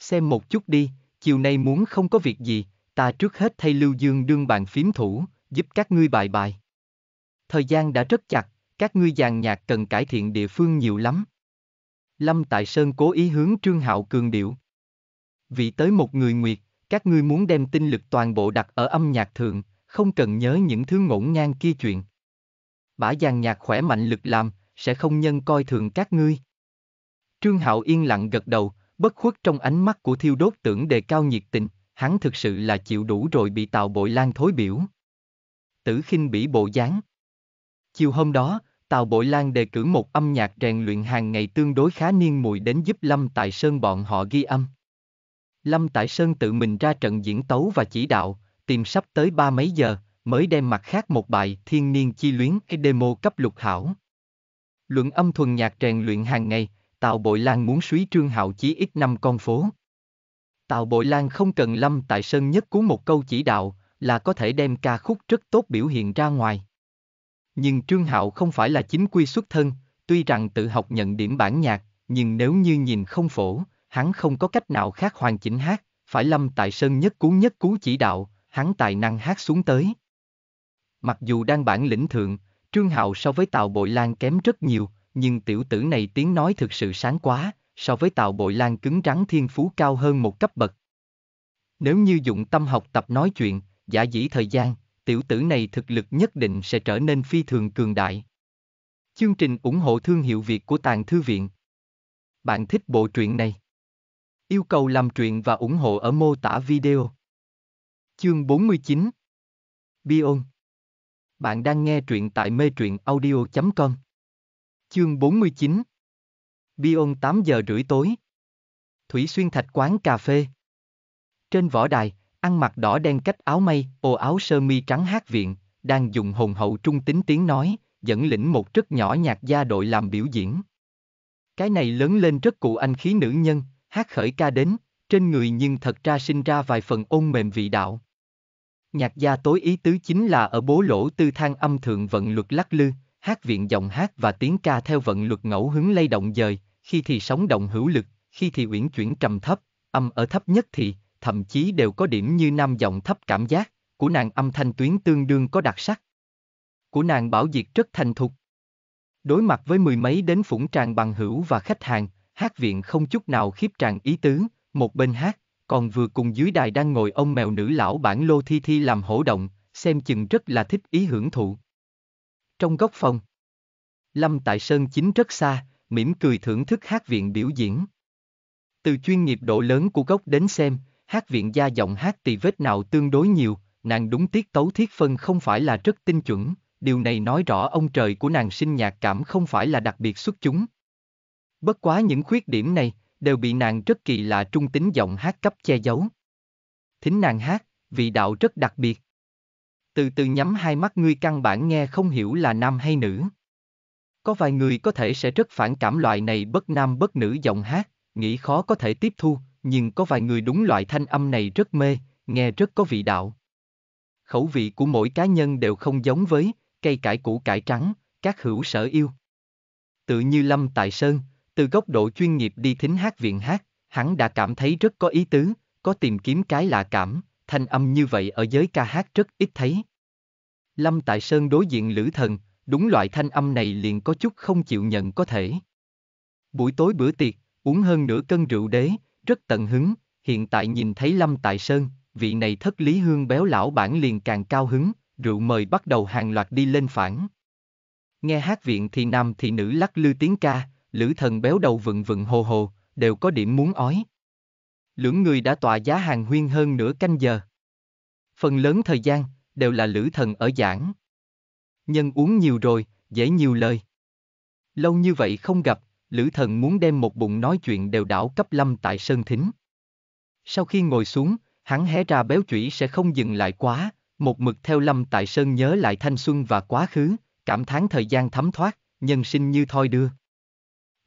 xem một chút đi, chiều nay muốn không có việc gì, ta trước hết thay Lưu Dương đương bàn phím thủ, giúp các ngươi bài bài. Thời gian đã rất chặt, các ngươi dàn nhạc cần cải thiện địa phương nhiều lắm. Lâm Tại Sơn cố ý hướng Trương Hạo cường điệu. vị tới một người nguyệt, các ngươi muốn đem tinh lực toàn bộ đặt ở âm nhạc thượng, không cần nhớ những thứ ngổn ngang kia chuyện. Bả dàn nhạc khỏe mạnh lực làm, sẽ không nhân coi thường các ngươi. Trương Hạo yên lặng gật đầu, bất khuất trong ánh mắt của thiêu đốt tưởng đề cao nhiệt tình, hắn thực sự là chịu đủ rồi bị tào bội lan thối biểu. Tử khinh bỉ bộ dáng. Chiều hôm đó, Tào Bội Lan đề cử một âm nhạc rèn luyện hàng ngày tương đối khá niên mùi đến giúp Lâm Tại Sơn bọn họ ghi âm. Lâm Tại Sơn tự mình ra trận diễn tấu và chỉ đạo, tìm sắp tới ba mấy giờ, mới đem mặt khác một bài Thiên Niên Chi Luyến demo cấp lục hảo. Luận âm thuần nhạc rèn luyện hàng ngày, Tào Bội Lan muốn suý Trương Hạo Chí ít năm con phố. Tào Bội Lan không cần Lâm Tại Sơn nhất cú một câu chỉ đạo, là có thể đem ca khúc rất tốt biểu hiện ra ngoài. Nhưng Trương Hạo không phải là chính quy xuất thân, tuy rằng tự học nhận điểm bản nhạc, nhưng nếu như nhìn không phổ, hắn không có cách nào khác hoàn chỉnh hát, phải Lâm Tại Sơn nhất cú nhất cú chỉ đạo, hắn tài năng hát xuống tới. Mặc dù đang bản lĩnh thượng, Trương Hạo so với Tào Bội Lan kém rất nhiều, nhưng tiểu tử này tiếng nói thực sự sáng quá, so với Tào Bội Lan cứng rắn thiên phú cao hơn một cấp bậc. Nếu như dụng tâm học tập nói chuyện, giả dĩ thời gian, tiểu tử này thực lực nhất định sẽ trở nên phi thường cường đại. Chương trình ủng hộ thương hiệu Việt của Tàng Thư Viện Bạn thích bộ truyện này? Yêu cầu làm truyện và ủng hộ ở mô tả video. Chương 49 Bion Bạn đang nghe truyện tại mê truyện audio.com Chương 49 Bion 8 giờ rưỡi tối Thủy Xuyên Thạch quán cà phê Trên võ đài, ăn mặc đỏ đen cách áo mây, ô áo sơ mi trắng hát viện, đang dùng hồn hậu trung tính tiếng nói, dẫn lĩnh một rất nhỏ nhạc gia đội làm biểu diễn. Cái này lớn lên rất cụ anh khí nữ nhân, hát khởi ca đến, trên người nhưng thật ra sinh ra vài phần ôn mềm vị đạo. Nhạc gia tối ý tứ chính là ở bố lỗ tư thang âm thượng vận luật lắc lư, hát viện giọng hát và tiếng ca theo vận luật ngẫu hứng lay động dời, khi thì sóng động hữu lực, khi thì uyển chuyển trầm thấp, âm ở thấp nhất thì, thậm chí đều có điểm như nam giọng thấp cảm giác, của nàng âm thanh tuyến tương đương có đặc sắc. Của nàng bảo diệt rất thành thục. Đối mặt với mười mấy đến phủng tràng bằng hữu và khách hàng, hát viện không chút nào khiếp tràng ý tứ, một bên hát, còn vừa cùng dưới đài đang ngồi ông mèo nữ lão bản Lô Thi Thi làm hổ động, xem chừng rất là thích ý hưởng thụ. Trong góc phòng, Lâm Tại Sơn chính rất xa, mỉm cười thưởng thức hát viện biểu diễn. Từ chuyên nghiệp độ lớn của gốc đến xem, hát viện gia giọng hát tỳ vết nào tương đối nhiều, nàng đúng tiết tấu thiết phân không phải là rất tinh chuẩn, điều này nói rõ ông trời của nàng sinh nhạc cảm không phải là đặc biệt xuất chúng. Bất quá những khuyết điểm này, đều bị nàng rất kỳ lạ trung tính giọng hát cấp che giấu. Thính nàng hát, vị đạo rất đặc biệt từ từ nhắm hai mắt ngươi căn bản nghe không hiểu là nam hay nữ. Có vài người có thể sẽ rất phản cảm loại này bất nam bất nữ giọng hát, nghĩ khó có thể tiếp thu, nhưng có vài người đúng loại thanh âm này rất mê, nghe rất có vị đạo. Khẩu vị của mỗi cá nhân đều không giống với, cây cải củ cải trắng, các hữu sở yêu. Tự như Lâm Tại Sơn, từ góc độ chuyên nghiệp đi thính hát viện hát, hắn đã cảm thấy rất có ý tứ, có tìm kiếm cái lạ cảm, thanh âm như vậy ở giới ca hát rất ít thấy. Lâm Tại Sơn đối diện Lữ Thần, đúng loại thanh âm này liền có chút không chịu nhận có thể. Buổi tối bữa tiệc, uống hơn nửa cân rượu đế, rất tận hứng, hiện tại nhìn thấy Lâm Tại Sơn, vị này thất lý hương béo lão bản liền càng cao hứng, rượu mời bắt đầu hàng loạt đi lên phản. Nghe hát viện thì nam thì nữ lắc lư tiếng ca, lữ thần béo đầu vựng vựng hồ hồ, đều có điểm muốn ói lưỡng người đã tọa giá hàng huyên hơn nửa canh giờ. Phần lớn thời gian, đều là lữ thần ở giảng. Nhân uống nhiều rồi, dễ nhiều lời. Lâu như vậy không gặp, lữ thần muốn đem một bụng nói chuyện đều đảo cấp lâm tại Sơn Thính. Sau khi ngồi xuống, hắn hé ra béo chủy sẽ không dừng lại quá, một mực theo lâm tại Sơn nhớ lại thanh xuân và quá khứ, cảm thán thời gian thấm thoát, nhân sinh như thoi đưa.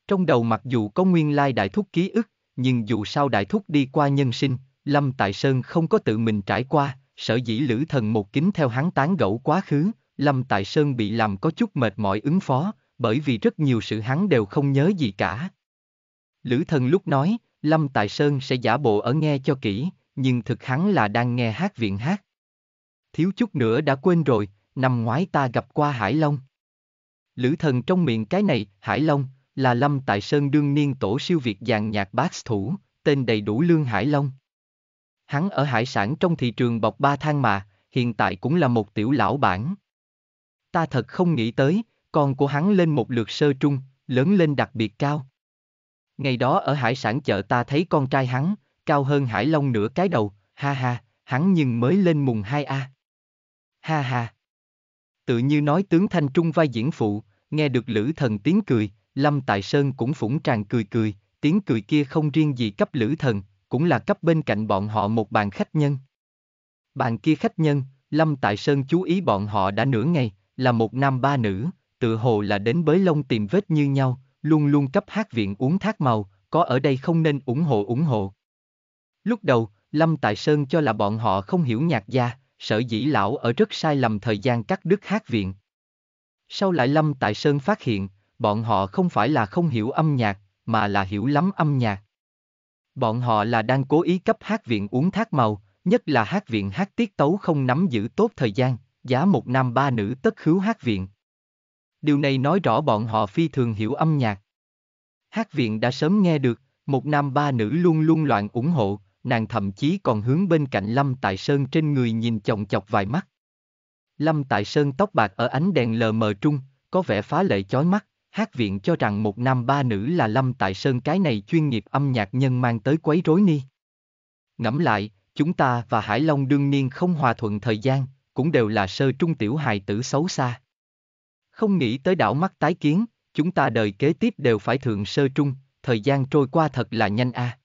Trong đầu mặc dù có nguyên lai đại thúc ký ức, nhưng dù sao đại thúc đi qua nhân sinh, Lâm Tại Sơn không có tự mình trải qua, sở dĩ lữ thần một kính theo hắn tán gẫu quá khứ, Lâm Tại Sơn bị làm có chút mệt mỏi ứng phó, bởi vì rất nhiều sự hắn đều không nhớ gì cả. Lữ thần lúc nói, Lâm Tại Sơn sẽ giả bộ ở nghe cho kỹ, nhưng thực hắn là đang nghe hát viện hát. Thiếu chút nữa đã quên rồi, năm ngoái ta gặp qua Hải Long. Lữ thần trong miệng cái này, Hải Long, là Lâm Tại Sơn đương niên tổ siêu việt dàn nhạc bass thủ, tên đầy đủ Lương Hải Long. Hắn ở hải sản trong thị trường bọc ba thang mà, hiện tại cũng là một tiểu lão bản. Ta thật không nghĩ tới, con của hắn lên một lượt sơ trung, lớn lên đặc biệt cao. Ngày đó ở hải sản chợ ta thấy con trai hắn, cao hơn Hải Long nửa cái đầu, ha ha, hắn nhưng mới lên mùng 2A. Ha ha. Tự như nói tướng Thanh Trung vai diễn phụ, nghe được Lữ Thần tiếng cười, Lâm Tại Sơn cũng phủng tràn cười cười, tiếng cười kia không riêng gì cấp lữ thần, cũng là cấp bên cạnh bọn họ một bàn khách nhân. Bàn kia khách nhân, Lâm Tại Sơn chú ý bọn họ đã nửa ngày, là một nam ba nữ, tự hồ là đến bới lông tìm vết như nhau, luôn luôn cấp hát viện uống thác màu, có ở đây không nên ủng hộ ủng hộ. Lúc đầu, Lâm Tại Sơn cho là bọn họ không hiểu nhạc gia, sợ dĩ lão ở rất sai lầm thời gian cắt đứt hát viện. Sau lại Lâm Tại Sơn phát hiện, bọn họ không phải là không hiểu âm nhạc, mà là hiểu lắm âm nhạc. Bọn họ là đang cố ý cấp hát viện uống thác màu, nhất là hát viện hát tiết tấu không nắm giữ tốt thời gian, giá một nam ba nữ tất khứu hát viện. Điều này nói rõ bọn họ phi thường hiểu âm nhạc. Hát viện đã sớm nghe được, một nam ba nữ luôn luôn loạn ủng hộ, nàng thậm chí còn hướng bên cạnh Lâm Tại Sơn trên người nhìn chồng chọc vài mắt. Lâm Tại Sơn tóc bạc ở ánh đèn lờ mờ trung, có vẻ phá lệ chói mắt, Hát viện cho rằng một nam ba nữ là Lâm Tại Sơn cái này chuyên nghiệp âm nhạc nhân mang tới quấy rối ni. Ngẫm lại, chúng ta và Hải Long đương niên không hòa thuận thời gian, cũng đều là sơ trung tiểu hài tử xấu xa. Không nghĩ tới đảo mắt tái kiến, chúng ta đời kế tiếp đều phải thượng sơ trung, thời gian trôi qua thật là nhanh a. À.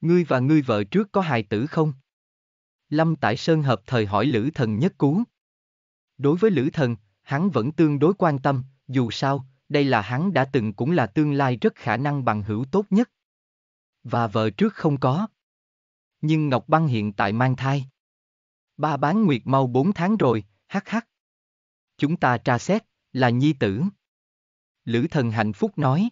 Ngươi và ngươi vợ trước có hài tử không? Lâm Tại Sơn hợp thời hỏi Lữ Thần nhất cú. Đối với Lữ Thần, hắn vẫn tương đối quan tâm, dù sao, đây là hắn đã từng cũng là tương lai rất khả năng bằng hữu tốt nhất. Và vợ trước không có. Nhưng Ngọc Băng hiện tại mang thai. Ba bán nguyệt mau bốn tháng rồi, hắc hắc. Chúng ta tra xét, là nhi tử. Lữ thần hạnh phúc nói.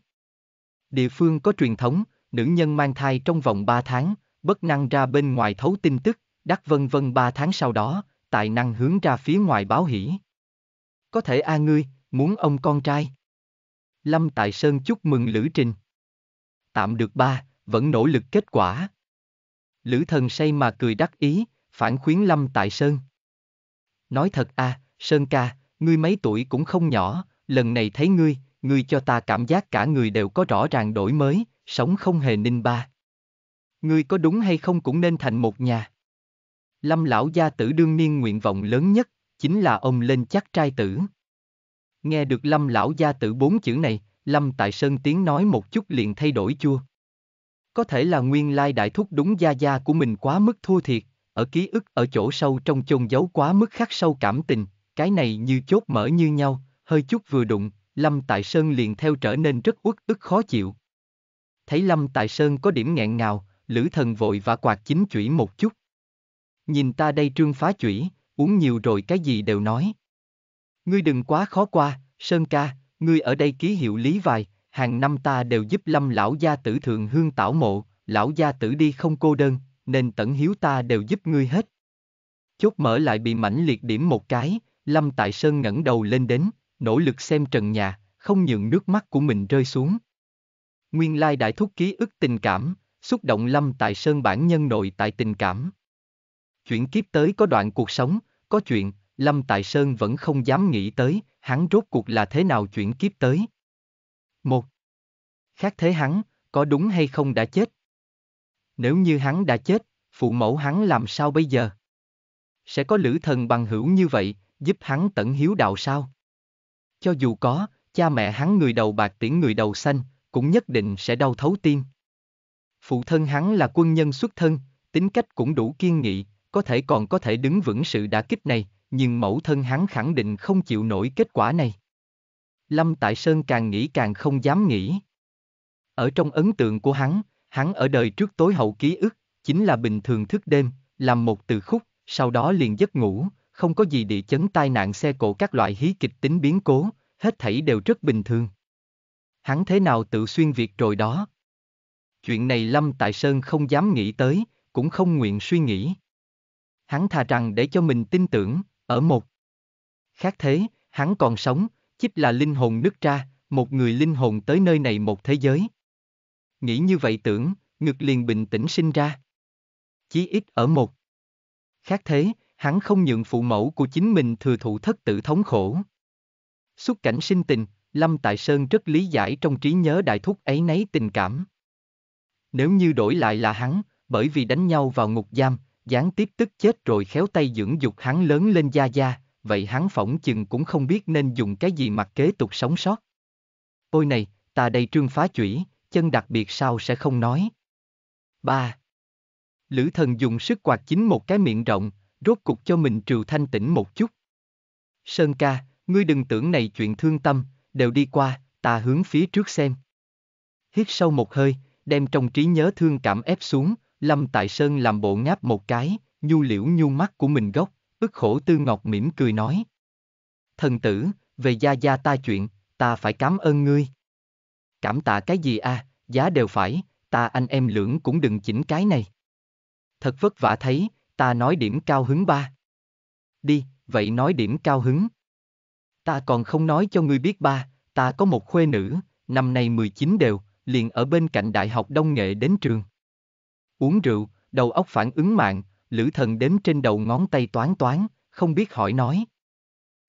Địa phương có truyền thống, nữ nhân mang thai trong vòng ba tháng, bất năng ra bên ngoài thấu tin tức, đắc vân vân ba tháng sau đó, tài năng hướng ra phía ngoài báo hỷ. Có thể a ngươi, muốn ông con trai. Lâm Tài Sơn chúc mừng Lữ Trình. Tạm được ba, vẫn nỗ lực kết quả. Lữ thần say mà cười đắc ý, phản khuyến Lâm Tài Sơn. Nói thật a, à, Sơn ca, ngươi mấy tuổi cũng không nhỏ, lần này thấy ngươi, ngươi cho ta cảm giác cả người đều có rõ ràng đổi mới, sống không hề ninh ba. Ngươi có đúng hay không cũng nên thành một nhà. Lâm lão gia tử đương niên nguyện vọng lớn nhất, chính là ông lên chắc trai tử. Nghe được Lâm lão gia tử bốn chữ này, Lâm Tại Sơn tiếng nói một chút liền thay đổi chua. Có thể là nguyên lai đại thúc đúng gia gia của mình quá mức thua thiệt, ở ký ức ở chỗ sâu trong chôn giấu quá mức khắc sâu cảm tình, cái này như chốt mở như nhau, hơi chút vừa đụng, Lâm Tại Sơn liền theo trở nên rất uất ức khó chịu. Thấy Lâm Tại Sơn có điểm nghẹn ngào, Lữ Thần vội và quạt chính chủy một chút. Nhìn ta đây trương phá chủy, uống nhiều rồi cái gì đều nói. Ngươi đừng quá khó qua, Sơn ca, ngươi ở đây ký hiệu lý vài, hàng năm ta đều giúp lâm lão gia tử thượng hương tảo mộ, lão gia tử đi không cô đơn, nên tận hiếu ta đều giúp ngươi hết. Chốt mở lại bị mảnh liệt điểm một cái, lâm tại Sơn ngẩng đầu lên đến, nỗ lực xem trần nhà, không nhường nước mắt của mình rơi xuống. Nguyên lai đại thúc ký ức tình cảm, xúc động lâm tại Sơn bản nhân nội tại tình cảm. chuyển kiếp tới có đoạn cuộc sống, có chuyện, Lâm Tại Sơn vẫn không dám nghĩ tới, hắn rốt cuộc là thế nào chuyển kiếp tới. Một, Khác thế hắn, có đúng hay không đã chết? Nếu như hắn đã chết, phụ mẫu hắn làm sao bây giờ? Sẽ có lữ thần bằng hữu như vậy, giúp hắn tận hiếu đạo sao? Cho dù có, cha mẹ hắn người đầu bạc tiễn người đầu xanh, cũng nhất định sẽ đau thấu tim. Phụ thân hắn là quân nhân xuất thân, tính cách cũng đủ kiên nghị, có thể còn có thể đứng vững sự đả kích này, nhưng mẫu thân hắn khẳng định không chịu nổi kết quả này. Lâm Tại Sơn càng nghĩ càng không dám nghĩ. Ở trong ấn tượng của hắn, hắn ở đời trước tối hậu ký ức, chính là bình thường thức đêm, làm một từ khúc, sau đó liền giấc ngủ, không có gì địa chấn tai nạn xe cộ các loại hí kịch tính biến cố, hết thảy đều rất bình thường. Hắn thế nào tự xuyên việc rồi đó? Chuyện này Lâm Tại Sơn không dám nghĩ tới, cũng không nguyện suy nghĩ. Hắn thà rằng để cho mình tin tưởng, ở một khác thế, hắn còn sống, chích là linh hồn nứt ra, một người linh hồn tới nơi này một thế giới. Nghĩ như vậy tưởng, ngực liền bình tĩnh sinh ra. Chí ít ở một khác thế, hắn không nhượng phụ mẫu của chính mình thừa thụ thất tử thống khổ. Xuất cảnh sinh tình, Lâm Tại Sơn rất lý giải trong trí nhớ đại thúc ấy nấy tình cảm. Nếu như đổi lại là hắn, bởi vì đánh nhau vào ngục giam, gián tiếp tức chết rồi khéo tay dưỡng dục hắn lớn lên da da, vậy hắn phỏng chừng cũng không biết nên dùng cái gì mặt kế tục sống sót. Ôi này, ta đây trương phá chủy, chân đặc biệt sao sẽ không nói. Ba. Lữ thần dùng sức quạt chính một cái miệng rộng, rốt cục cho mình trừ thanh tĩnh một chút. Sơn ca, ngươi đừng tưởng này chuyện thương tâm, đều đi qua, ta hướng phía trước xem. Hít sâu một hơi, đem trong trí nhớ thương cảm ép xuống, Lâm Tại Sơn làm bộ ngáp một cái, nhu liễu nhu mắt của mình gốc, ức khổ tư ngọc mỉm cười nói. Thần tử, về gia gia ta chuyện, ta phải cảm ơn ngươi. Cảm tạ cái gì a? À, giá đều phải, ta anh em lưỡng cũng đừng chỉnh cái này. Thật vất vả thấy, ta nói điểm cao hứng ba. Đi, vậy nói điểm cao hứng. Ta còn không nói cho ngươi biết ba, ta có một khuê nữ, năm nay 19 đều, liền ở bên cạnh Đại học Đông Nghệ đến trường uống rượu, đầu óc phản ứng mạng, lữ thần đếm trên đầu ngón tay toán toán, không biết hỏi nói.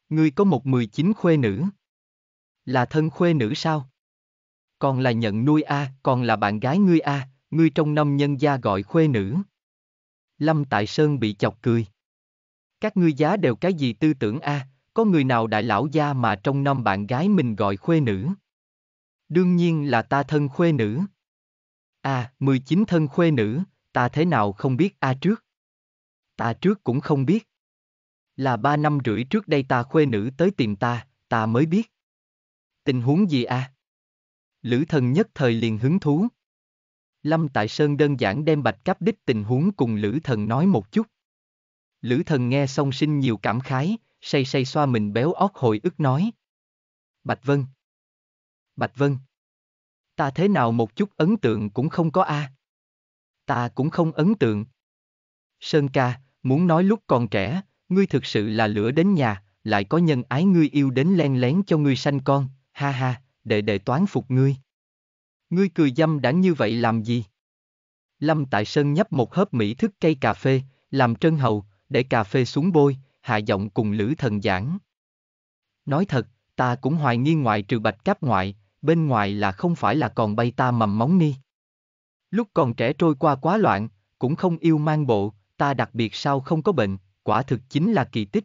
Ngươi có một mười chín khuê nữ. Là thân khuê nữ sao? Còn là nhận nuôi a, còn là bạn gái ngươi a, ngươi trong năm nhân gia gọi khuê nữ. Lâm Tại Sơn bị chọc cười. Các ngươi giá đều cái gì tư tưởng a, có người nào đại lão gia mà trong năm bạn gái mình gọi khuê nữ? Đương nhiên là ta thân khuê nữ. À, 19 thân khuê nữ, ta thế nào không biết a trước? Ta trước cũng không biết. Là ba năm rưỡi trước đây ta khuê nữ tới tìm ta, ta mới biết. Tình huống gì a? Lữ thần nhất thời liền hứng thú. Lâm Tại Sơn đơn giản đem bạch cáp đích tình huống cùng Lữ thần nói một chút. Lữ thần nghe xong sinh nhiều cảm khái, say say xoa mình béo óc hồi ức nói. Bạch Vân. Bạch Vân. Ta thế nào một chút ấn tượng cũng không có a. À. Ta cũng không ấn tượng. Sơn ca, muốn nói lúc còn trẻ, ngươi thực sự là lửa đến nhà, lại có nhân ái ngươi yêu đến len lén cho ngươi sanh con, ha ha, đệ đệ toán phục ngươi. Ngươi cười dâm đãng như vậy làm gì? Lâm Tại Sơn nhấp một hớp mỹ thức cây cà phê, làm trân hầu, để cà phê xuống bôi, hạ giọng cùng Lữ Thần giảng. Nói thật, ta cũng hoài nghi ngoại trừ bạch cáp ngoại, bên ngoài là không phải là còn bay ta mầm móng ni. Lúc còn trẻ trôi qua quá loạn, cũng không yêu mang bộ, ta đặc biệt sao không có bệnh, quả thực chính là kỳ tích.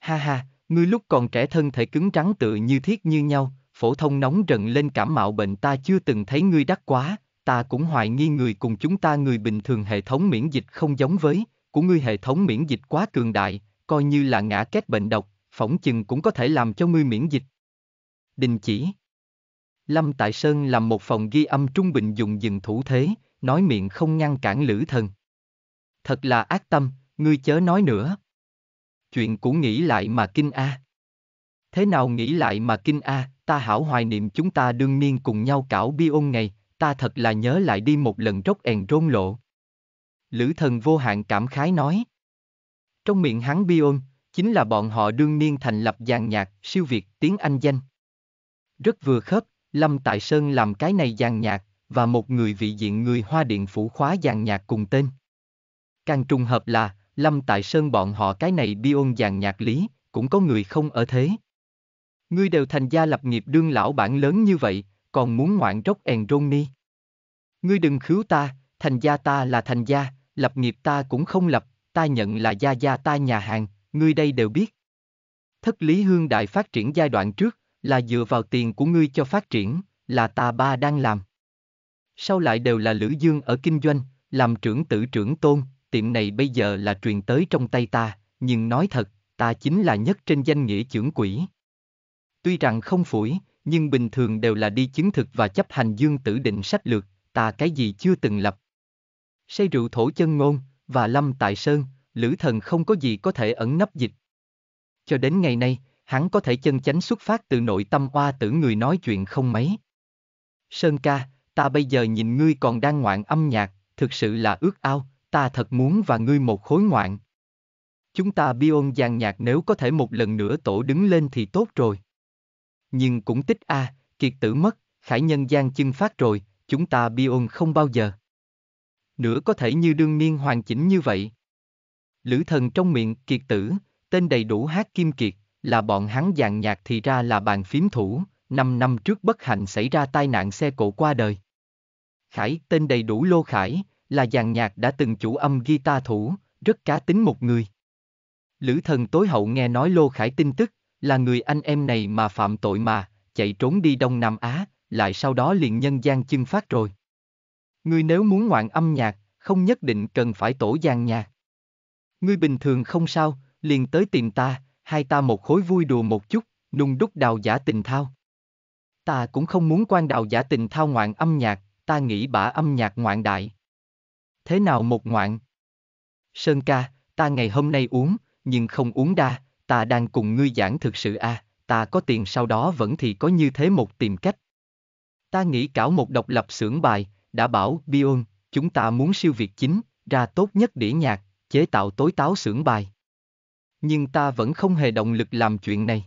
Ha ha, ngươi lúc còn trẻ thân thể cứng trắng tự như thiết như nhau, phổ thông nóng rần lên cảm mạo bệnh ta chưa từng thấy ngươi đắc quá, ta cũng hoài nghi người cùng chúng ta người bình thường hệ thống miễn dịch không giống với, của ngươi hệ thống miễn dịch quá cường đại, coi như là ngã kết bệnh độc, phỏng chừng cũng có thể làm cho ngươi miễn dịch. Đình chỉ Lâm Tại Sơn làm một phòng ghi âm trung bình dùng dừng thủ thế, nói miệng không ngăn cản lữ thần. Thật là ác tâm, ngươi chớ nói nữa. Chuyện cũ nghĩ lại mà kinh a. Thế nào nghĩ lại mà kinh a, ta hảo hoài niệm chúng ta đương niên cùng nhau cảo bi ôn ngày, ta thật là nhớ lại đi một lần rốc èn rôn lộ. Lữ thần vô hạn cảm khái nói. Trong miệng hắn bi ôn, chính là bọn họ đương niên thành lập dàn nhạc, siêu việt tiếng Anh danh. Rất vừa khớp, Lâm Tại Sơn làm cái này giàn nhạc, và một người vị diện người Hoa Điện phủ khóa giàn nhạc cùng tên. Càng trùng hợp là, Lâm Tại Sơn bọn họ cái này bi ôn dàn nhạc lý, cũng có người không ở thế. Ngươi đều thành gia lập nghiệp đương lão bản lớn như vậy, còn muốn ngoạn rốc èn rôn ni. Ngươi đừng khứu ta, thành gia ta là thành gia, lập nghiệp ta cũng không lập, ta nhận là gia gia ta nhà hàng, ngươi đây đều biết. Thất Lý Hương Đại phát triển giai đoạn trước, là dựa vào tiền của ngươi cho phát triển, là ta ba đang làm. Sau lại đều là Lữ Dương ở kinh doanh, làm trưởng tử trưởng tôn, tiệm này bây giờ là truyền tới trong tay ta, nhưng nói thật, ta chính là nhất trên danh nghĩa trưởng quỷ. Tuy rằng không phủi, nhưng bình thường đều là đi chứng thực và chấp hành dương tử định sách lược, ta cái gì chưa từng lập. Xây rượu thổ chân ngôn, và lâm tại sơn, lữ thần không có gì có thể ẩn nấp dịch. Cho đến ngày nay, hắn có thể chân chánh xuất phát từ nội tâm oa tử người nói chuyện không mấy. Sơn ca, ta bây giờ nhìn ngươi còn đang ngoạn âm nhạc, thực sự là ước ao, ta thật muốn và ngươi một khối ngoạn. Chúng ta biôn giàn nhạc nếu có thể một lần nữa tổ đứng lên thì tốt rồi. Nhưng cũng tích a, à, kiệt tử mất, khải nhân gian chân phát rồi, chúng ta biôn không bao giờ. Nữa có thể như đương niên hoàn chỉnh như vậy. Lữ thần trong miệng, kiệt tử, tên đầy đủ hát kim kiệt, là bọn hắn dàn nhạc thì ra là bàn phím thủ, 5 năm trước bất hạnh xảy ra tai nạn xe cộ qua đời. Khải, tên đầy đủ Lô Khải, là dàn nhạc đã từng chủ âm guitar thủ, rất cá tính một người. Lữ thần tối hậu nghe nói Lô Khải tin tức, là người anh em này mà phạm tội mà, chạy trốn đi Đông Nam Á, lại sau đó liền nhân gian chân phát rồi. Ngươi nếu muốn ngoạn âm nhạc, không nhất định cần phải tổ gian nhạc. Ngươi bình thường không sao, liền tới tìm ta, hai ta một khối vui đùa một chút, nung đúc đào giả tình thao. Ta cũng không muốn quan đào giả tình thao ngoạn âm nhạc, ta nghĩ bả âm nhạc ngoạn đại. Thế nào một ngoạn? Sơn ca, ta ngày hôm nay uống, nhưng không uống đa, ta đang cùng ngươi giảng thực sự à, ta có tiền sau đó vẫn thì có như thế một tìm cách. Ta nghĩ cảo một độc lập xưởng bài, đã bảo Bion, chúng ta muốn siêu việt chính, ra tốt nhất đĩa nhạc, chế tạo tối táo xưởng bài nhưng ta vẫn không hề động lực làm chuyện này.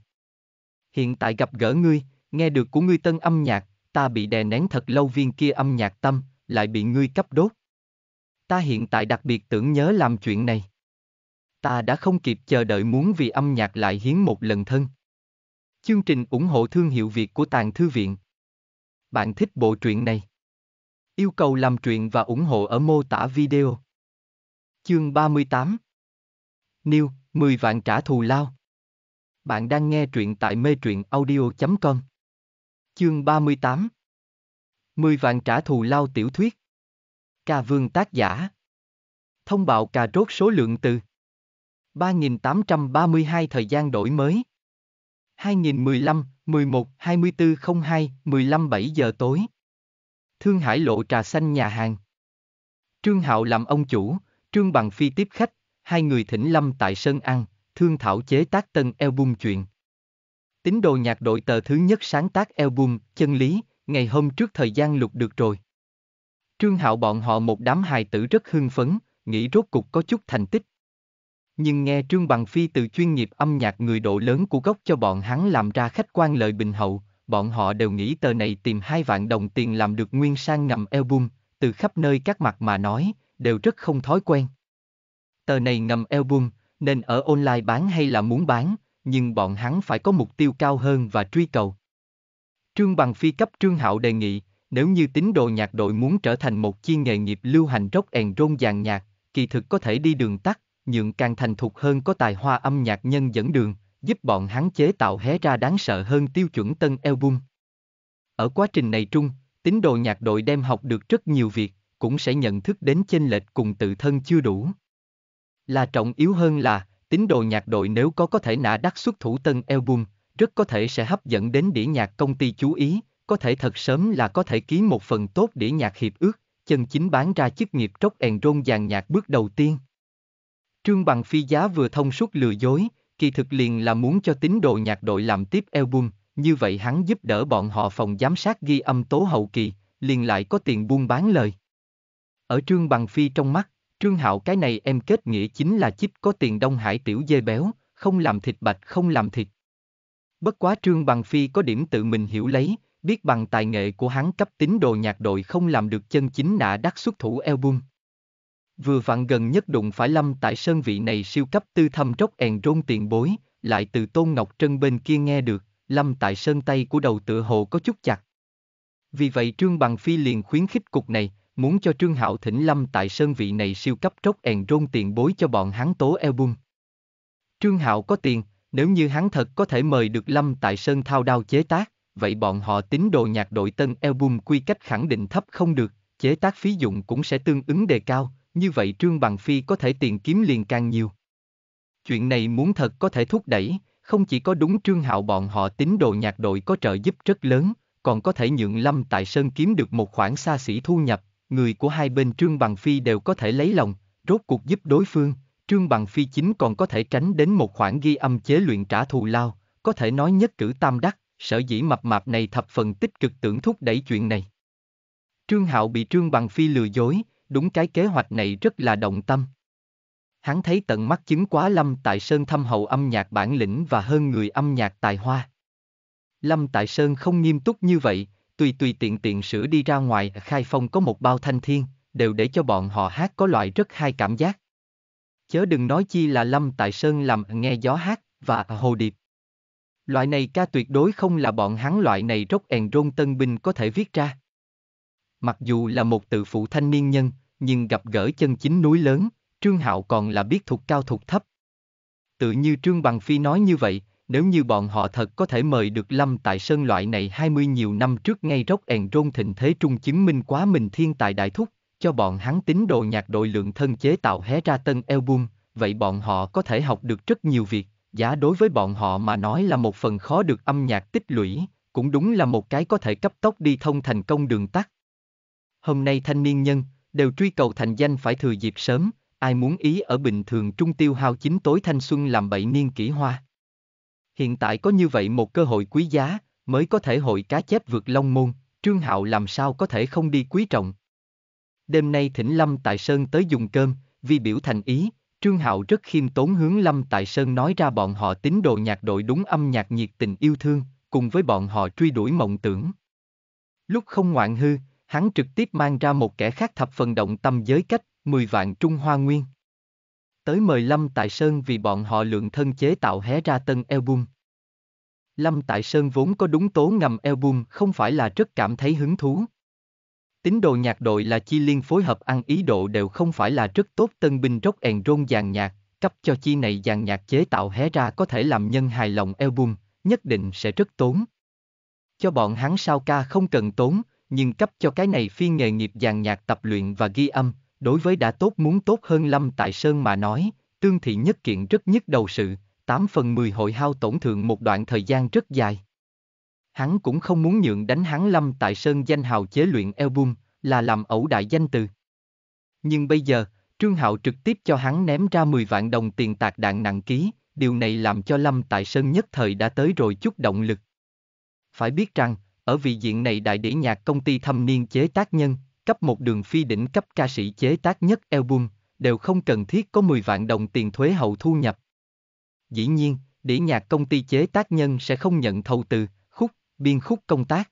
Hiện tại gặp gỡ ngươi, nghe được của ngươi tân âm nhạc, ta bị đè nén thật lâu viên kia âm nhạc tâm, lại bị ngươi cấp đốt. Ta hiện tại đặc biệt tưởng nhớ làm chuyện này. Ta đã không kịp chờ đợi muốn vì âm nhạc lại hiến một lần thân. Chương trình ủng hộ thương hiệu Việt của Tàng Thư Viện. Bạn thích bộ truyện này? Yêu cầu làm truyện và ủng hộ ở mô tả video. Chương 38 New, 10 vạn trả thù lao. Bạn đang nghe truyện tại mê truyện audio.com. Chương 38 10 vạn trả thù lao tiểu thuyết. Ca vương tác giả. Thông báo cà rốt số lượng từ 3.832 thời gian đổi mới. 2015, 11, 2402, 15 7 giờ tối. Thương Hải lộ trà xanh nhà hàng. Trương Hạo làm ông chủ, Trương Bằng Phi tiếp khách, hai người thỉnh lâm tại Sơn An, thương thảo chế tác tân album chuyện. tính đồ nhạc đội tờ thứ nhất sáng tác album, chân lý, ngày hôm trước thời gian lục được rồi. Trương Hạo bọn họ một đám hài tử rất hưng phấn, nghĩ rốt cục có chút thành tích. Nhưng nghe Trương Bằng Phi từ chuyên nghiệp âm nhạc người độ lớn của gốc cho bọn hắn làm ra khách quan lời bình hậu, bọn họ đều nghĩ tờ này tìm hai vạn đồng tiền làm được nguyên sang ngầm album, từ khắp nơi các mặt mà nói, đều rất không thói quen tờ này ngầm album, nên ở online bán hay là muốn bán, nhưng bọn hắn phải có mục tiêu cao hơn và truy cầu. Trương Bằng Phi cấp Trương Hạo đề nghị, nếu như tín đồ nhạc đội muốn trở thành một chi nghề nghiệp lưu hành rock and roll dàn nhạc, kỳ thực có thể đi đường tắt, nhượng càng thành thục hơn có tài hoa âm nhạc nhân dẫn đường, giúp bọn hắn chế tạo hé ra đáng sợ hơn tiêu chuẩn tân album. Ở quá trình này trung, tín đồ nhạc đội đem học được rất nhiều việc, cũng sẽ nhận thức đến chênh lệch cùng tự thân chưa đủ. Là trọng yếu hơn là, tín đồ nhạc đội nếu có có thể nã đắc xuất thủ tân album, rất có thể sẽ hấp dẫn đến đĩa nhạc công ty chú ý, có thể thật sớm là có thể ký một phần tốt đĩa nhạc hiệp ước, chân chính bán ra chức nghiệp trốc èn rôn dàn nhạc bước đầu tiên. Trương Bằng Phi giá vừa thông suốt lừa dối, kỳ thực liền là muốn cho tín đồ nhạc đội làm tiếp album, như vậy hắn giúp đỡ bọn họ phòng giám sát ghi âm tố hậu kỳ, liền lại có tiền buôn bán lời. Ở Trương Bằng Phi trong mắt, Trương Hạo cái này em kết nghĩa chính là chích có tiền Đông Hải tiểu dê béo, không làm thịt bạch không làm thịt. Bất quá Trương Bằng Phi có điểm tự mình hiểu lấy, biết bằng tài nghệ của hắn cấp tín đồ nhạc đội không làm được chân chính nạ đắc xuất thủ album. Vừa vặn gần nhất đụng phải lâm tại sơn vị này siêu cấp tư thâm trốc èn rôn tiền bối, lại từ Tôn Ngọc Trân bên kia nghe được, lâm tại sơn tay của đầu tựa hồ có chút chặt. Vì vậy Trương Bằng Phi liền khuyến khích cục này, muốn cho Trương Hạo Thỉnh Lâm tại sơn vị này siêu cấp trốc èn rôn tiền bối cho bọn hắn tố album. Trương Hạo có tiền, nếu như hắn thật có thể mời được Lâm tại sơn thao đao chế tác, vậy bọn họ tín đồ nhạc đội tân album quy cách khẳng định thấp không được, chế tác phí dụng cũng sẽ tương ứng đề cao, như vậy Trương Bằng Phi có thể tiền kiếm liền càng nhiều. Chuyện này muốn thật có thể thúc đẩy, không chỉ có đúng Trương Hạo bọn họ tín đồ nhạc đội có trợ giúp rất lớn, còn có thể nhượng Lâm Tại Sơn kiếm được một khoản xa xỉ thu nhập, người của hai bên Trương Bằng Phi đều có thể lấy lòng, rốt cuộc giúp đối phương, Trương Bằng Phi chính còn có thể tránh đến một khoản ghi âm chế luyện trả thù lao, có thể nói nhất cử tam đắc, sở dĩ mập mạp này thập phần tích cực tưởng thúc đẩy chuyện này. Trương Hạo bị Trương Bằng Phi lừa dối, đúng cái kế hoạch này rất là động tâm. Hắn thấy tận mắt chứng quá Lâm Tại Sơn thâm hậu âm nhạc bản lĩnh và hơn người âm nhạc tài hoa. Lâm Tại Sơn không nghiêm túc như vậy, tùy tùy tiện tiện sửa đi ra ngoài khai phong có một bao thanh thiên, đều để cho bọn họ hát có loại rất hay cảm giác. Chớ đừng nói chi là Lâm Tại Sơn làm nghe gió hát, và hồ điệp. Loại này ca tuyệt đối không là bọn hắn loại này rốc èn rôn tân binh có thể viết ra. Mặc dù là một tự phụ thanh niên nhân, nhưng gặp gỡ chân chính núi lớn, Trương Hạo còn là biết thuộc cao thuộc thấp. Tự như Trương Bằng Phi nói như vậy, nếu như bọn họ thật có thể mời được Lâm Tại Sơn loại này 20 nhiều năm trước ngay rốc èn rôn thịnh thế trung chứng minh quá mình thiên tài đại thúc, cho bọn hắn tín đồ nhạc đội lượng thân chế tạo hé ra tân album, vậy bọn họ có thể học được rất nhiều việc, giá đối với bọn họ mà nói là một phần khó được âm nhạc tích lũy, cũng đúng là một cái có thể cấp tốc đi thông thành công đường tắt. Hôm nay thanh niên nhân, đều truy cầu thành danh phải thừa dịp sớm, ai muốn ý ở bình thường trung tiêu hao chính tối thanh xuân làm bảy niên kỷ hoa. Hiện tại có như vậy một cơ hội quý giá, mới có thể hội cá chép vượt long môn, Trương Hạo làm sao có thể không đi quý trọng. Đêm nay thỉnh Lâm Tại Sơn tới dùng cơm, vì biểu thành ý, Trương Hạo rất khiêm tốn hướng Lâm Tại Sơn nói ra bọn họ tín đồ nhạc đội đúng âm nhạc nhiệt tình yêu thương, cùng với bọn họ truy đuổi mộng tưởng. Lúc không ngoạn hư, hắn trực tiếp mang ra một kẻ khác thập phần động tâm giới cách, 10 vạn Trung Hoa Nguyên tới mời Lâm Tại Sơn vì bọn họ lượng thân chế tạo hé ra tân album. Lâm Tại Sơn vốn có đúng tố ngầm album không phải là rất cảm thấy hứng thú. tính đồ nhạc đội là chi liên phối hợp ăn ý độ đều không phải là rất tốt tân binh rock and rôn dàn nhạc, cấp cho chi này dàn nhạc chế tạo hé ra có thể làm nhân hài lòng album, nhất định sẽ rất tốn. Cho bọn hắn sao ca không cần tốn, nhưng cấp cho cái này phi nghề nghiệp dàn nhạc tập luyện và ghi âm, Đối với đã tốt muốn tốt hơn Lâm Tại Sơn mà nói, Tương Thị Nhất Kiện rất nhất đầu sự, 8 phần 10 hội hao tổn thượng một đoạn thời gian rất dài. Hắn cũng không muốn nhượng đánh hắn Lâm Tại Sơn danh hào chế luyện album, là làm ẩu đại danh từ. Nhưng bây giờ, Trương Hạo trực tiếp cho hắn ném ra 10 vạn đồng tiền tạc đạn nặng ký, điều này làm cho Lâm Tại Sơn nhất thời đã tới rồi chút động lực. Phải biết rằng, ở vị diện này đại đĩa nhạc công ty thâm niên chế tác nhân, cấp một đường phi đỉnh cấp ca sĩ chế tác nhất album, đều không cần thiết có 10 vạn đồng tiền thuế hậu thu nhập. Dĩ nhiên, đĩa nhạc công ty chế tác nhân sẽ không nhận thầu từ, khúc, biên khúc công tác.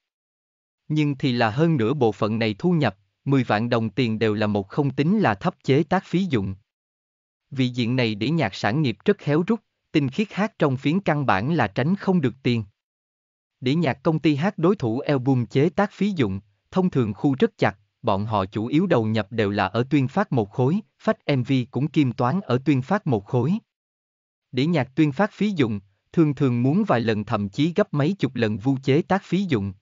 Nhưng thì là hơn nửa bộ phận này thu nhập, 10 vạn đồng tiền đều là một không tính là thấp chế tác phí dụng. Vì diện này đĩa nhạc sản nghiệp rất héo rút, tinh khiết hát trong phiến căn bản là tránh không được tiền. Đĩa nhạc công ty hát đối thủ album chế tác phí dụng, thông thường khu rất chặt, bọn họ chủ yếu đầu nhập đều là ở tuyên phát một khối, phát MV cũng kim toán ở tuyên phát một khối. Để nhạc tuyên phát phí dụng, thường thường muốn vài lần thậm chí gấp mấy chục lần vu chế tác phí dụng.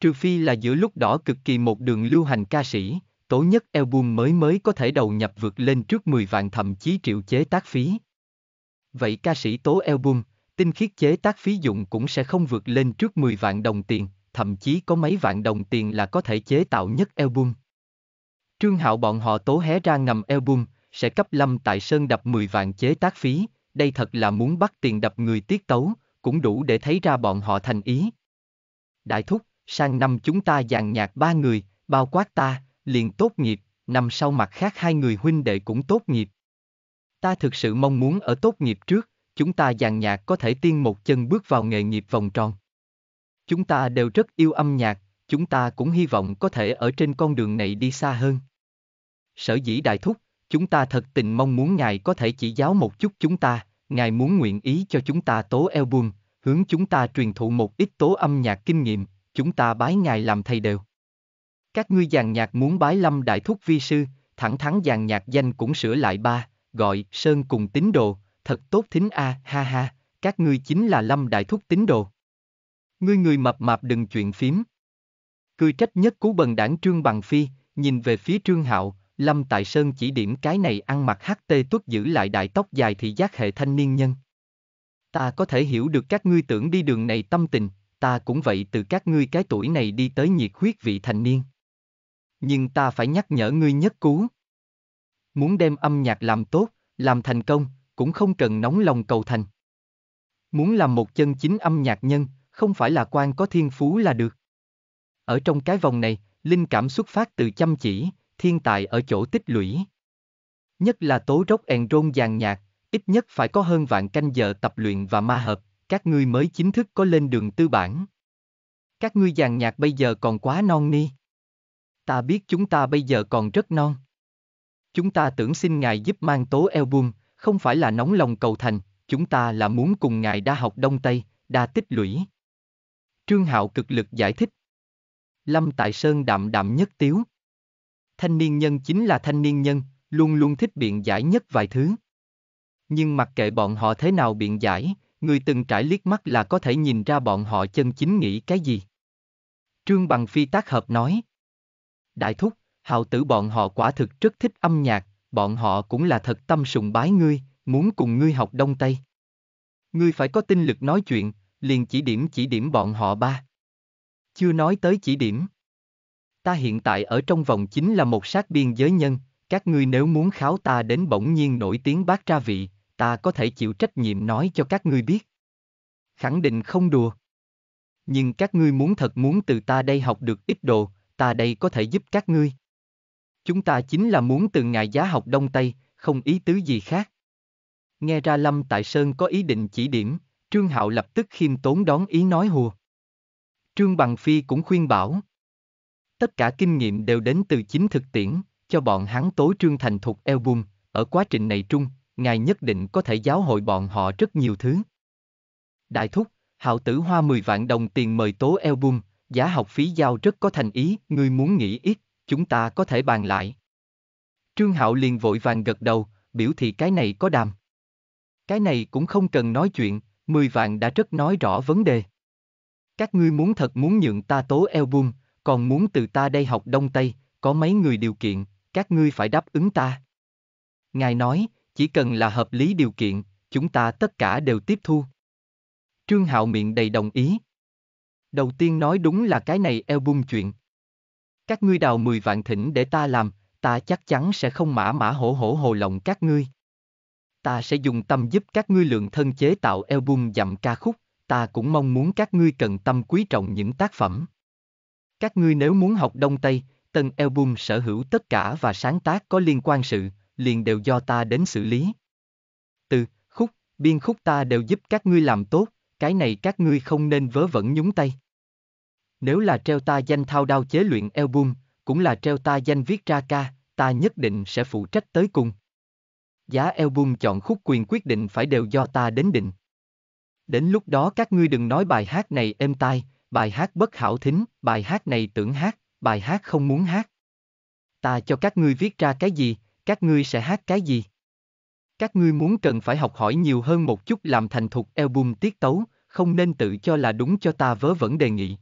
Trừ phi là giữa lúc đỏ cực kỳ một đường lưu hành ca sĩ, tố nhất album mới mới có thể đầu nhập vượt lên trước 10 vạn thậm chí triệu chế tác phí. Vậy ca sĩ tố album, tinh khiết chế tác phí dụng cũng sẽ không vượt lên trước 10 vạn đồng tiền thậm chí có mấy vạn đồng tiền là có thể chế tạo nhất album. Trương Hạo bọn họ tố hé ra ngầm album, sẽ cấp lâm tại Sơn đập 10 vạn chế tác phí, đây thật là muốn bắt tiền đập người tiết tấu, cũng đủ để thấy ra bọn họ thành ý. Đại thúc, sang năm chúng ta dàn nhạc ba người, bao quát ta, liền tốt nghiệp, năm sau mặt khác hai người huynh đệ cũng tốt nghiệp. Ta thực sự mong muốn ở tốt nghiệp trước, chúng ta dàn nhạc có thể tiên một chân bước vào nghề nghiệp vòng tròn. Chúng ta đều rất yêu âm nhạc, chúng ta cũng hy vọng có thể ở trên con đường này đi xa hơn. Sở dĩ đại thúc, chúng ta thật tình mong muốn ngài có thể chỉ giáo một chút chúng ta, ngài muốn nguyện ý cho chúng ta tố album, hướng chúng ta truyền thụ một ít tố âm nhạc kinh nghiệm, chúng ta bái ngài làm thầy đều. Các ngươi dàn nhạc muốn bái lâm đại thúc vi sư, thẳng thắn dàn nhạc danh cũng sửa lại ba, gọi Sơn cùng tín đồ, thật tốt thính a, à, ha ha, các ngươi chính là lâm đại thúc tín đồ. Ngươi người mập mạp đừng chuyện phím. Cười trách nhất cú bần đảng Trương Bằng Phi, nhìn về phía Trương Hạo, Lâm Tại Sơn chỉ điểm cái này ăn mặc tê tuất giữ lại đại tóc dài thì giác hệ thanh niên nhân. Ta có thể hiểu được các ngươi tưởng đi đường này tâm tình, ta cũng vậy từ các ngươi cái tuổi này đi tới nhiệt huyết vị thanh niên. Nhưng ta phải nhắc nhở ngươi nhất cú. Muốn đem âm nhạc làm tốt, làm thành công, cũng không cần nóng lòng cầu thành. Muốn làm một chân chính âm nhạc nhân, không phải là quan có thiên phú là được. Ở trong cái vòng này, linh cảm xuất phát từ chăm chỉ, thiên tài ở chỗ tích lũy. Nhất là tố rốc èn rôn dàn nhạc, ít nhất phải có hơn vạn canh giờ tập luyện và ma hợp, các ngươi mới chính thức có lên đường tư bản. Các ngươi dàn nhạc bây giờ còn quá non ni. Ta biết chúng ta bây giờ còn rất non. Chúng ta tưởng xin ngài giúp mang tố album, không phải là nóng lòng cầu thành, chúng ta là muốn cùng ngài đa học đông tây, đa tích lũy. Trương Hạo cực lực giải thích. Lâm Tại Sơn đạm đạm nhất tiếu. Thanh niên nhân chính là thanh niên nhân, luôn luôn thích biện giải nhất vài thứ. Nhưng mặc kệ bọn họ thế nào biện giải, người từng trải liếc mắt là có thể nhìn ra bọn họ chân chính nghĩ cái gì. Trương Bằng Phi tác hợp nói. Đại thúc, hào tử bọn họ quả thực rất thích âm nhạc, bọn họ cũng là thật tâm sùng bái ngươi, muốn cùng ngươi học Đông Tây. Ngươi phải có tinh lực nói chuyện, liền chỉ điểm chỉ điểm bọn họ ba. Chưa nói tới chỉ điểm. Ta hiện tại ở trong vòng chính là một sát biên giới nhân, các ngươi nếu muốn kháo ta đến bỗng nhiên nổi tiếng bác ra vị, ta có thể chịu trách nhiệm nói cho các ngươi biết. Khẳng định không đùa. Nhưng các ngươi muốn thật muốn từ ta đây học được ít đồ, ta đây có thể giúp các ngươi. Chúng ta chính là muốn từ ngài giá học Đông Tây, không ý tứ gì khác. Nghe ra Lâm Tại Sơn có ý định chỉ điểm, Trương Hạo lập tức khiêm tốn đón ý nói hùa. Trương Bằng Phi cũng khuyên bảo. Tất cả kinh nghiệm đều đến từ chính thực tiễn, cho bọn hắn tối trương thành thục album, ở quá trình này trung, ngài nhất định có thể giáo hội bọn họ rất nhiều thứ. Đại thúc, hạo tử hoa 10 vạn đồng tiền mời tố album, giá học phí giao rất có thành ý, ngươi muốn nghĩ ít, chúng ta có thể bàn lại. Trương Hạo liền vội vàng gật đầu, biểu thị cái này có đàm. Cái này cũng không cần nói chuyện, 10 vạn đã rất nói rõ vấn đề. Các ngươi muốn thật muốn nhượng ta tố album, còn muốn từ ta đây học Đông Tây, có mấy người điều kiện, các ngươi phải đáp ứng ta. Ngài nói, chỉ cần là hợp lý điều kiện, chúng ta tất cả đều tiếp thu. Trương Hạo miệng đầy đồng ý. Đầu tiên nói đúng là cái này album chuyện. Các ngươi đào 10 vạn thỉnh để ta làm, ta chắc chắn sẽ không mã mã hổ hổ hồ lòng các ngươi ta sẽ dùng tâm giúp các ngươi lượng thân chế tạo album dặm ca khúc, ta cũng mong muốn các ngươi cần tâm quý trọng những tác phẩm. Các ngươi nếu muốn học Đông Tây, tân album sở hữu tất cả và sáng tác có liên quan sự, liền đều do ta đến xử lý. Từ, khúc, biên khúc ta đều giúp các ngươi làm tốt, cái này các ngươi không nên vớ vẩn nhúng tay. Nếu là treo ta danh thao đao chế luyện album, cũng là treo ta danh viết ra ca, ta nhất định sẽ phụ trách tới cùng. Giá album chọn khúc quyền quyết định phải đều do ta đến định. Đến lúc đó các ngươi đừng nói bài hát này êm tai, bài hát bất hảo thính, bài hát này tưởng hát, bài hát không muốn hát. Ta cho các ngươi viết ra cái gì, các ngươi sẽ hát cái gì. Các ngươi muốn cần phải học hỏi nhiều hơn một chút làm thành thục album tiết tấu, không nên tự cho là đúng cho ta vớ vẩn đề nghị.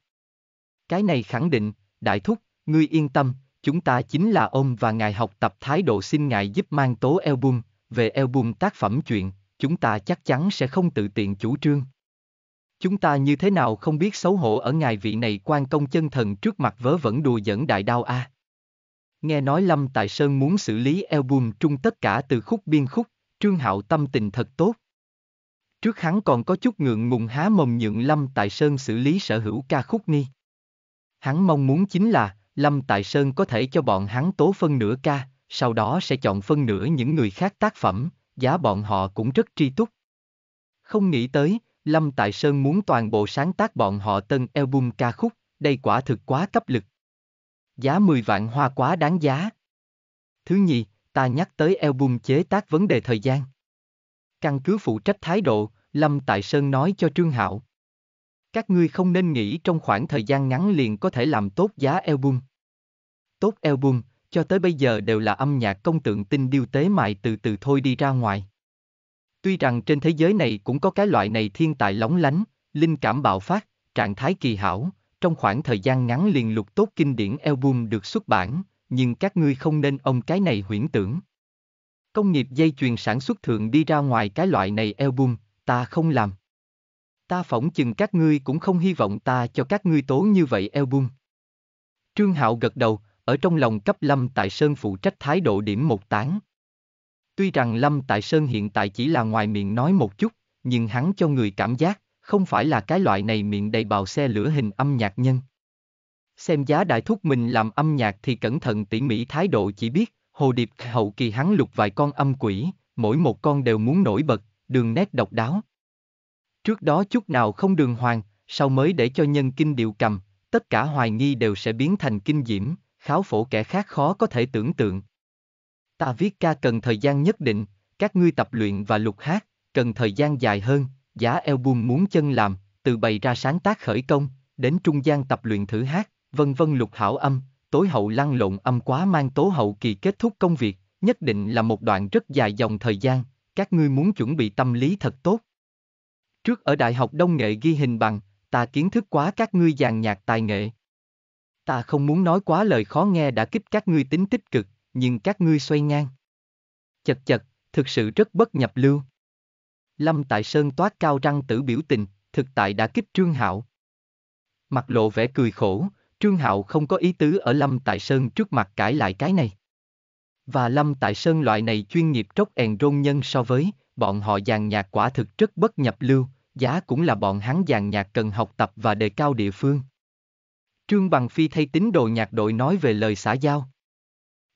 Cái này khẳng định, đại thúc, ngươi yên tâm, chúng ta chính là ông và ngài học tập thái độ xin ngài giúp mang tố album, về album tác phẩm chuyện, chúng ta chắc chắn sẽ không tự tiện chủ trương. Chúng ta như thế nào không biết xấu hổ ở ngài vị này quan công chân thần trước mặt vớ vẩn đùa dẫn đại đao a. À. Nghe nói Lâm tài Sơn muốn xử lý album trung tất cả từ khúc biên khúc, Trương Hạo tâm tình thật tốt. Trước hắn còn có chút ngượng ngùng há mồm nhượng Lâm tài Sơn xử lý sở hữu ca khúc ni. Hắn mong muốn chính là, Lâm tài Sơn có thể cho bọn hắn tố phân nửa ca, sau đó sẽ chọn phân nửa những người khác tác phẩm, giá bọn họ cũng rất tri túc. Không nghĩ tới, Lâm Tại Sơn muốn toàn bộ sáng tác bọn họ tân album ca khúc, đây quả thực quá cấp lực. Giá 10 vạn hoa quá đáng giá. Thứ nhì, ta nhắc tới album chế tác vấn đề thời gian. Căn cứ phụ trách thái độ, Lâm Tại Sơn nói cho Trương Hạo. Các ngươi không nên nghĩ trong khoảng thời gian ngắn liền có thể làm tốt giá album. Tốt album, cho tới bây giờ đều là âm nhạc công tượng tinh điêu tế mại từ từ thôi đi ra ngoài. Tuy rằng trên thế giới này cũng có cái loại này thiên tài lóng lánh, linh cảm bạo phát, trạng thái kỳ hảo, trong khoảng thời gian ngắn liền lục tốt kinh điển album được xuất bản, nhưng các ngươi không nên ông cái này huyễn tưởng. Công nghiệp dây chuyền sản xuất thượng đi ra ngoài cái loại này album, ta không làm. Ta phỏng chừng các ngươi cũng không hy vọng ta cho các ngươi tố như vậy album. Trương Hạo gật đầu, ở trong lòng cấp Lâm Tại Sơn phụ trách thái độ điểm một tán. Tuy rằng Lâm Tại Sơn hiện tại chỉ là ngoài miệng nói một chút, nhưng hắn cho người cảm giác, không phải là cái loại này miệng đầy bào xe lửa hình âm nhạc nhân. Xem giá đại thúc mình làm âm nhạc thì cẩn thận tỉ mỉ thái độ chỉ biết, Hồ Điệp hậu kỳ hắn lục vài con âm quỷ, mỗi một con đều muốn nổi bật, đường nét độc đáo. Trước đó chút nào không đường hoàng, sau mới để cho nhân kinh điệu cầm, tất cả hoài nghi đều sẽ biến thành kinh diễm, kháo phổ kẻ khác khó có thể tưởng tượng. Ta viết ca cần thời gian nhất định, các ngươi tập luyện và lục hát, cần thời gian dài hơn, giá album muốn chân làm, từ bày ra sáng tác khởi công, đến trung gian tập luyện thử hát, vân vân lục hảo âm, tối hậu lăn lộn âm quá mang tố hậu kỳ kết thúc công việc, nhất định là một đoạn rất dài dòng thời gian, các ngươi muốn chuẩn bị tâm lý thật tốt. Trước ở Đại học Đông Nghệ ghi hình bằng, ta kiến thức quá các ngươi dàn nhạc tài nghệ, Ta không muốn nói quá lời khó nghe đã kích các ngươi tính tích cực, nhưng các ngươi xoay ngang. Chật chật, thực sự rất bất nhập lưu. Lâm Tại Sơn toát cao răng tử biểu tình, thực tại đã kích Trương Hạo. Mặt lộ vẻ cười khổ, Trương Hạo không có ý tứ ở Lâm Tại Sơn trước mặt cãi lại cái này. Và Lâm Tại Sơn loại này chuyên nghiệp trốc èn rôn nhân so với, bọn họ dàn nhạc quả thực rất bất nhập lưu, giá cũng là bọn hắn dàn nhạc cần học tập và đề cao địa phương. Trương Bằng Phi thay tín đồ nhạc đội nói về lời xã giao.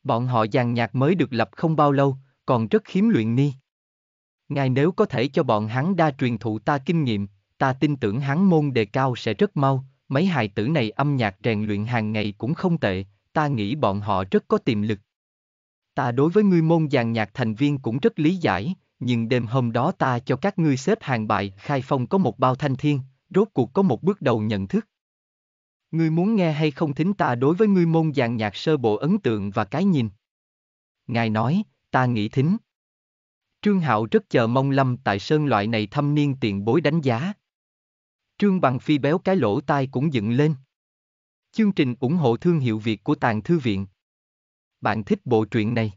Bọn họ dàn nhạc mới được lập không bao lâu, còn rất khiếm luyện ni. Ngài nếu có thể cho bọn hắn đa truyền thụ ta kinh nghiệm, ta tin tưởng hắn môn đề cao sẽ rất mau, mấy hài tử này âm nhạc rèn luyện hàng ngày cũng không tệ, ta nghĩ bọn họ rất có tiềm lực. Ta đối với ngươi môn dàn nhạc thành viên cũng rất lý giải, nhưng đêm hôm đó ta cho các ngươi xếp hàng bại khai phong có một bao thanh thiên, rốt cuộc có một bước đầu nhận thức. Ngươi muốn nghe hay không thính ta đối với ngươi môn dàn nhạc sơ bộ ấn tượng và cái nhìn. Ngài nói, ta nghĩ thính. Trương Hạo rất chờ mong Lâm Tại Sơn loại này thâm niên tiền bối đánh giá. Trương Bằng Phi béo cái lỗ tai cũng dựng lên. Chương trình ủng hộ thương hiệu Việt của Tàng Thư Viện. Bạn thích bộ truyện này?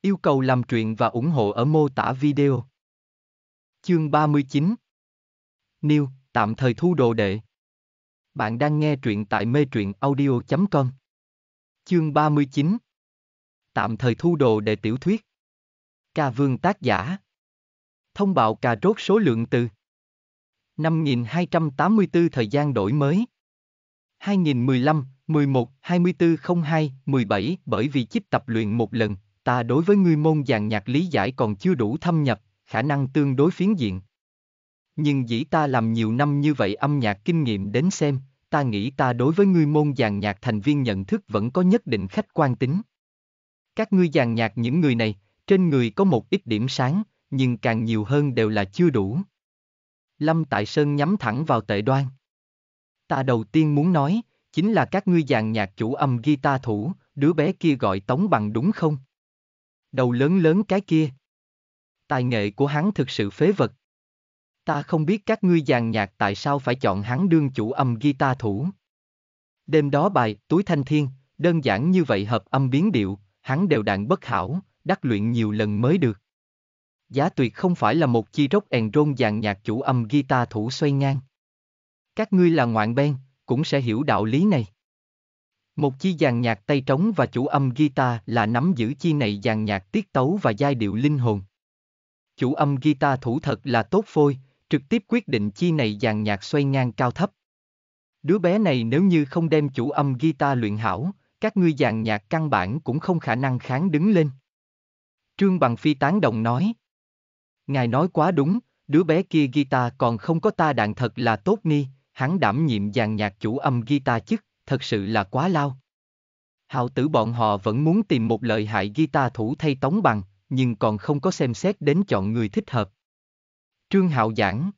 Yêu cầu làm truyện và ủng hộ ở mô tả video. Chương 39 Niêu, tạm thời thu đồ đệ. Bạn đang nghe truyện tại mê truyện audio.com. Chương 39 Tạm thời thu đồ để tiểu thuyết. Ca vương tác giả. Thông báo cà rốt số lượng từ 5284 thời gian đổi mới. 2015, 11, 2402, 17 bởi vì chích tập luyện một lần, ta đối với ngươi môn dàn nhạc lý giải còn chưa đủ thâm nhập, khả năng tương đối phiến diện, nhưng dĩ ta làm nhiều năm như vậy âm nhạc kinh nghiệm đến xem, ta nghĩ ta đối với ngươi môn dàn nhạc thành viên nhận thức vẫn có nhất định khách quan tính. Các ngươi dàn nhạc những người này, trên người có một ít điểm sáng, nhưng càng nhiều hơn đều là chưa đủ. Lâm Tại Sơn nhắm thẳng vào tệ đoan. Ta đầu tiên muốn nói, chính là các ngươi dàn nhạc chủ âm guitar thủ, đứa bé kia gọi Tống Bằng đúng không? Đầu lớn lớn cái kia. Tài nghệ của hắn thực sự phế vật. Ta không biết các ngươi giàn nhạc tại sao phải chọn hắn đương chủ âm guitar thủ. Đêm đó bài Túi Thanh Thiên, đơn giản như vậy hợp âm biến điệu, hắn đều đạn bất hảo, đắc luyện nhiều lần mới được. Giá tuyệt không phải là một chi rốc èn rôn dàn nhạc chủ âm guitar thủ xoay ngang. Các ngươi là ngoạn ben cũng sẽ hiểu đạo lý này. Một chi dàn nhạc tay trống và chủ âm guitar là nắm giữ chi này dàn nhạc tiết tấu và giai điệu linh hồn. Chủ âm guitar thủ thật là tốt phôi, trực tiếp quyết định chi này dàn nhạc xoay ngang cao thấp. Đứa bé này nếu như không đem chủ âm guitar luyện hảo, các ngươi dàn nhạc căn bản cũng không khả năng kháng đứng lên. Trương Bằng Phi tán đồng nói. Ngài nói quá đúng, đứa bé kia guitar còn không có ta đàn thật là tốt ni, hắn đảm nhiệm dàn nhạc chủ âm guitar chức, thật sự là quá lao. hào tử bọn họ vẫn muốn tìm một lợi hại guitar thủ thay tống bằng, nhưng còn không có xem xét đến chọn người thích hợp. Trương Hạo giảng.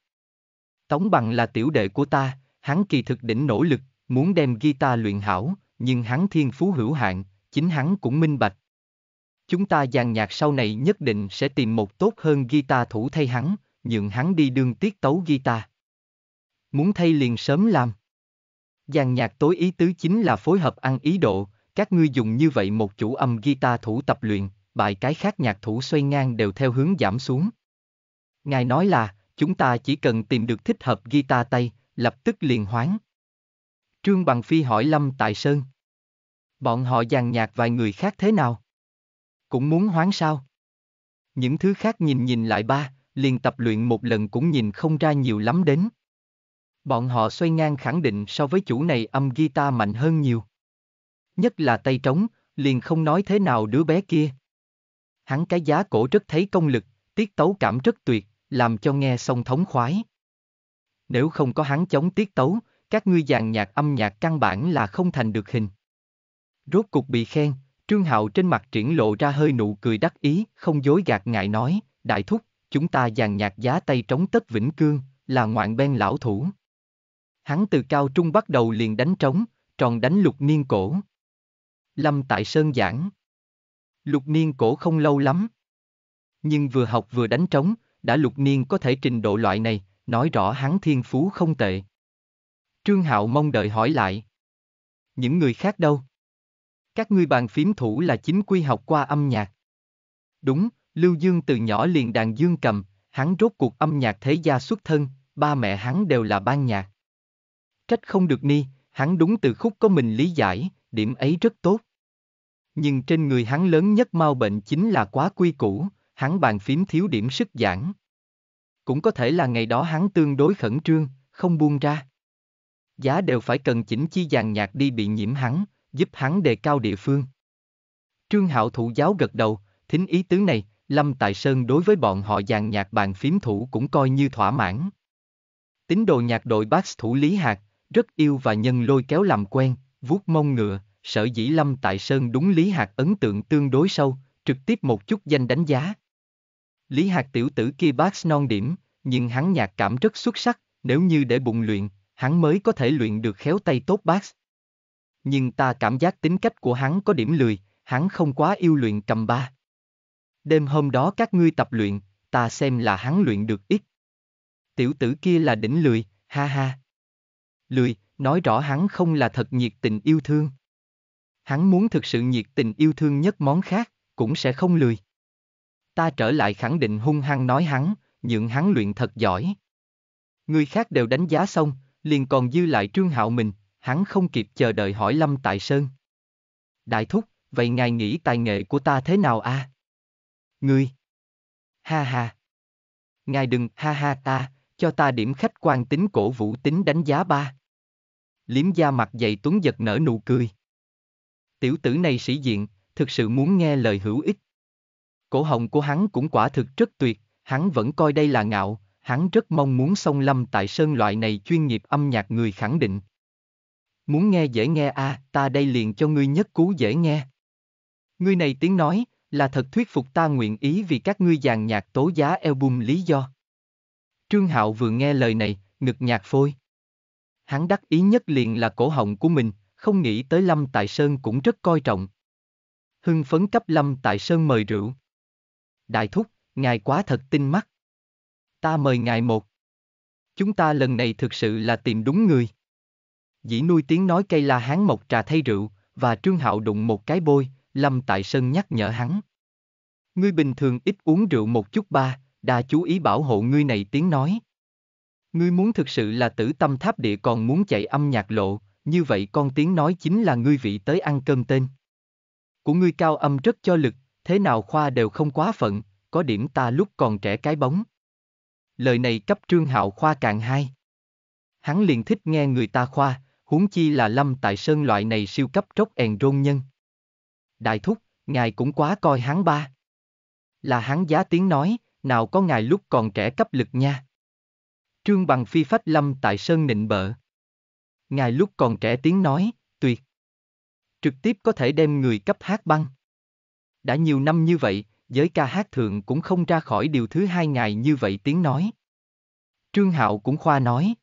Tống Bằng là tiểu đệ của ta, hắn kỳ thực đỉnh nỗ lực, muốn đem guitar luyện hảo, nhưng hắn thiên phú hữu hạn, chính hắn cũng minh bạch. Chúng ta dàn nhạc sau này nhất định sẽ tìm một tốt hơn guitar thủ thay hắn, nhượng hắn đi đương tiết tấu guitar. Muốn thay liền sớm làm. Dàn nhạc tối ý tứ chính là phối hợp ăn ý độ, các ngươi dùng như vậy một chủ âm guitar thủ tập luyện, bài cái khác nhạc thủ xoay ngang đều theo hướng giảm xuống. Ngài nói là, chúng ta chỉ cần tìm được thích hợp guitar tay, lập tức liền hoán. Trương Bằng Phi hỏi Lâm Tại Sơn. Bọn họ dàn nhạc vài người khác thế nào? Cũng muốn hoán sao? Những thứ khác nhìn nhìn lại ba, liền tập luyện một lần cũng nhìn không ra nhiều lắm đến. Bọn họ xoay ngang khẳng định so với chủ này âm guitar mạnh hơn nhiều. Nhất là tay trống, liền không nói thế nào đứa bé kia. Hắn cái giá cổ rất thấy công lực, tiết tấu cảm rất tuyệt, làm cho nghe xong thống khoái. Nếu không có hắn chống tiết tấu, các ngươi dàn nhạc âm nhạc căn bản là không thành được hình. Rốt cục bị khen, Trương Hạo trên mặt triển lộ ra hơi nụ cười đắc ý, không dối gạt ngại nói, đại thúc, chúng ta dàn nhạc giá tay trống tất vĩnh cương, là ngoạn ben lão thủ. Hắn từ cao trung bắt đầu liền đánh trống, tròn đánh lục niên cổ. Lâm tại Sơn giảng. Lục niên cổ không lâu lắm. Nhưng vừa học vừa đánh trống, đã lục niên có thể trình độ loại này, nói rõ hắn thiên phú không tệ. Trương Hạo mong đợi hỏi lại. Những người khác đâu? Các ngươi bàn phím thủ là chính quy học qua âm nhạc. Đúng, Lưu Dương từ nhỏ liền đàn dương cầm, hắn rốt cuộc âm nhạc thế gia xuất thân, ba mẹ hắn đều là ban nhạc. Trách không được ni, hắn đúng từ khúc có mình lý giải, điểm ấy rất tốt. Nhưng trên người hắn lớn nhất mau bệnh chính là quá quy củ, hắn bàn phím thiếu điểm sức giảng. Cũng có thể là ngày đó hắn tương đối khẩn trương, không buông ra. Giá đều phải cần chỉnh chi dàn nhạc đi bị nhiễm hắn, giúp hắn đề cao địa phương. Trương Hạo thủ giáo gật đầu, thính ý tứ này, Lâm Tại Sơn đối với bọn họ dàn nhạc bàn phím thủ cũng coi như thỏa mãn. Tín đồ nhạc đội bác thủ Lý Hạc, rất yêu và nhân lôi kéo làm quen, vuốt mông ngựa, sở dĩ Lâm Tại Sơn đúng Lý Hạc ấn tượng tương đối sâu, trực tiếp một chút danh đánh giá. Lý Hạc tiểu tử kia bác non điểm, nhưng hắn nhạc cảm rất xuất sắc, nếu như để bụng luyện, hắn mới có thể luyện được khéo tay tốt bác. Nhưng ta cảm giác tính cách của hắn có điểm lười, hắn không quá yêu luyện cầm ba. Đêm hôm đó các ngươi tập luyện, ta xem là hắn luyện được ít. Tiểu tử kia là đỉnh lười, ha ha. Lười, nói rõ hắn không là thật nhiệt tình yêu thương. Hắn muốn thực sự nhiệt tình yêu thương nhất món khác, cũng sẽ không lười. Ta trở lại khẳng định hung hăng nói hắn, nhượng hắn luyện thật giỏi. Người khác đều đánh giá xong, liền còn dư lại trương hạo mình, hắn không kịp chờ đợi hỏi Lâm Tại Sơn. Đại thúc, vậy ngài nghĩ tài nghệ của ta thế nào a? À? Ngươi! Ha ha! Ngài đừng ha ha ta, cho ta điểm khách quan tính cổ vũ tính đánh giá ba. Liếm da mặt dày tuấn giật nở nụ cười. Tiểu tử này sĩ diện, thực sự muốn nghe lời hữu ích, Cổ họng của hắn cũng quả thực rất tuyệt, hắn vẫn coi đây là ngạo, hắn rất mong muốn song lâm tại sơn loại này chuyên nghiệp âm nhạc người khẳng định. Muốn nghe dễ nghe a, à, ta đây liền cho ngươi nhất cú dễ nghe. Ngươi này tiếng nói, là thật thuyết phục ta nguyện ý vì các ngươi dàn nhạc tố giá album lý do. Trương Hạo vừa nghe lời này, ngực nhạc phôi. Hắn đắc ý nhất liền là cổ họng của mình, không nghĩ tới Lâm Tại Sơn cũng rất coi trọng. Hưng phấn cấp Lâm Tại Sơn mời rượu đại thúc, ngài quá thật tinh mắt. Ta mời ngài một. Chúng ta lần này thực sự là tìm đúng người. Dĩ nuôi tiếng nói cây la hán mộc trà thay rượu, và Trương Hạo đụng một cái bôi, Lâm Tại sân nhắc nhở hắn. Ngươi bình thường ít uống rượu một chút ba, đa chú ý bảo hộ ngươi này tiếng nói. Ngươi muốn thực sự là tử tâm tháp địa còn muốn chạy âm nhạc lộ, như vậy con tiếng nói chính là ngươi vị tới ăn cơm tên. Của ngươi cao âm rất cho lực, thế nào khoa đều không quá phận, có điểm ta lúc còn trẻ cái bóng. Lời này cấp Trương Hạo khoa cạn hai. Hắn liền thích nghe người ta khoa, huống chi là lâm tại sơn loại này siêu cấp trốc èn rôn nhân. Đại thúc, ngài cũng quá coi hắn ba. Là hắn giá tiếng nói, nào có ngài lúc còn trẻ cấp lực nha. Trương bằng phi phách lâm tại sơn nịnh bợ. Ngài lúc còn trẻ tiếng nói, tuyệt. Trực tiếp có thể đem người cấp hát băng. Đã nhiều năm như vậy, giới ca hát thượng cũng không ra khỏi điều thứ hai ngày như vậy tiếng nói. Trương Hạo cũng khoa nói.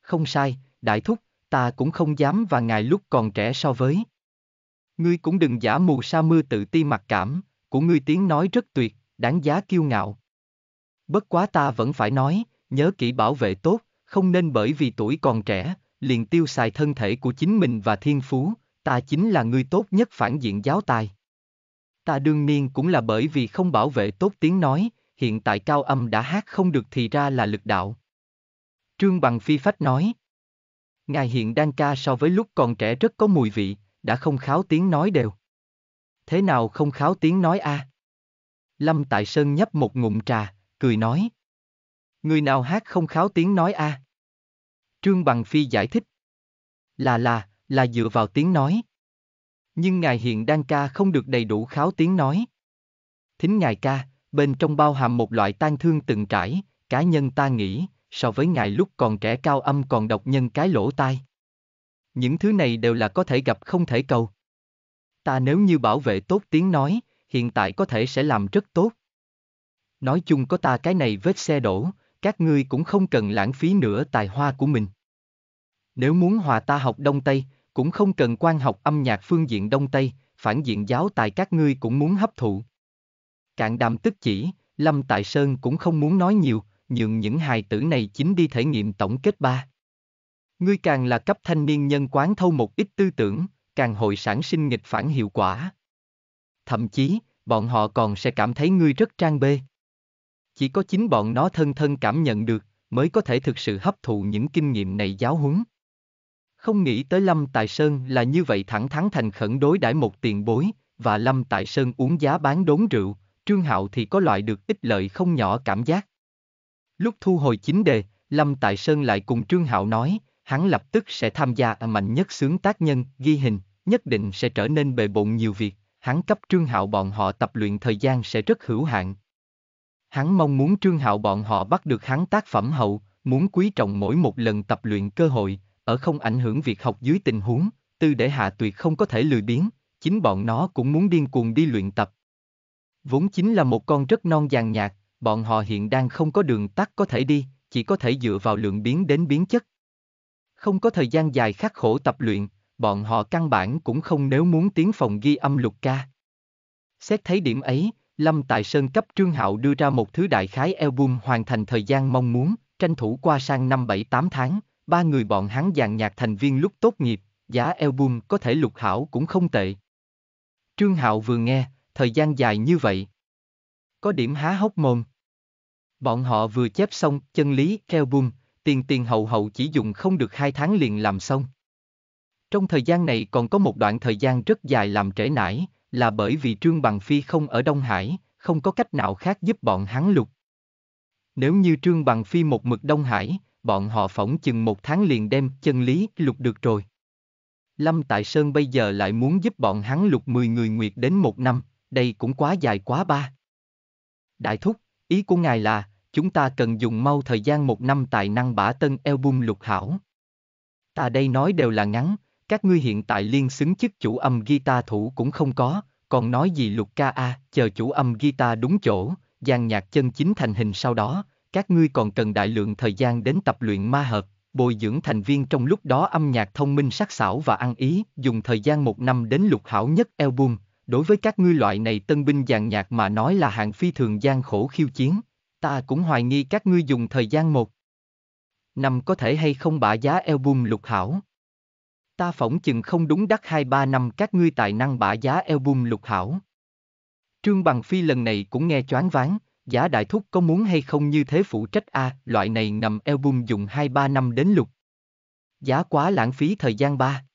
Không sai, đại thúc, ta cũng không dám và ngài lúc còn trẻ so với. Ngươi cũng đừng giả mù sa mưa tự ti mặc cảm, của ngươi tiếng nói rất tuyệt, đáng giá kiêu ngạo. Bất quá ta vẫn phải nói, nhớ kỹ bảo vệ tốt, không nên bởi vì tuổi còn trẻ, liền tiêu xài thân thể của chính mình và thiên phú, ta chính là người tốt nhất phản diện giáo tài. Ta đương niên cũng là bởi vì không bảo vệ tốt tiếng nói, hiện tại cao âm đã hát không được thì ra là lực đạo. Trương Bằng Phi Phách nói. Ngài hiện đang ca so với lúc còn trẻ rất có mùi vị, đã không kháo tiếng nói đều. Thế nào không kháo tiếng nói a? À? Lâm Tại Sơn nhấp một ngụm trà, cười nói. Người nào hát không kháo tiếng nói a? À? Trương Bằng Phi giải thích. Là là, là dựa vào tiếng nói. Nhưng ngài hiện đang ca không được đầy đủ kháo tiếng nói. Thính ngài ca, bên trong bao hàm một loại tan thương từng trải, cá nhân ta nghĩ, so với ngài lúc còn trẻ cao âm còn độc nhân cái lỗ tai. Những thứ này đều là có thể gặp không thể cầu. Ta nếu như bảo vệ tốt tiếng nói, hiện tại có thể sẽ làm rất tốt. Nói chung có ta cái này vết xe đổ, các ngươi cũng không cần lãng phí nữa tài hoa của mình. Nếu muốn hòa ta học Đông Tây, cũng không cần quan học âm nhạc phương diện Đông Tây, phản diện giáo tài các ngươi cũng muốn hấp thụ. Cạn đàm tức chỉ, Lâm Tại Sơn cũng không muốn nói nhiều, nhường những hài tử này chính đi thể nghiệm tổng kết ba. Ngươi càng là cấp thanh niên nhân quán thâu một ít tư tưởng, càng hội sản sinh nghịch phản hiệu quả. Thậm chí, bọn họ còn sẽ cảm thấy ngươi rất trang bê. Chỉ có chính bọn nó thân thân cảm nhận được, mới có thể thực sự hấp thụ những kinh nghiệm này giáo huấn. Không nghĩ tới Lâm Tại Sơn là như vậy thẳng thắn thành khẩn đối đãi một tiền bối, và Lâm Tại Sơn uống giá bán đốn rượu, Trương Hạo thì có loại được ích lợi không nhỏ cảm giác. Lúc thu hồi chính đề, Lâm Tại Sơn lại cùng Trương Hạo nói, hắn lập tức sẽ tham gia mạnh nhất sướng tác nhân, ghi hình, nhất định sẽ trở nên bề bộn nhiều việc, hắn cấp Trương Hạo bọn họ tập luyện thời gian sẽ rất hữu hạn. Hắn mong muốn Trương Hạo bọn họ bắt được hắn tác phẩm hậu, muốn quý trọng mỗi một lần tập luyện cơ hội, ở không ảnh hưởng việc học dưới tình huống, tư để hạ tuyệt không có thể lười biếng, chính bọn nó cũng muốn điên cuồng đi luyện tập. Vốn chính là một con rất non vàng nhạt, bọn họ hiện đang không có đường tắt có thể đi, chỉ có thể dựa vào lượng biến đến biến chất. Không có thời gian dài khắc khổ tập luyện, bọn họ căn bản cũng không nếu muốn tiến phòng ghi âm lục ca. Xét thấy điểm ấy, Lâm Tại Sơn cấp Trương Hạo đưa ra một thứ đại khái album hoàn thành thời gian mong muốn, tranh thủ qua sang năm 7-8 tháng, ba người bọn hắn dàn nhạc thành viên lúc tốt nghiệp, giá album có thể lục hảo cũng không tệ. Trương Hạo vừa nghe, thời gian dài như vậy. Có điểm há hốc mồm. Bọn họ vừa chép xong chân lý album, tiền tiền hậu hậu chỉ dùng không được hai tháng liền làm xong. Trong thời gian này còn có một đoạn thời gian rất dài làm trễ nải, là bởi vì Trương Bằng Phi không ở Đông Hải, không có cách nào khác giúp bọn hắn lục. Nếu như Trương Bằng Phi một mực Đông Hải, bọn họ phỏng chừng một tháng liền đem chân lý lục được rồi. Lâm Tại Sơn bây giờ lại muốn giúp bọn hắn lục 10 người nguyệt đến một năm, đây cũng quá dài quá ba. Đại thúc, ý của ngài là, chúng ta cần dùng mau thời gian một năm tài năng bả tân album lục hảo. Ta đây nói đều là ngắn, các ngươi hiện tại liên xứng chức chủ âm guitar thủ cũng không có, còn nói gì lục ca a, chờ chủ âm guitar đúng chỗ, gian nhạc chân chính thành hình sau đó, các ngươi còn cần đại lượng thời gian đến tập luyện ma hợp, bồi dưỡng thành viên trong lúc đó âm nhạc thông minh sắc sảo và ăn ý, dùng thời gian một năm đến lục hảo nhất album, đối với các ngươi loại này tân binh dàn nhạc mà nói là hạng phi thường gian khổ khiêu chiến, ta cũng hoài nghi các ngươi dùng thời gian một năm có thể hay không bả giá album lục hảo. Ta phỏng chừng không đúng đắt 2-3 năm các ngươi tài năng bả giá album lục hảo. Trương Bằng Phi lần này cũng nghe choáng váng, Giả đại thúc có muốn hay không như thế phụ trách a à, loại này nằm album dùng 2-3 năm đến lục. Giá quá lãng phí thời gian ba.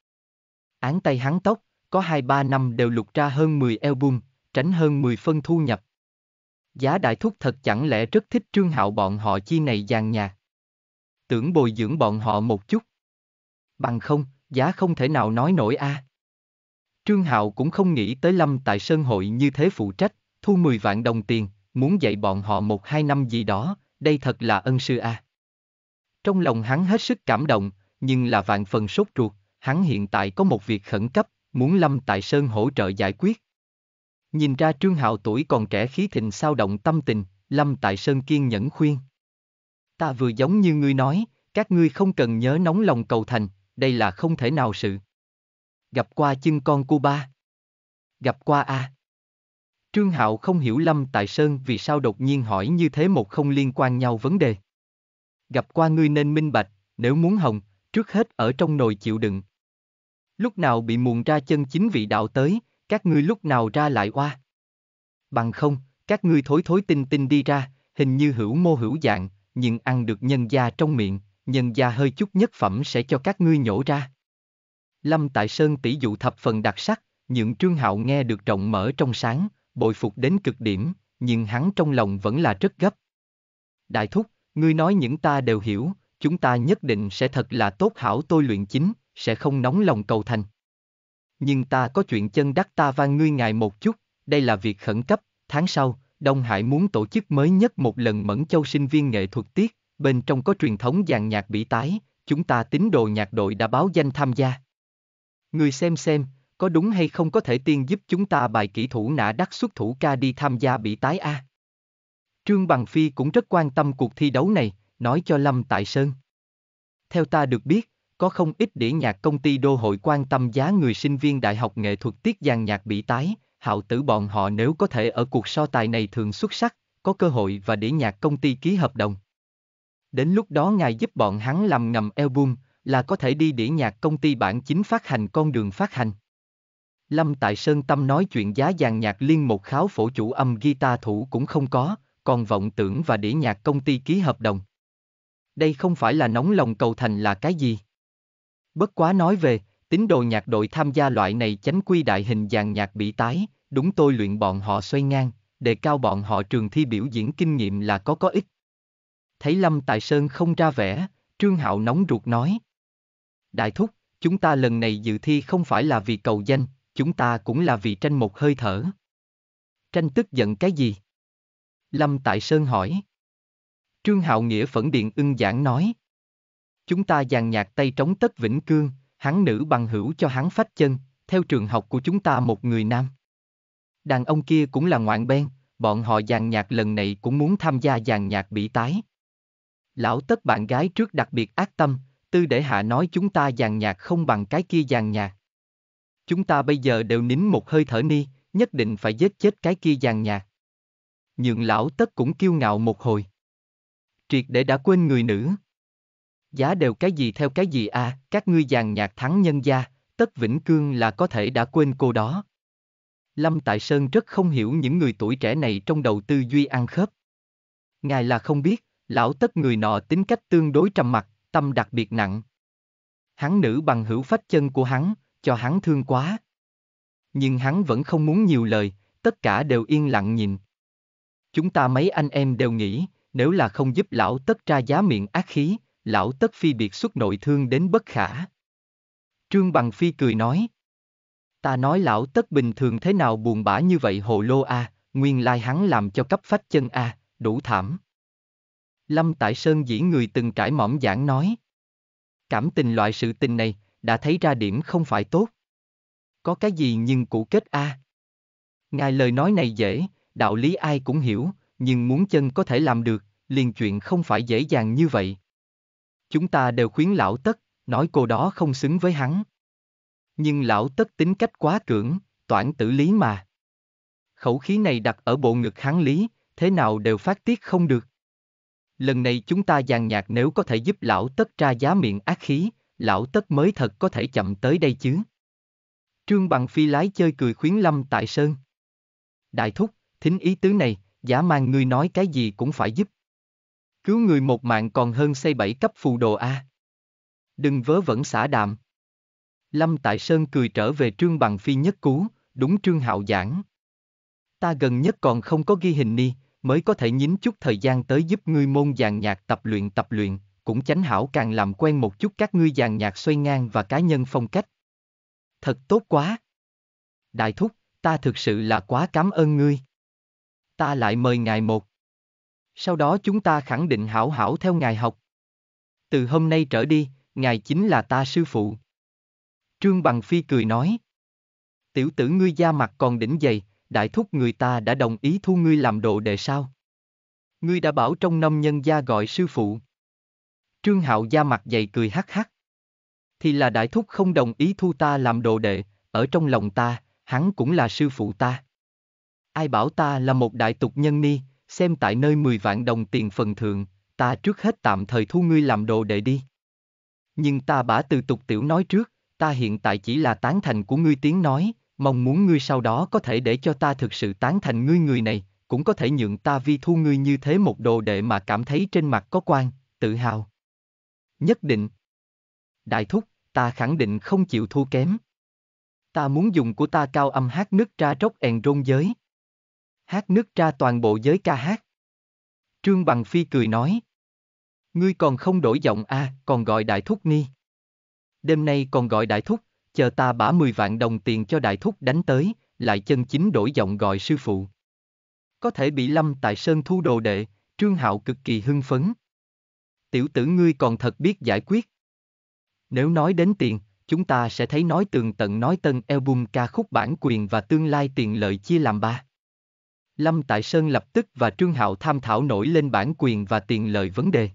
Án tay hắn tóc, có 2-3 năm đều lục ra hơn 10 album, tránh hơn 10 phân thu nhập. Giá đại thúc thật chẳng lẽ rất thích trương hạo bọn họ chi này dàn nhạc. Tưởng bồi dưỡng bọn họ một chút. Bằng không, giá không thể nào nói nổi a. À. Trương Hạo cũng không nghĩ tới Lâm tại Sơn Hội như thế phụ trách, thu 10 vạn đồng tiền, muốn dạy bọn họ một hai năm gì đó, đây thật là ân sư a. À. Trong lòng hắn hết sức cảm động, nhưng là vạn phần sốt ruột, hắn hiện tại có một việc khẩn cấp, muốn Lâm Tại Sơn hỗ trợ giải quyết. Nhìn ra Trương Hạo tuổi còn trẻ khí thịnh sao động tâm tình, Lâm Tại Sơn kiên nhẫn khuyên. Ta vừa giống như ngươi nói, các ngươi không cần nhớ nóng lòng cầu thành, đây là không thể nào sự. Gặp qua chân con Cuba. Gặp qua a. À. Trương Hạo không hiểu Lâm Tại Sơn vì sao đột nhiên hỏi như thế một không liên quan nhau vấn đề. Gặp qua ngươi nên minh bạch, nếu muốn hồng, trước hết ở trong nồi chịu đựng. Lúc nào bị muộn ra chân chính vị đạo tới, các ngươi lúc nào ra lại qua. Bằng không, các ngươi thối thối tinh tinh đi ra, hình như hữu mô hữu dạng, nhưng ăn được nhân gia trong miệng, nhân gia hơi chút nhất phẩm sẽ cho các ngươi nhổ ra. Lâm Tại Sơn tỷ dụ thập phần đặc sắc, những Trương Hạo nghe được rộng mở trong sáng, bồi phục đến cực điểm, nhưng hắn trong lòng vẫn là rất gấp. Đại thúc, ngươi nói những ta đều hiểu, chúng ta nhất định sẽ thật là tốt hảo tôi luyện chính, sẽ không nóng lòng cầu thành. Nhưng ta có chuyện chân đắc ta van ngươi ngài một chút, đây là việc khẩn cấp, tháng sau, Đông Hải muốn tổ chức mới nhất một lần Mẫn Châu sinh viên nghệ thuật tiết, bên trong có truyền thống dàn nhạc bỉ tái, chúng ta tín đồ nhạc đội đã báo danh tham gia. Ngươi xem xem, có đúng hay không có thể tiên giúp chúng ta bài kỹ thủ nã đắc xuất thủ ca đi tham gia bị tái A. Trương Bằng Phi cũng rất quan tâm cuộc thi đấu này, nói cho Lâm Tại Sơn. Theo ta được biết, có không ít đĩa nhạc công ty đô hội quan tâm giá người sinh viên Đại học Nghệ thuật Tiết Giang Nhạc bị tái, hạo tử bọn họ nếu có thể ở cuộc so tài này thường xuất sắc, có cơ hội và đĩa nhạc công ty ký hợp đồng. Đến lúc đó ngài giúp bọn hắn làm ngầm album, là có thể đi đĩa nhạc công ty bản chính phát hành con đường phát hành. Lâm Tại Sơn Tâm nói chuyện giá dàn nhạc liên một kháo phổ chủ âm guitar thủ cũng không có, còn vọng tưởng và đĩa nhạc công ty ký hợp đồng. Đây không phải là nóng lòng cầu thành là cái gì. Bất quá nói về, tín đồ nhạc đội tham gia loại này chánh quy đại hình dàn nhạc bị tái, đúng tôi luyện bọn họ xoay ngang, đề cao bọn họ trường thi biểu diễn kinh nghiệm là có có ích. Thấy Lâm Tại Sơn không ra vẻ, Trương Hạo nóng ruột nói. Đại thúc, chúng ta lần này dự thi không phải là vì cầu danh, chúng ta cũng là vì tranh một hơi thở. Tranh tức giận cái gì? Lâm Tại Sơn hỏi. Trương Hạo Nghĩa phẫn điện ưng giảng nói. Chúng ta dàn nhạc tay trống tất vĩnh cương, hắn nữ bằng hữu cho hắn phách chân, theo trường học của chúng ta một người nam. Đàn ông kia cũng là ngoạn bên, bọn họ dàn nhạc lần này cũng muốn tham gia dàn nhạc bị tái. Lão tất bạn gái trước đặc biệt ác tâm, tư để hạ nói chúng ta dàn nhạc không bằng cái kia dàn nhạc, chúng ta bây giờ đều nín một hơi thở ni, nhất định phải giết chết cái kia giàn nhạc. Nhượng lão tất cũng kiêu ngạo một hồi. Triệt để đã quên người nữ. Giá đều cái gì theo cái gì à, các ngươi giàn nhạc thắng nhân gia, tất vĩnh cương là có thể đã quên cô đó. Lâm Tại Sơn rất không hiểu những người tuổi trẻ này trong đầu tư duy ăn khớp. Ngài là không biết, lão tất người nọ tính cách tương đối trầm mặc, tâm đặc biệt nặng. Hắn nữ bằng hữu phách chân của hắn, cho hắn thương quá. Nhưng hắn vẫn không muốn nhiều lời, tất cả đều yên lặng nhìn. Chúng ta mấy anh em đều nghĩ, nếu là không giúp lão tất ra giá miệng ác khí, lão tất phi biệt xuất nội thương đến bất khả. Trương Bằng Phi cười nói. Ta nói lão tất bình thường thế nào buồn bã như vậy hồ lô a, à, nguyên lai hắn làm cho cấp phách chân a, à, đủ thảm. Lâm Tại Sơn dĩ người từng trải mỏm giảng nói. Cảm tình loại sự tình này, đã thấy ra điểm không phải tốt. Có cái gì nhưng cũ kết a. À. Ngài lời nói này dễ, đạo lý ai cũng hiểu, nhưng muốn chân có thể làm được, liền chuyện không phải dễ dàng như vậy. Chúng ta đều khuyến lão tất, nói cô đó không xứng với hắn. Nhưng lão tất tính cách quá cưỡng, toản tử lý mà. Khẩu khí này đặt ở bộ ngực hắn lý, thế nào đều phát tiết không được. Lần này chúng ta giàn nhạc nếu có thể giúp lão tất ra giá miệng ác khí, lão tất mới thật có thể chậm tới đây chứ. Trương Bằng Phi lái chơi cười khuyến Lâm Tại Sơn. Đại thúc, thính ý tứ này, giả mang ngươi nói cái gì cũng phải giúp. Cứu người một mạng còn hơn xây bảy cấp phù đồ A. Đừng vớ vẩn xả đạm. Lâm Tại Sơn cười trở về Trương Bằng Phi nhất cú, đúng Trương Hạo giảng. Ta gần nhất còn không có ghi hình ni, mới có thể nhín chút thời gian tới giúp ngươi môn dàn nhạc tập luyện tập luyện cũng chánh hảo càng làm quen một chút các ngươi dàn nhạc xoay ngang và cá nhân phong cách. Thật tốt quá. Đại thúc, ta thực sự là quá cảm ơn ngươi. Ta lại mời ngài một. Sau đó chúng ta khẳng định hảo hảo theo ngài học. Từ hôm nay trở đi, ngài chính là ta sư phụ. Trương Bằng Phi cười nói. Tiểu tử ngươi da mặt còn đỉnh dày, đại thúc người ta đã đồng ý thu ngươi làm đồ đệ sao? Ngươi đã bảo trong năm nhân gia gọi sư phụ. Trương Hạo da mặt dày cười hắc hắc. Thì là đại thúc không đồng ý thu ta làm đồ đệ, ở trong lòng ta, hắn cũng là sư phụ ta. Ai bảo ta là một đại tục nhân ni, xem tại nơi 10 vạn đồng tiền phần thượng, ta trước hết tạm thời thu ngươi làm đồ đệ đi. Nhưng ta bả từ tục tiểu nói trước, ta hiện tại chỉ là tán thành của ngươi tiếng nói, mong muốn ngươi sau đó có thể để cho ta thực sự tán thành ngươi người này, cũng có thể nhượng ta vi thu ngươi như thế một đồ đệ mà cảm thấy trên mặt có quan, tự hào nhất định. Đại thúc, ta khẳng định không chịu thua kém. Ta muốn dùng của ta cao âm hát nước ra rốc èn rôn giới. Hát nước ra toàn bộ giới ca hát. Trương Bằng Phi cười nói. Ngươi còn không đổi giọng a, à, còn gọi đại thúc ni. Đêm nay còn gọi đại thúc, chờ ta bả 10 vạn đồng tiền cho đại thúc đánh tới, lại chân chính đổi giọng gọi sư phụ. Có thể bị lâm tại sơn thu đồ đệ, Trương Hạo cực kỳ hưng phấn tiểu tử ngươi còn thật biết giải quyết. Nếu nói đến tiền, chúng ta sẽ thấy nói tường tận nói tân album ca khúc bản quyền và tương lai tiền lợi chia làm ba. Lâm Tại Sơn lập tức và Trương Hạo tham thảo nổi lên bản quyền và tiền lợi vấn đề.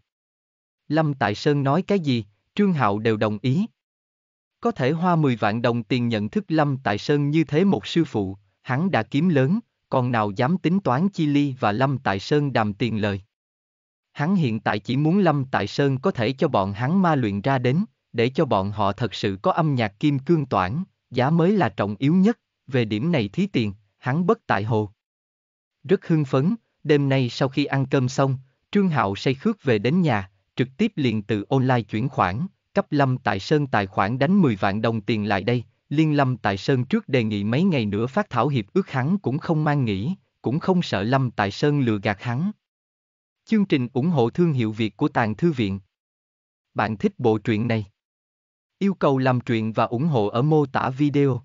Lâm Tại Sơn nói cái gì, Trương Hạo đều đồng ý. Có thể hoa 10 vạn đồng tiền nhận thức Lâm Tại Sơn như thế một sư phụ, hắn đã kiếm lớn, còn nào dám tính toán chi ly và Lâm Tại Sơn đàm tiền lời hắn hiện tại chỉ muốn Lâm Tại Sơn có thể cho bọn hắn ma luyện ra đến, để cho bọn họ thật sự có âm nhạc kim cương toản, giá mới là trọng yếu nhất, về điểm này thí tiền, hắn bất tại hồ. Rất hưng phấn, đêm nay sau khi ăn cơm xong, Trương Hạo say khước về đến nhà, trực tiếp liền từ online chuyển khoản, cấp Lâm Tại Sơn tài khoản đánh 10 vạn đồng tiền lại đây, liên Lâm Tại Sơn trước đề nghị mấy ngày nữa phát thảo hiệp ước hắn cũng không mang nghĩ, cũng không sợ Lâm Tại Sơn lừa gạt hắn. Chương trình ủng hộ thương hiệu Việt của Tàng Thư Viện. Bạn thích bộ truyện này? Yêu cầu làm truyện và ủng hộ ở mô tả video.